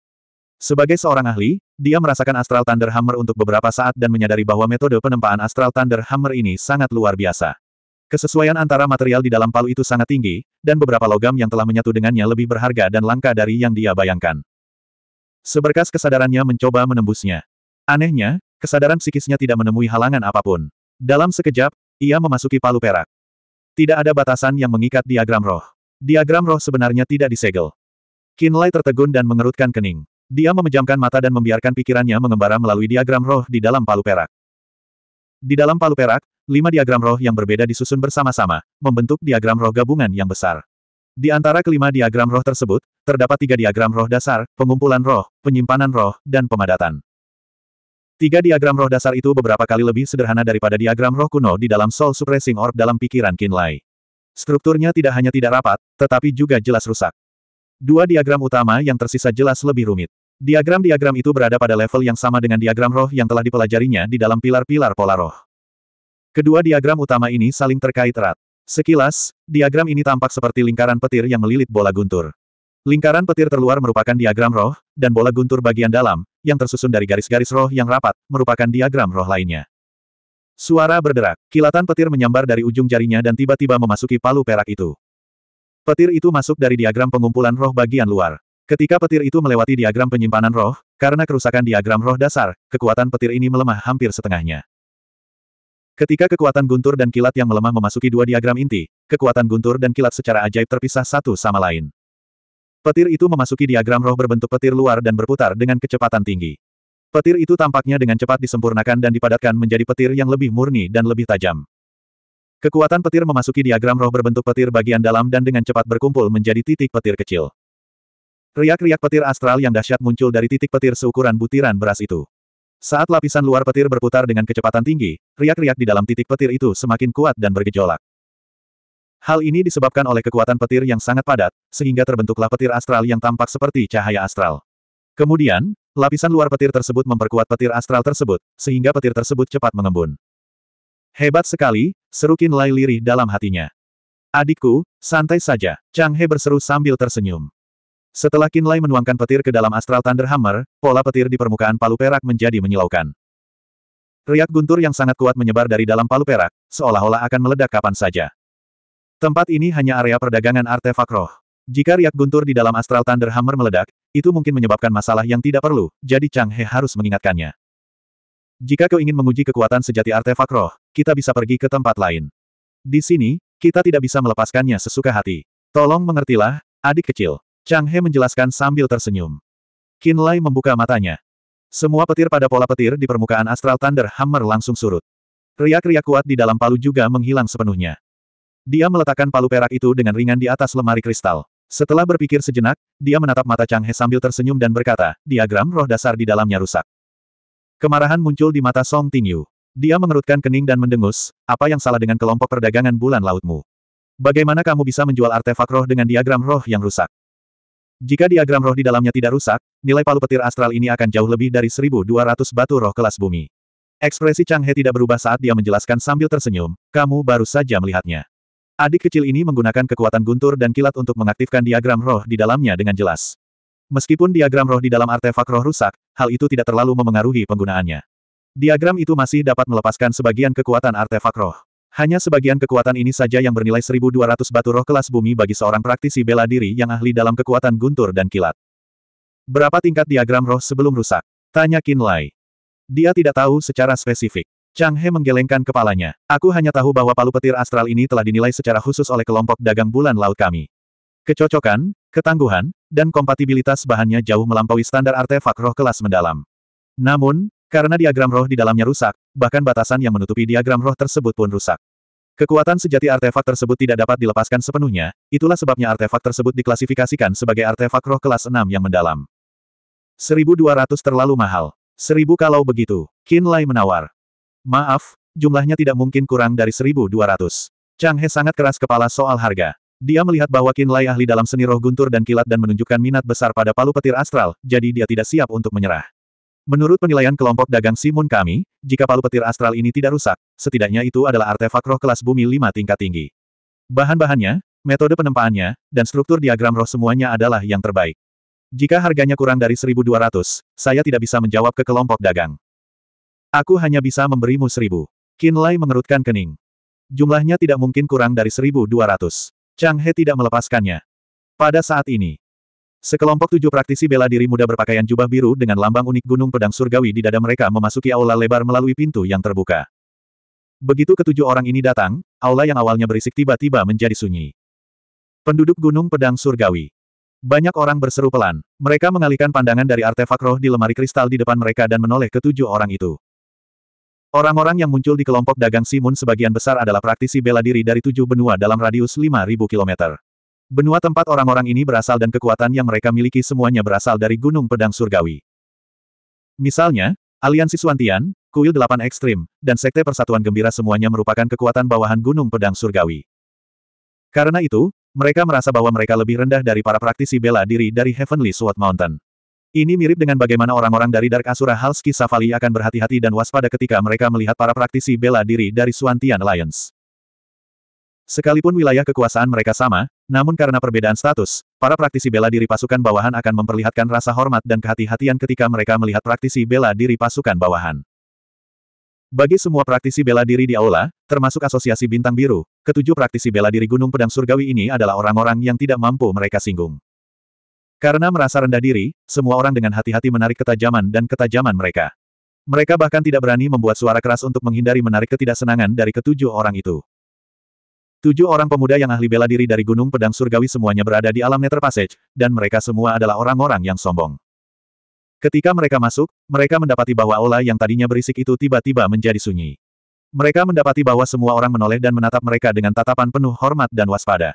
Sebagai seorang ahli, dia merasakan Astral Thunder Hammer untuk beberapa saat dan menyadari bahwa metode penempaan Astral Thunder Hammer ini sangat luar biasa. Kesesuaian antara material di dalam palu itu sangat tinggi, dan beberapa logam yang telah menyatu dengannya lebih berharga dan langka dari yang dia bayangkan. Seberkas kesadarannya mencoba menembusnya. Anehnya, kesadaran psikisnya tidak menemui halangan apapun. Dalam sekejap, ia memasuki palu perak. Tidak ada batasan yang mengikat diagram roh. Diagram roh sebenarnya tidak disegel. Kinlay tertegun dan mengerutkan kening. Dia memejamkan mata dan membiarkan pikirannya mengembara melalui diagram roh di dalam palu perak. Di dalam palu perak, lima diagram roh yang berbeda disusun bersama-sama, membentuk diagram roh gabungan yang besar. Di antara kelima diagram roh tersebut, terdapat tiga diagram roh dasar, pengumpulan roh, penyimpanan roh, dan pemadatan. Tiga diagram roh dasar itu beberapa kali lebih sederhana daripada diagram roh kuno di dalam Soul Suppressing Orb dalam pikiran Kinlay. Strukturnya tidak hanya tidak rapat, tetapi juga jelas rusak. Dua diagram utama yang tersisa jelas lebih rumit. Diagram-diagram itu berada pada level yang sama dengan diagram roh yang telah dipelajarinya di dalam pilar-pilar pola roh. Kedua diagram utama ini saling terkait erat. Sekilas, diagram ini tampak seperti lingkaran petir yang melilit bola guntur. Lingkaran petir terluar merupakan diagram roh, dan bola guntur bagian dalam, yang tersusun dari garis-garis roh yang rapat, merupakan diagram roh lainnya. Suara berderak, kilatan petir menyambar dari ujung jarinya dan tiba-tiba memasuki palu perak itu. Petir itu masuk dari diagram pengumpulan roh bagian luar. Ketika petir itu melewati diagram penyimpanan roh, karena kerusakan diagram roh dasar, kekuatan petir ini melemah hampir setengahnya. Ketika kekuatan guntur dan kilat yang melemah memasuki dua diagram inti, kekuatan guntur dan kilat secara ajaib terpisah satu sama lain. Petir itu memasuki diagram roh berbentuk petir luar dan berputar dengan kecepatan tinggi. Petir itu tampaknya dengan cepat disempurnakan dan dipadatkan menjadi petir yang lebih murni dan lebih tajam. Kekuatan petir memasuki diagram roh berbentuk petir bagian dalam dan dengan cepat berkumpul menjadi titik petir kecil. Riak-riak petir astral yang dahsyat muncul dari titik petir seukuran butiran beras itu. Saat lapisan luar petir berputar dengan kecepatan tinggi, riak-riak di dalam titik petir itu semakin kuat dan bergejolak. Hal ini disebabkan oleh kekuatan petir yang sangat padat, sehingga terbentuklah petir astral yang tampak seperti cahaya astral. Kemudian, lapisan luar petir tersebut memperkuat petir astral tersebut, sehingga petir tersebut cepat mengembun. Hebat sekali, seru Qin Lai lirih dalam hatinya. Adikku, santai saja, Chang He berseru sambil tersenyum. Setelah Qin Lai menuangkan petir ke dalam astral Thunder Hammer, pola petir di permukaan palu perak menjadi menyilaukan. Riak guntur yang sangat kuat menyebar dari dalam palu perak, seolah-olah akan meledak kapan saja. Tempat ini hanya area perdagangan artefak roh. Jika riak guntur di dalam Astral Thunder Hammer meledak, itu mungkin menyebabkan masalah yang tidak perlu, jadi Chang He harus mengingatkannya. Jika kau ingin menguji kekuatan sejati artefak roh, kita bisa pergi ke tempat lain. Di sini, kita tidak bisa melepaskannya sesuka hati. Tolong mengertilah, adik kecil. Chang He menjelaskan sambil tersenyum. Qin Lai membuka matanya. Semua petir pada pola petir di permukaan Astral Thunder Hammer langsung surut. Riak-riak kuat di dalam palu juga menghilang sepenuhnya. Dia meletakkan palu perak itu dengan ringan di atas lemari kristal. Setelah berpikir sejenak, dia menatap mata Chang He sambil tersenyum dan berkata, diagram roh dasar di dalamnya rusak. Kemarahan muncul di mata Song Tingyu. Dia mengerutkan kening dan mendengus, apa yang salah dengan kelompok perdagangan bulan lautmu? Bagaimana kamu bisa menjual artefak roh dengan diagram roh yang rusak? Jika diagram roh di dalamnya tidak rusak, nilai palu petir astral ini akan jauh lebih dari 1200 batu roh kelas bumi. Ekspresi Chang He tidak berubah saat dia menjelaskan sambil tersenyum, kamu baru saja melihatnya. Adik kecil ini menggunakan kekuatan guntur dan kilat untuk mengaktifkan diagram roh di dalamnya dengan jelas. Meskipun diagram roh di dalam artefak roh rusak, hal itu tidak terlalu memengaruhi penggunaannya. Diagram itu masih dapat melepaskan sebagian kekuatan artefak roh. Hanya sebagian kekuatan ini saja yang bernilai 1200 batu roh kelas bumi bagi seorang praktisi bela diri yang ahli dalam kekuatan guntur dan kilat. Berapa tingkat diagram roh sebelum rusak? Tanya Kinlay. Dia tidak tahu secara spesifik. Chang He menggelengkan kepalanya. Aku hanya tahu bahwa palu petir astral ini telah dinilai secara khusus oleh kelompok dagang bulan laut kami. Kecocokan, ketangguhan, dan kompatibilitas bahannya jauh melampaui standar artefak roh kelas mendalam. Namun, karena diagram roh di dalamnya rusak, bahkan batasan yang menutupi diagram roh tersebut pun rusak. Kekuatan sejati artefak tersebut tidak dapat dilepaskan sepenuhnya, itulah sebabnya artefak tersebut diklasifikasikan sebagai artefak roh kelas 6 yang mendalam. 1200 terlalu mahal. 1000 kalau begitu, Kinlay menawar. Maaf, jumlahnya tidak mungkin kurang dari 1.200. Chang He sangat keras kepala soal harga. Dia melihat bahwa Qin Lai ahli dalam seni roh guntur dan kilat dan menunjukkan minat besar pada palu petir astral, jadi dia tidak siap untuk menyerah. Menurut penilaian kelompok dagang Simun kami, jika palu petir astral ini tidak rusak, setidaknya itu adalah artefak roh kelas bumi 5 tingkat tinggi. Bahan-bahannya, metode penempaannya, dan struktur diagram roh semuanya adalah yang terbaik. Jika harganya kurang dari 1200, saya tidak bisa menjawab ke kelompok dagang. Aku hanya bisa memberimu seribu. Lai mengerutkan kening. Jumlahnya tidak mungkin kurang dari seribu dua ratus. Chang He tidak melepaskannya. Pada saat ini, sekelompok tujuh praktisi bela diri muda berpakaian jubah biru dengan lambang unik gunung pedang surgawi di dada mereka memasuki aula lebar melalui pintu yang terbuka. Begitu ketujuh orang ini datang, aula yang awalnya berisik tiba-tiba menjadi sunyi. Penduduk gunung pedang surgawi. Banyak orang berseru pelan. Mereka mengalihkan pandangan dari artefak roh di lemari kristal di depan mereka dan menoleh ketujuh orang itu. Orang-orang yang muncul di kelompok dagang Simun sebagian besar adalah praktisi bela diri dari tujuh benua dalam radius 5.000 km. Benua tempat orang-orang ini berasal dan kekuatan yang mereka miliki semuanya berasal dari Gunung Pedang Surgawi. Misalnya, Aliansi Suantian, Kuil Delapan Ekstrim, dan Sekte Persatuan Gembira semuanya merupakan kekuatan bawahan Gunung Pedang Surgawi. Karena itu, mereka merasa bahwa mereka lebih rendah dari para praktisi bela diri dari Heavenly Sword Mountain. Ini mirip dengan bagaimana orang-orang dari Dark Asura Halski Safali akan berhati-hati dan waspada ketika mereka melihat para praktisi bela diri dari Suantian Alliance. Sekalipun wilayah kekuasaan mereka sama, namun karena perbedaan status, para praktisi bela diri pasukan bawahan akan memperlihatkan rasa hormat dan kehati-hatian ketika mereka melihat praktisi bela diri pasukan bawahan. Bagi semua praktisi bela diri di aula, termasuk asosiasi bintang biru, ketujuh praktisi bela diri Gunung Pedang Surgawi ini adalah orang-orang yang tidak mampu mereka singgung. Karena merasa rendah diri, semua orang dengan hati-hati menarik ketajaman dan ketajaman mereka. Mereka bahkan tidak berani membuat suara keras untuk menghindari menarik ketidaksenangan dari ketujuh orang itu. Tujuh orang pemuda yang ahli bela diri dari Gunung Pedang Surgawi semuanya berada di alam Nether Passage, dan mereka semua adalah orang-orang yang sombong. Ketika mereka masuk, mereka mendapati bahwa aula yang tadinya berisik itu tiba-tiba menjadi sunyi. Mereka mendapati bahwa semua orang menoleh dan menatap mereka dengan tatapan penuh hormat dan waspada.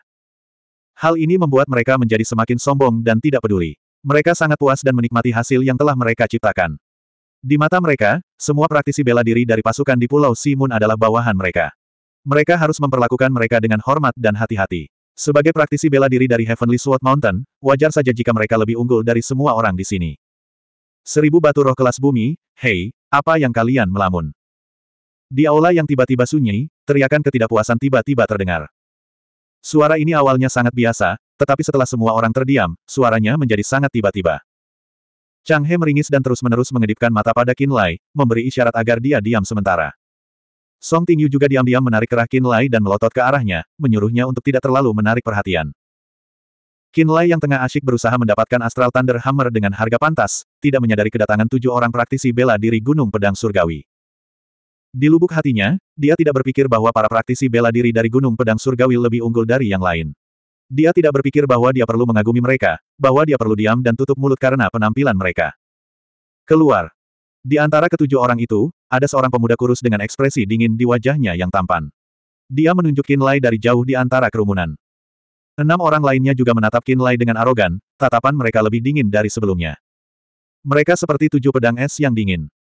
Hal ini membuat mereka menjadi semakin sombong dan tidak peduli. Mereka sangat puas dan menikmati hasil yang telah mereka ciptakan. Di mata mereka, semua praktisi bela diri dari pasukan di Pulau Simun adalah bawahan mereka. Mereka harus memperlakukan mereka dengan hormat dan hati-hati. Sebagai praktisi bela diri dari Heavenly Sword Mountain, wajar saja jika mereka lebih unggul dari semua orang di sini. Seribu batu roh kelas bumi, hei, apa yang kalian melamun? Di aula yang tiba-tiba sunyi, teriakan ketidakpuasan tiba-tiba terdengar. Suara ini awalnya sangat biasa, tetapi setelah semua orang terdiam, suaranya menjadi sangat tiba-tiba. Chang He meringis dan terus-menerus mengedipkan mata pada Qin Lai, memberi isyarat agar dia diam sementara. Song Tingyu juga diam-diam menarik kerah Qin Lai dan melotot ke arahnya, menyuruhnya untuk tidak terlalu menarik perhatian. Qin Lai yang tengah asyik berusaha mendapatkan Astral Thunder Hammer dengan harga pantas, tidak menyadari kedatangan tujuh orang praktisi bela diri Gunung Pedang Surgawi. Di lubuk hatinya, dia tidak berpikir bahwa para praktisi bela diri dari Gunung Pedang Surgawi lebih unggul dari yang lain. Dia tidak berpikir bahwa dia perlu mengagumi mereka, bahwa dia perlu diam dan tutup mulut karena penampilan mereka. Keluar. Di antara ketujuh orang itu, ada seorang pemuda kurus dengan ekspresi dingin di wajahnya yang tampan. Dia menunjuk Kinlay dari jauh di antara kerumunan. Enam orang lainnya juga menatap Kinlay dengan arogan, tatapan mereka lebih dingin dari sebelumnya. Mereka seperti tujuh pedang es yang dingin.